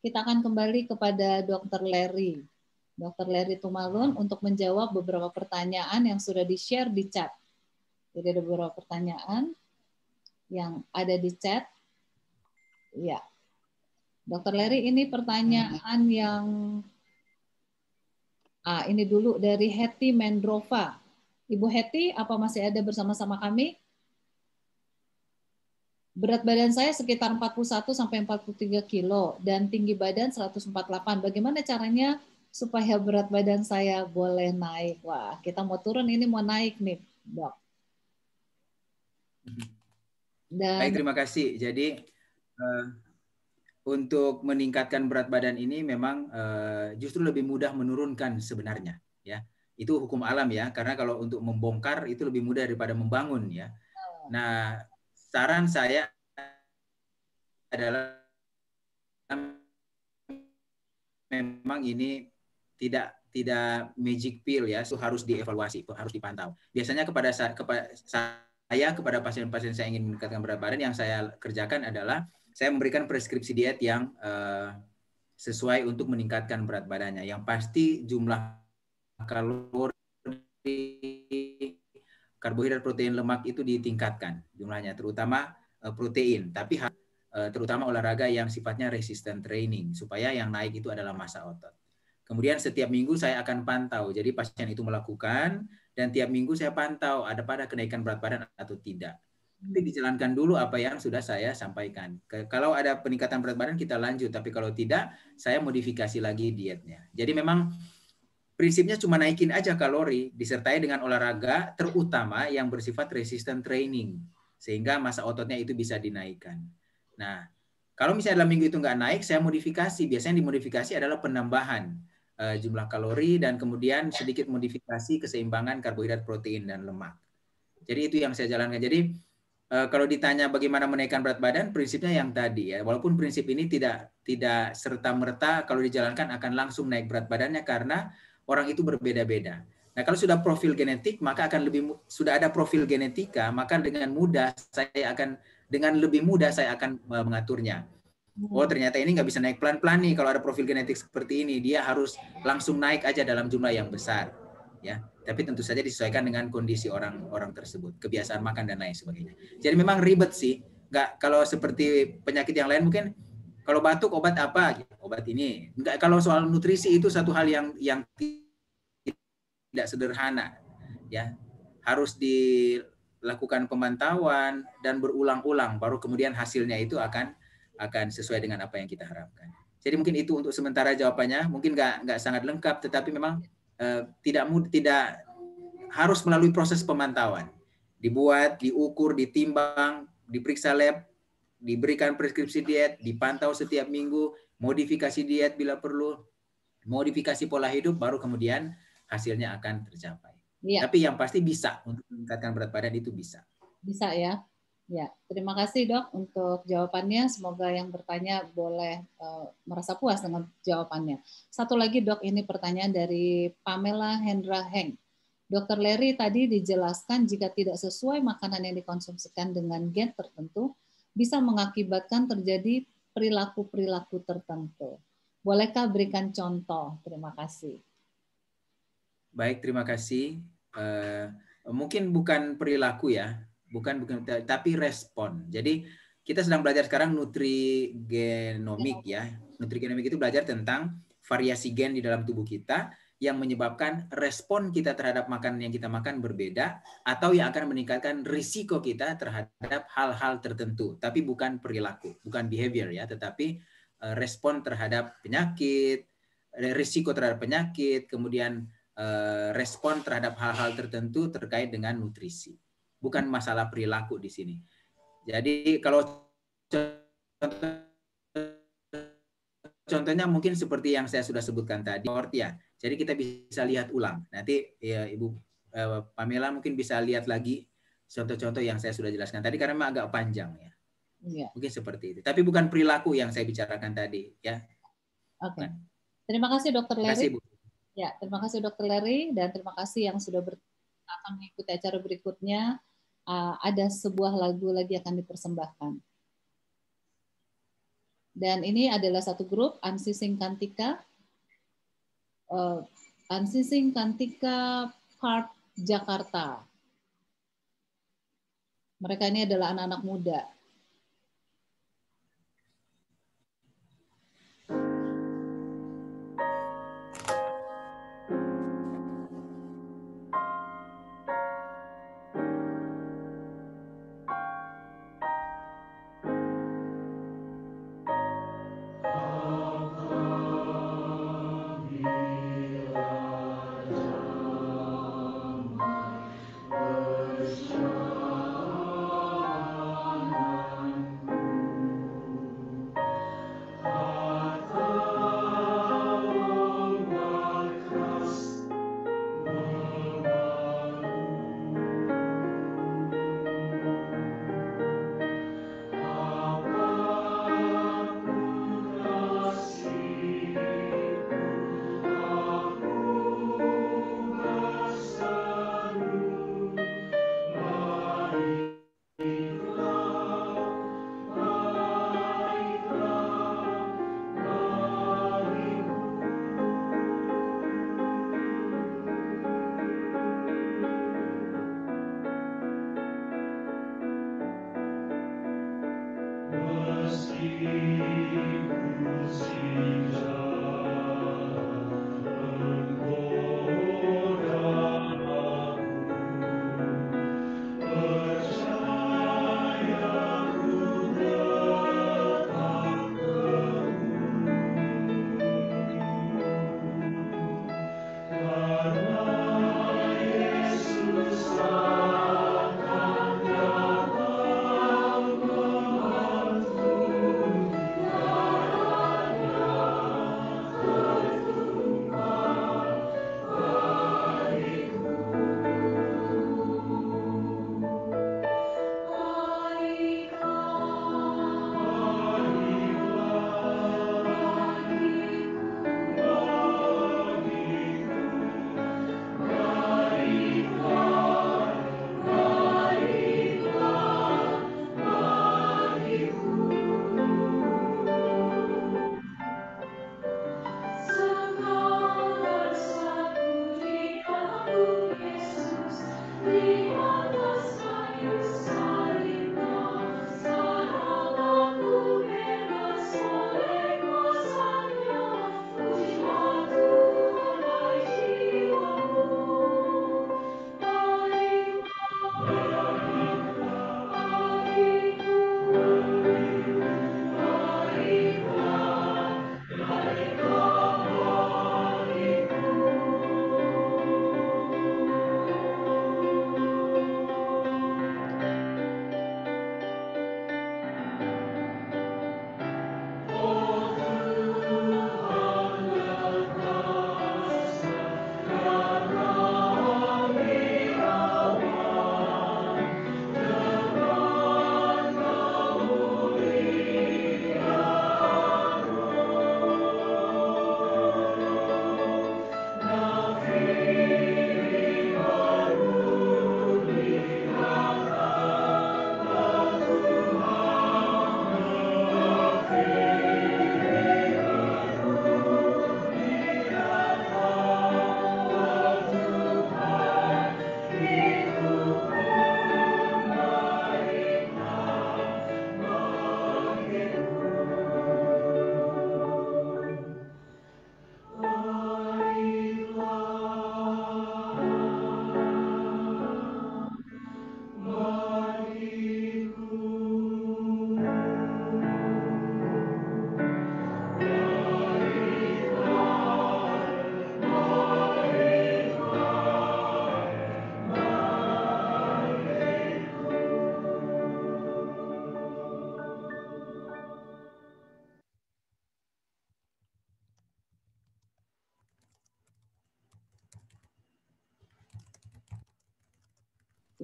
kita akan kembali kepada Dr. Larry Dr. Larry Tumalun untuk menjawab beberapa pertanyaan yang sudah di-share di chat. Jadi ada beberapa pertanyaan yang ada di chat. Ya. Dokter Leri, ini pertanyaan yang ah, ini dulu dari Hetty Mendrova. Ibu Hetty, apa masih ada bersama-sama kami? Berat badan saya sekitar 41 sampai 43 kilo dan tinggi badan 148. Bagaimana caranya supaya berat badan saya boleh naik? Wah, kita mau turun ini mau naik nih, Dok. Mm-hmm. Dan... Baik, terima kasih. Jadi uh, untuk meningkatkan berat badan ini memang uh, justru lebih mudah menurunkan sebenarnya, ya. Itu hukum alam ya, karena kalau untuk membongkar itu lebih mudah daripada membangun ya. Oh. Nah, saran saya adalah memang ini tidak tidak magic pill ya, So harus dievaluasi, harus dipantau. Biasanya kepada kepada saya kepada pasien-pasien saya ingin meningkatkan berat badan yang saya kerjakan adalah saya memberikan preskripsi diet yang uh, sesuai untuk meningkatkan berat badannya. Yang pasti jumlah kalori, karbohidrat, protein, lemak itu ditingkatkan jumlahnya, terutama eh, protein. Tapi eh, terutama olahraga yang sifatnya resistant training supaya yang naik itu adalah massa otot. Kemudian setiap minggu saya akan pantau. Jadi pasien itu melakukan dan tiap minggu saya pantau ada pada kenaikan berat badan atau tidak. Jadi hmm. dijalankan dulu apa yang sudah saya sampaikan. kalau ada peningkatan berat badan kita lanjut, tapi kalau tidak saya modifikasi lagi dietnya. Jadi memang prinsipnya cuma naikin aja kalori disertai dengan olahraga terutama yang bersifat resistant training sehingga masa ototnya itu bisa dinaikkan. Nah, kalau misalnya dalam minggu itu nggak naik, saya modifikasi. Biasanya dimodifikasi adalah penambahan Eh, jumlah kalori dan kemudian sedikit modifikasi keseimbangan karbohidrat, protein dan lemak. Jadi itu yang saya jalankan. Jadi eh, kalau ditanya bagaimana menaikkan berat badan, prinsipnya yang tadi ya. Walaupun prinsip ini tidak tidak serta merta kalau dijalankan akan langsung naik berat badannya karena orang itu berbeda-beda. Nah, kalau sudah profil genetik, maka akan lebih sudah ada profil genetika, maka dengan mudah saya akan dengan lebih mudah saya akan eh, mengaturnya oh ternyata ini nggak bisa naik pelan-pelan nih kalau ada profil genetik seperti ini dia harus langsung naik aja dalam jumlah yang besar ya tapi tentu saja disesuaikan dengan kondisi orang orang tersebut kebiasaan makan dan lain sebagainya jadi memang ribet sih nggak kalau seperti penyakit yang lain mungkin kalau batuk obat apa obat ini nggak kalau soal nutrisi itu satu hal yang yang tidak sederhana ya harus dilakukan pemantauan dan berulang-ulang baru kemudian hasilnya itu akan akan sesuai dengan apa yang kita harapkan. Jadi mungkin itu untuk sementara jawabannya. Mungkin nggak nggak sangat lengkap, tetapi memang uh, tidak tidak harus melalui proses pemantauan. Dibuat, diukur, ditimbang, diperiksa lab, diberikan preskripsi diet, dipantau setiap minggu, modifikasi diet bila perlu, modifikasi pola hidup, baru kemudian hasilnya akan tercapai. Ya. Tapi yang pasti bisa untuk meningkatkan berat badan itu bisa. Bisa ya. Ya, terima kasih dok untuk jawabannya. Semoga yang bertanya boleh uh, merasa puas dengan jawabannya. Satu lagi dok, ini pertanyaan dari Pamela Hendra Heng. Dokter Larry tadi dijelaskan jika tidak sesuai makanan yang dikonsumsikan dengan gen tertentu bisa mengakibatkan terjadi perilaku-perilaku tertentu. Bolehkah berikan contoh? Terima kasih. Baik, terima kasih. Uh, mungkin bukan perilaku ya, bukan bukan tapi respon. Jadi kita sedang belajar sekarang nutrigenomik ya. Nutrigenomik itu belajar tentang variasi gen di dalam tubuh kita yang menyebabkan respon kita terhadap makanan yang kita makan berbeda atau yang akan meningkatkan risiko kita terhadap hal-hal tertentu. Tapi bukan perilaku, bukan behavior ya, tetapi eh, respon terhadap penyakit, risiko terhadap penyakit, kemudian eh, respon terhadap hal-hal tertentu terkait dengan nutrisi bukan masalah perilaku di sini. Jadi kalau contohnya mungkin seperti yang saya sudah sebutkan tadi, ya. Jadi kita bisa lihat ulang. Nanti ya Ibu eh, Pamela mungkin bisa lihat lagi contoh-contoh yang saya sudah jelaskan tadi karena memang agak panjang ya. ya. Mungkin seperti itu. Tapi bukan perilaku yang saya bicarakan tadi ya. Oke. Okay. Nah. Terima kasih Dokter Leri. Terima kasih Bu. Ya, terima kasih Dokter Leri dan terima kasih yang sudah ber akan mengikuti acara berikutnya. Uh, ada sebuah lagu lagi akan dipersembahkan. Dan ini adalah satu grup Ansising Kantika. Uh, Ansising Kantika Park Jakarta. Mereka ini adalah anak-anak muda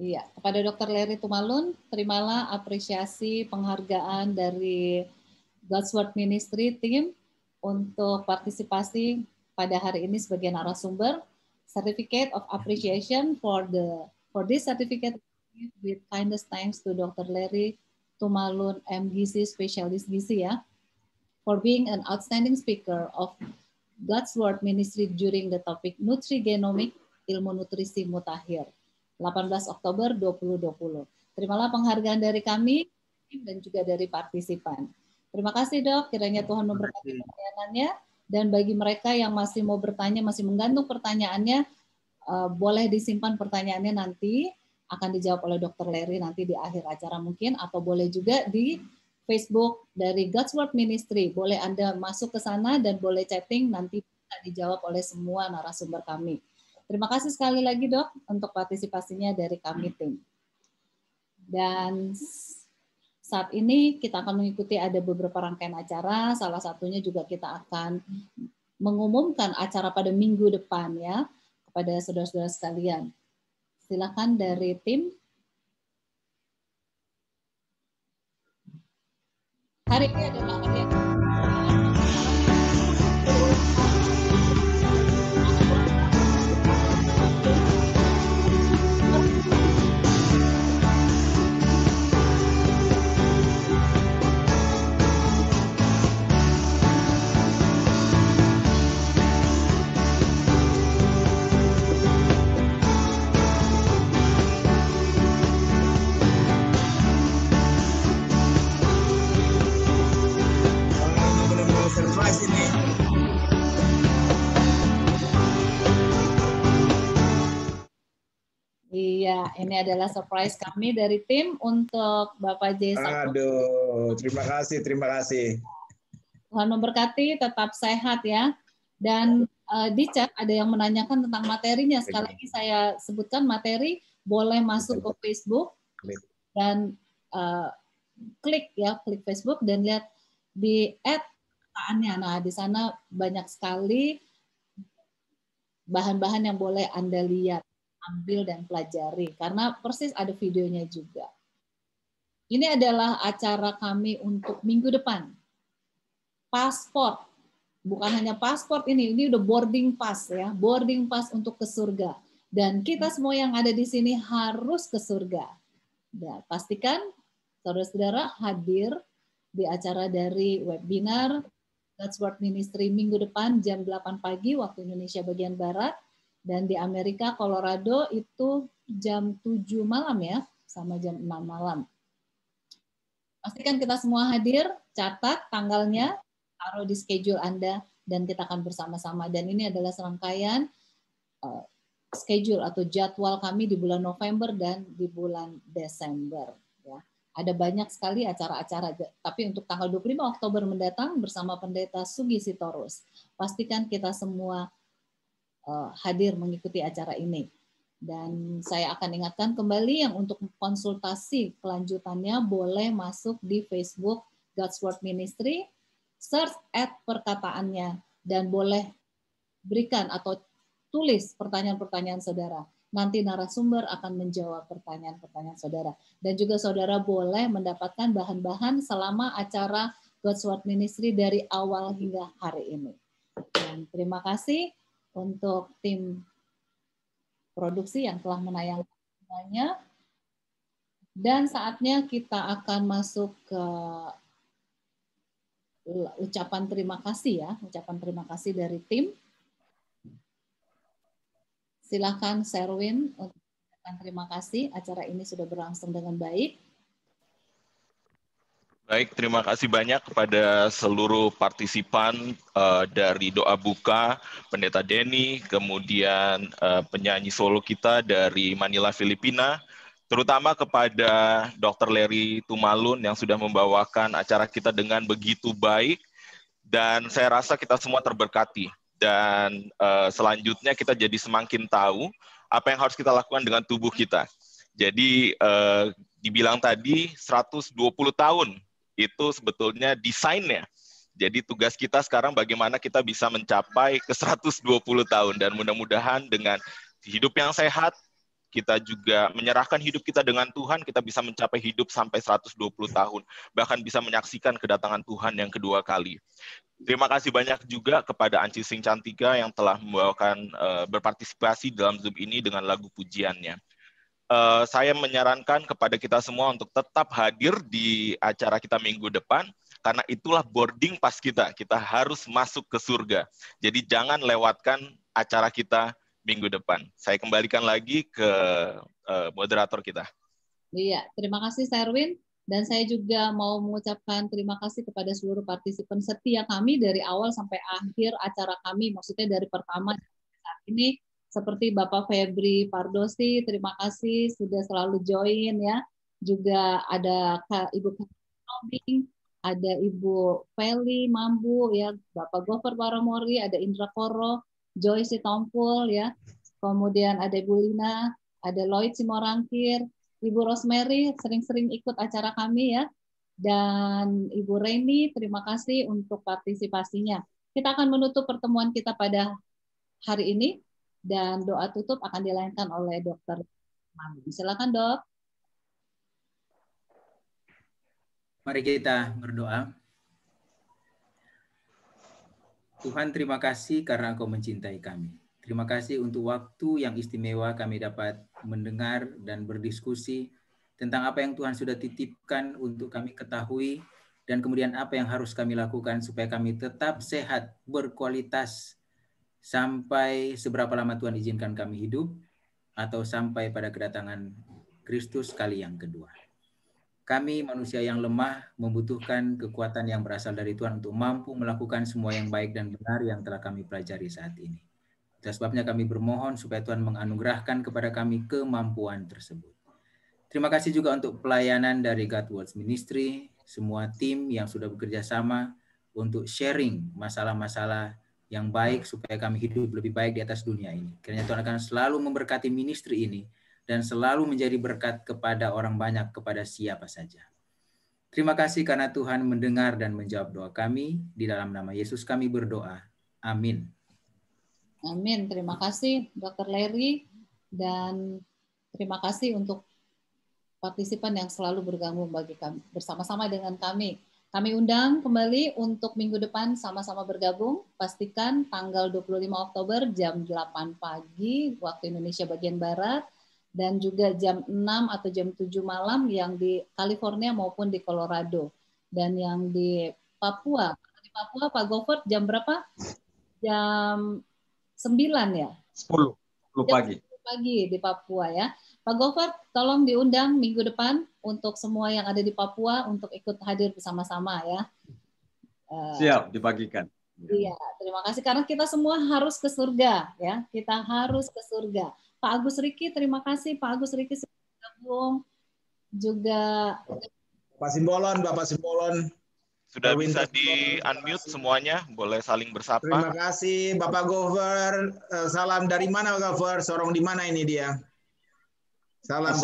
Iya, kepada Dr. Larry Tumalun, terimalah apresiasi penghargaan dari God's Word Ministry Team untuk partisipasi pada hari ini sebagai narasumber. Certificate of Appreciation for the for this certificate with kindest thanks to Dr. Larry Tumalun, MGC Specialist GC ya, for being an outstanding speaker of God's Word Ministry during the topic Nutrigenomic Ilmu Nutrisi Mutakhir. 18 Oktober 2020. Terimalah penghargaan dari kami dan juga dari partisipan. Terima kasih dok, kiranya Tuhan memberkati pertanyaannya. dan bagi mereka yang masih mau bertanya, masih menggantung pertanyaannya, eh, boleh disimpan pertanyaannya nanti akan dijawab oleh Dokter Larry nanti di akhir acara mungkin atau boleh juga di Facebook dari God's Word Ministry. Boleh Anda masuk ke sana dan boleh chatting nanti dijawab oleh semua narasumber kami. Terima kasih sekali lagi dok untuk partisipasinya dari kami tim. Dan saat ini kita akan mengikuti ada beberapa rangkaian acara, salah satunya juga kita akan mengumumkan acara pada minggu depan ya kepada saudara-saudara sekalian. Silakan dari tim. Hari ini adalah hari Iya, ini adalah surprise kami dari tim untuk Bapak J. Aduh, terima kasih, terima kasih. Tuhan memberkati, tetap sehat ya. Dan uh, di chat ada yang menanyakan tentang materinya. Sekali lagi saya sebutkan materi boleh masuk ke Facebook dan uh, klik ya, klik Facebook dan lihat di add pernyataannya. Nah, di sana banyak sekali bahan-bahan yang boleh Anda lihat ambil dan pelajari karena persis ada videonya juga. Ini adalah acara kami untuk minggu depan. Passport bukan hanya paspor ini, ini udah boarding pass ya, boarding pass untuk ke surga. Dan kita semua yang ada di sini harus ke surga. Nah, pastikan saudara-saudara hadir di acara dari webinar God's Word Ministry minggu depan jam 8 pagi waktu Indonesia bagian Barat dan di Amerika Colorado itu jam 7 malam ya, sama jam 6 malam. Pastikan kita semua hadir, catat tanggalnya, taruh di schedule Anda dan kita akan bersama-sama. Dan ini adalah serangkaian uh, schedule atau jadwal kami di bulan November dan di bulan Desember ya. Ada banyak sekali acara-acara tapi untuk tanggal 25 Oktober mendatang bersama Pendeta Sugi Sitorus. Pastikan kita semua Eh, hadir mengikuti acara ini. Dan saya akan ingatkan kembali yang untuk konsultasi kelanjutannya boleh masuk di Facebook God's Word Ministry, search at perkataannya, dan boleh berikan atau tulis pertanyaan-pertanyaan saudara. Nanti narasumber akan menjawab pertanyaan-pertanyaan saudara. Dan juga saudara boleh mendapatkan bahan-bahan selama acara God's Word Ministry dari awal hingga hari ini. Dan terima kasih untuk tim produksi yang telah menayangkan semuanya. Dan saatnya kita akan masuk ke ucapan terima kasih ya, ucapan terima kasih dari tim. Silakan Serwin untuk terima kasih. Acara ini sudah berlangsung dengan baik. Baik, terima kasih banyak kepada seluruh partisipan uh, dari doa buka Pendeta Denny, kemudian uh, penyanyi solo kita dari Manila, Filipina, terutama kepada Dr. Larry Tumalun yang sudah membawakan acara kita dengan begitu baik dan saya rasa kita semua terberkati dan uh, selanjutnya kita jadi semakin tahu apa yang harus kita lakukan dengan tubuh kita. Jadi uh, dibilang tadi 120 tahun itu sebetulnya desainnya. Jadi tugas kita sekarang bagaimana kita bisa mencapai ke 120 tahun dan mudah-mudahan dengan hidup yang sehat kita juga menyerahkan hidup kita dengan Tuhan, kita bisa mencapai hidup sampai 120 tahun, bahkan bisa menyaksikan kedatangan Tuhan yang kedua kali. Terima kasih banyak juga kepada Anci Sing Cantika yang telah membawakan eh, berpartisipasi dalam Zoom ini dengan lagu pujiannya. Eh, saya menyarankan kepada kita semua untuk tetap hadir di acara kita minggu depan karena itulah boarding pass kita. Kita harus masuk ke surga. Jadi jangan lewatkan acara kita minggu depan. Saya kembalikan lagi ke uh, moderator kita. Iya, terima kasih Serwin. Dan saya juga mau mengucapkan terima kasih kepada seluruh partisipan setia kami dari awal sampai akhir acara kami, maksudnya dari pertama saat ini seperti Bapak Febri Pardosi, terima kasih sudah selalu join ya. Juga ada Kak, Ibu Kambing, ada Ibu Feli Mambu ya, Bapak Gover Paramori, ada Indra Koro, Joyce Tompul ya. Kemudian ada Ibu Lina, ada Lloyd Simorangkir, Ibu Rosemary sering-sering ikut acara kami ya. Dan Ibu Reni, terima kasih untuk partisipasinya. Kita akan menutup pertemuan kita pada hari ini dan doa tutup akan dilayankan oleh dokter Mami. Silakan dok. Mari kita berdoa. Tuhan terima kasih karena Engkau mencintai kami. Terima kasih untuk waktu yang istimewa kami dapat mendengar dan berdiskusi tentang apa yang Tuhan sudah titipkan untuk kami ketahui dan kemudian apa yang harus kami lakukan supaya kami tetap sehat, berkualitas, sampai seberapa lama Tuhan izinkan kami hidup atau sampai pada kedatangan Kristus kali yang kedua. Kami manusia yang lemah membutuhkan kekuatan yang berasal dari Tuhan untuk mampu melakukan semua yang baik dan benar yang telah kami pelajari saat ini. Itu sebabnya kami bermohon supaya Tuhan menganugerahkan kepada kami kemampuan tersebut. Terima kasih juga untuk pelayanan dari God Words Ministry, semua tim yang sudah bekerja sama untuk sharing masalah-masalah yang baik supaya kami hidup lebih baik di atas dunia ini. Kiranya Tuhan akan selalu memberkati ministry ini dan selalu menjadi berkat kepada orang banyak kepada siapa saja. Terima kasih karena Tuhan mendengar dan menjawab doa kami. Di dalam nama Yesus kami berdoa. Amin. Amin. Terima kasih Dr. Larry dan terima kasih untuk partisipan yang selalu bergabung bagi kami bersama-sama dengan kami. Kami undang kembali untuk minggu depan sama-sama bergabung. Pastikan tanggal 25 Oktober jam 8 pagi waktu Indonesia bagian Barat dan juga jam 6 atau jam 7 malam yang di California maupun di Colorado. Dan yang di Papua, di Papua Pak Goford jam berapa? Jam 9 ya? 10, 10 pagi. 10 pagi di Papua ya. Pak Gofar, tolong diundang minggu depan untuk semua yang ada di Papua untuk ikut hadir bersama-sama ya. Eh, Siap, dibagikan. Iya, terima kasih. Karena kita semua harus ke surga, ya. Kita harus ke surga. Pak Agus Riki, terima kasih. Pak Agus Riki sudah gabung. Juga Pak Simbolon, Bapak Simbolon. Sudah Bapak bisa di-unmute semuanya, boleh saling bersapa. Terima kasih, Bapak Gover. Eh, salam dari mana, Gover? Sorong di mana ini dia? Salam.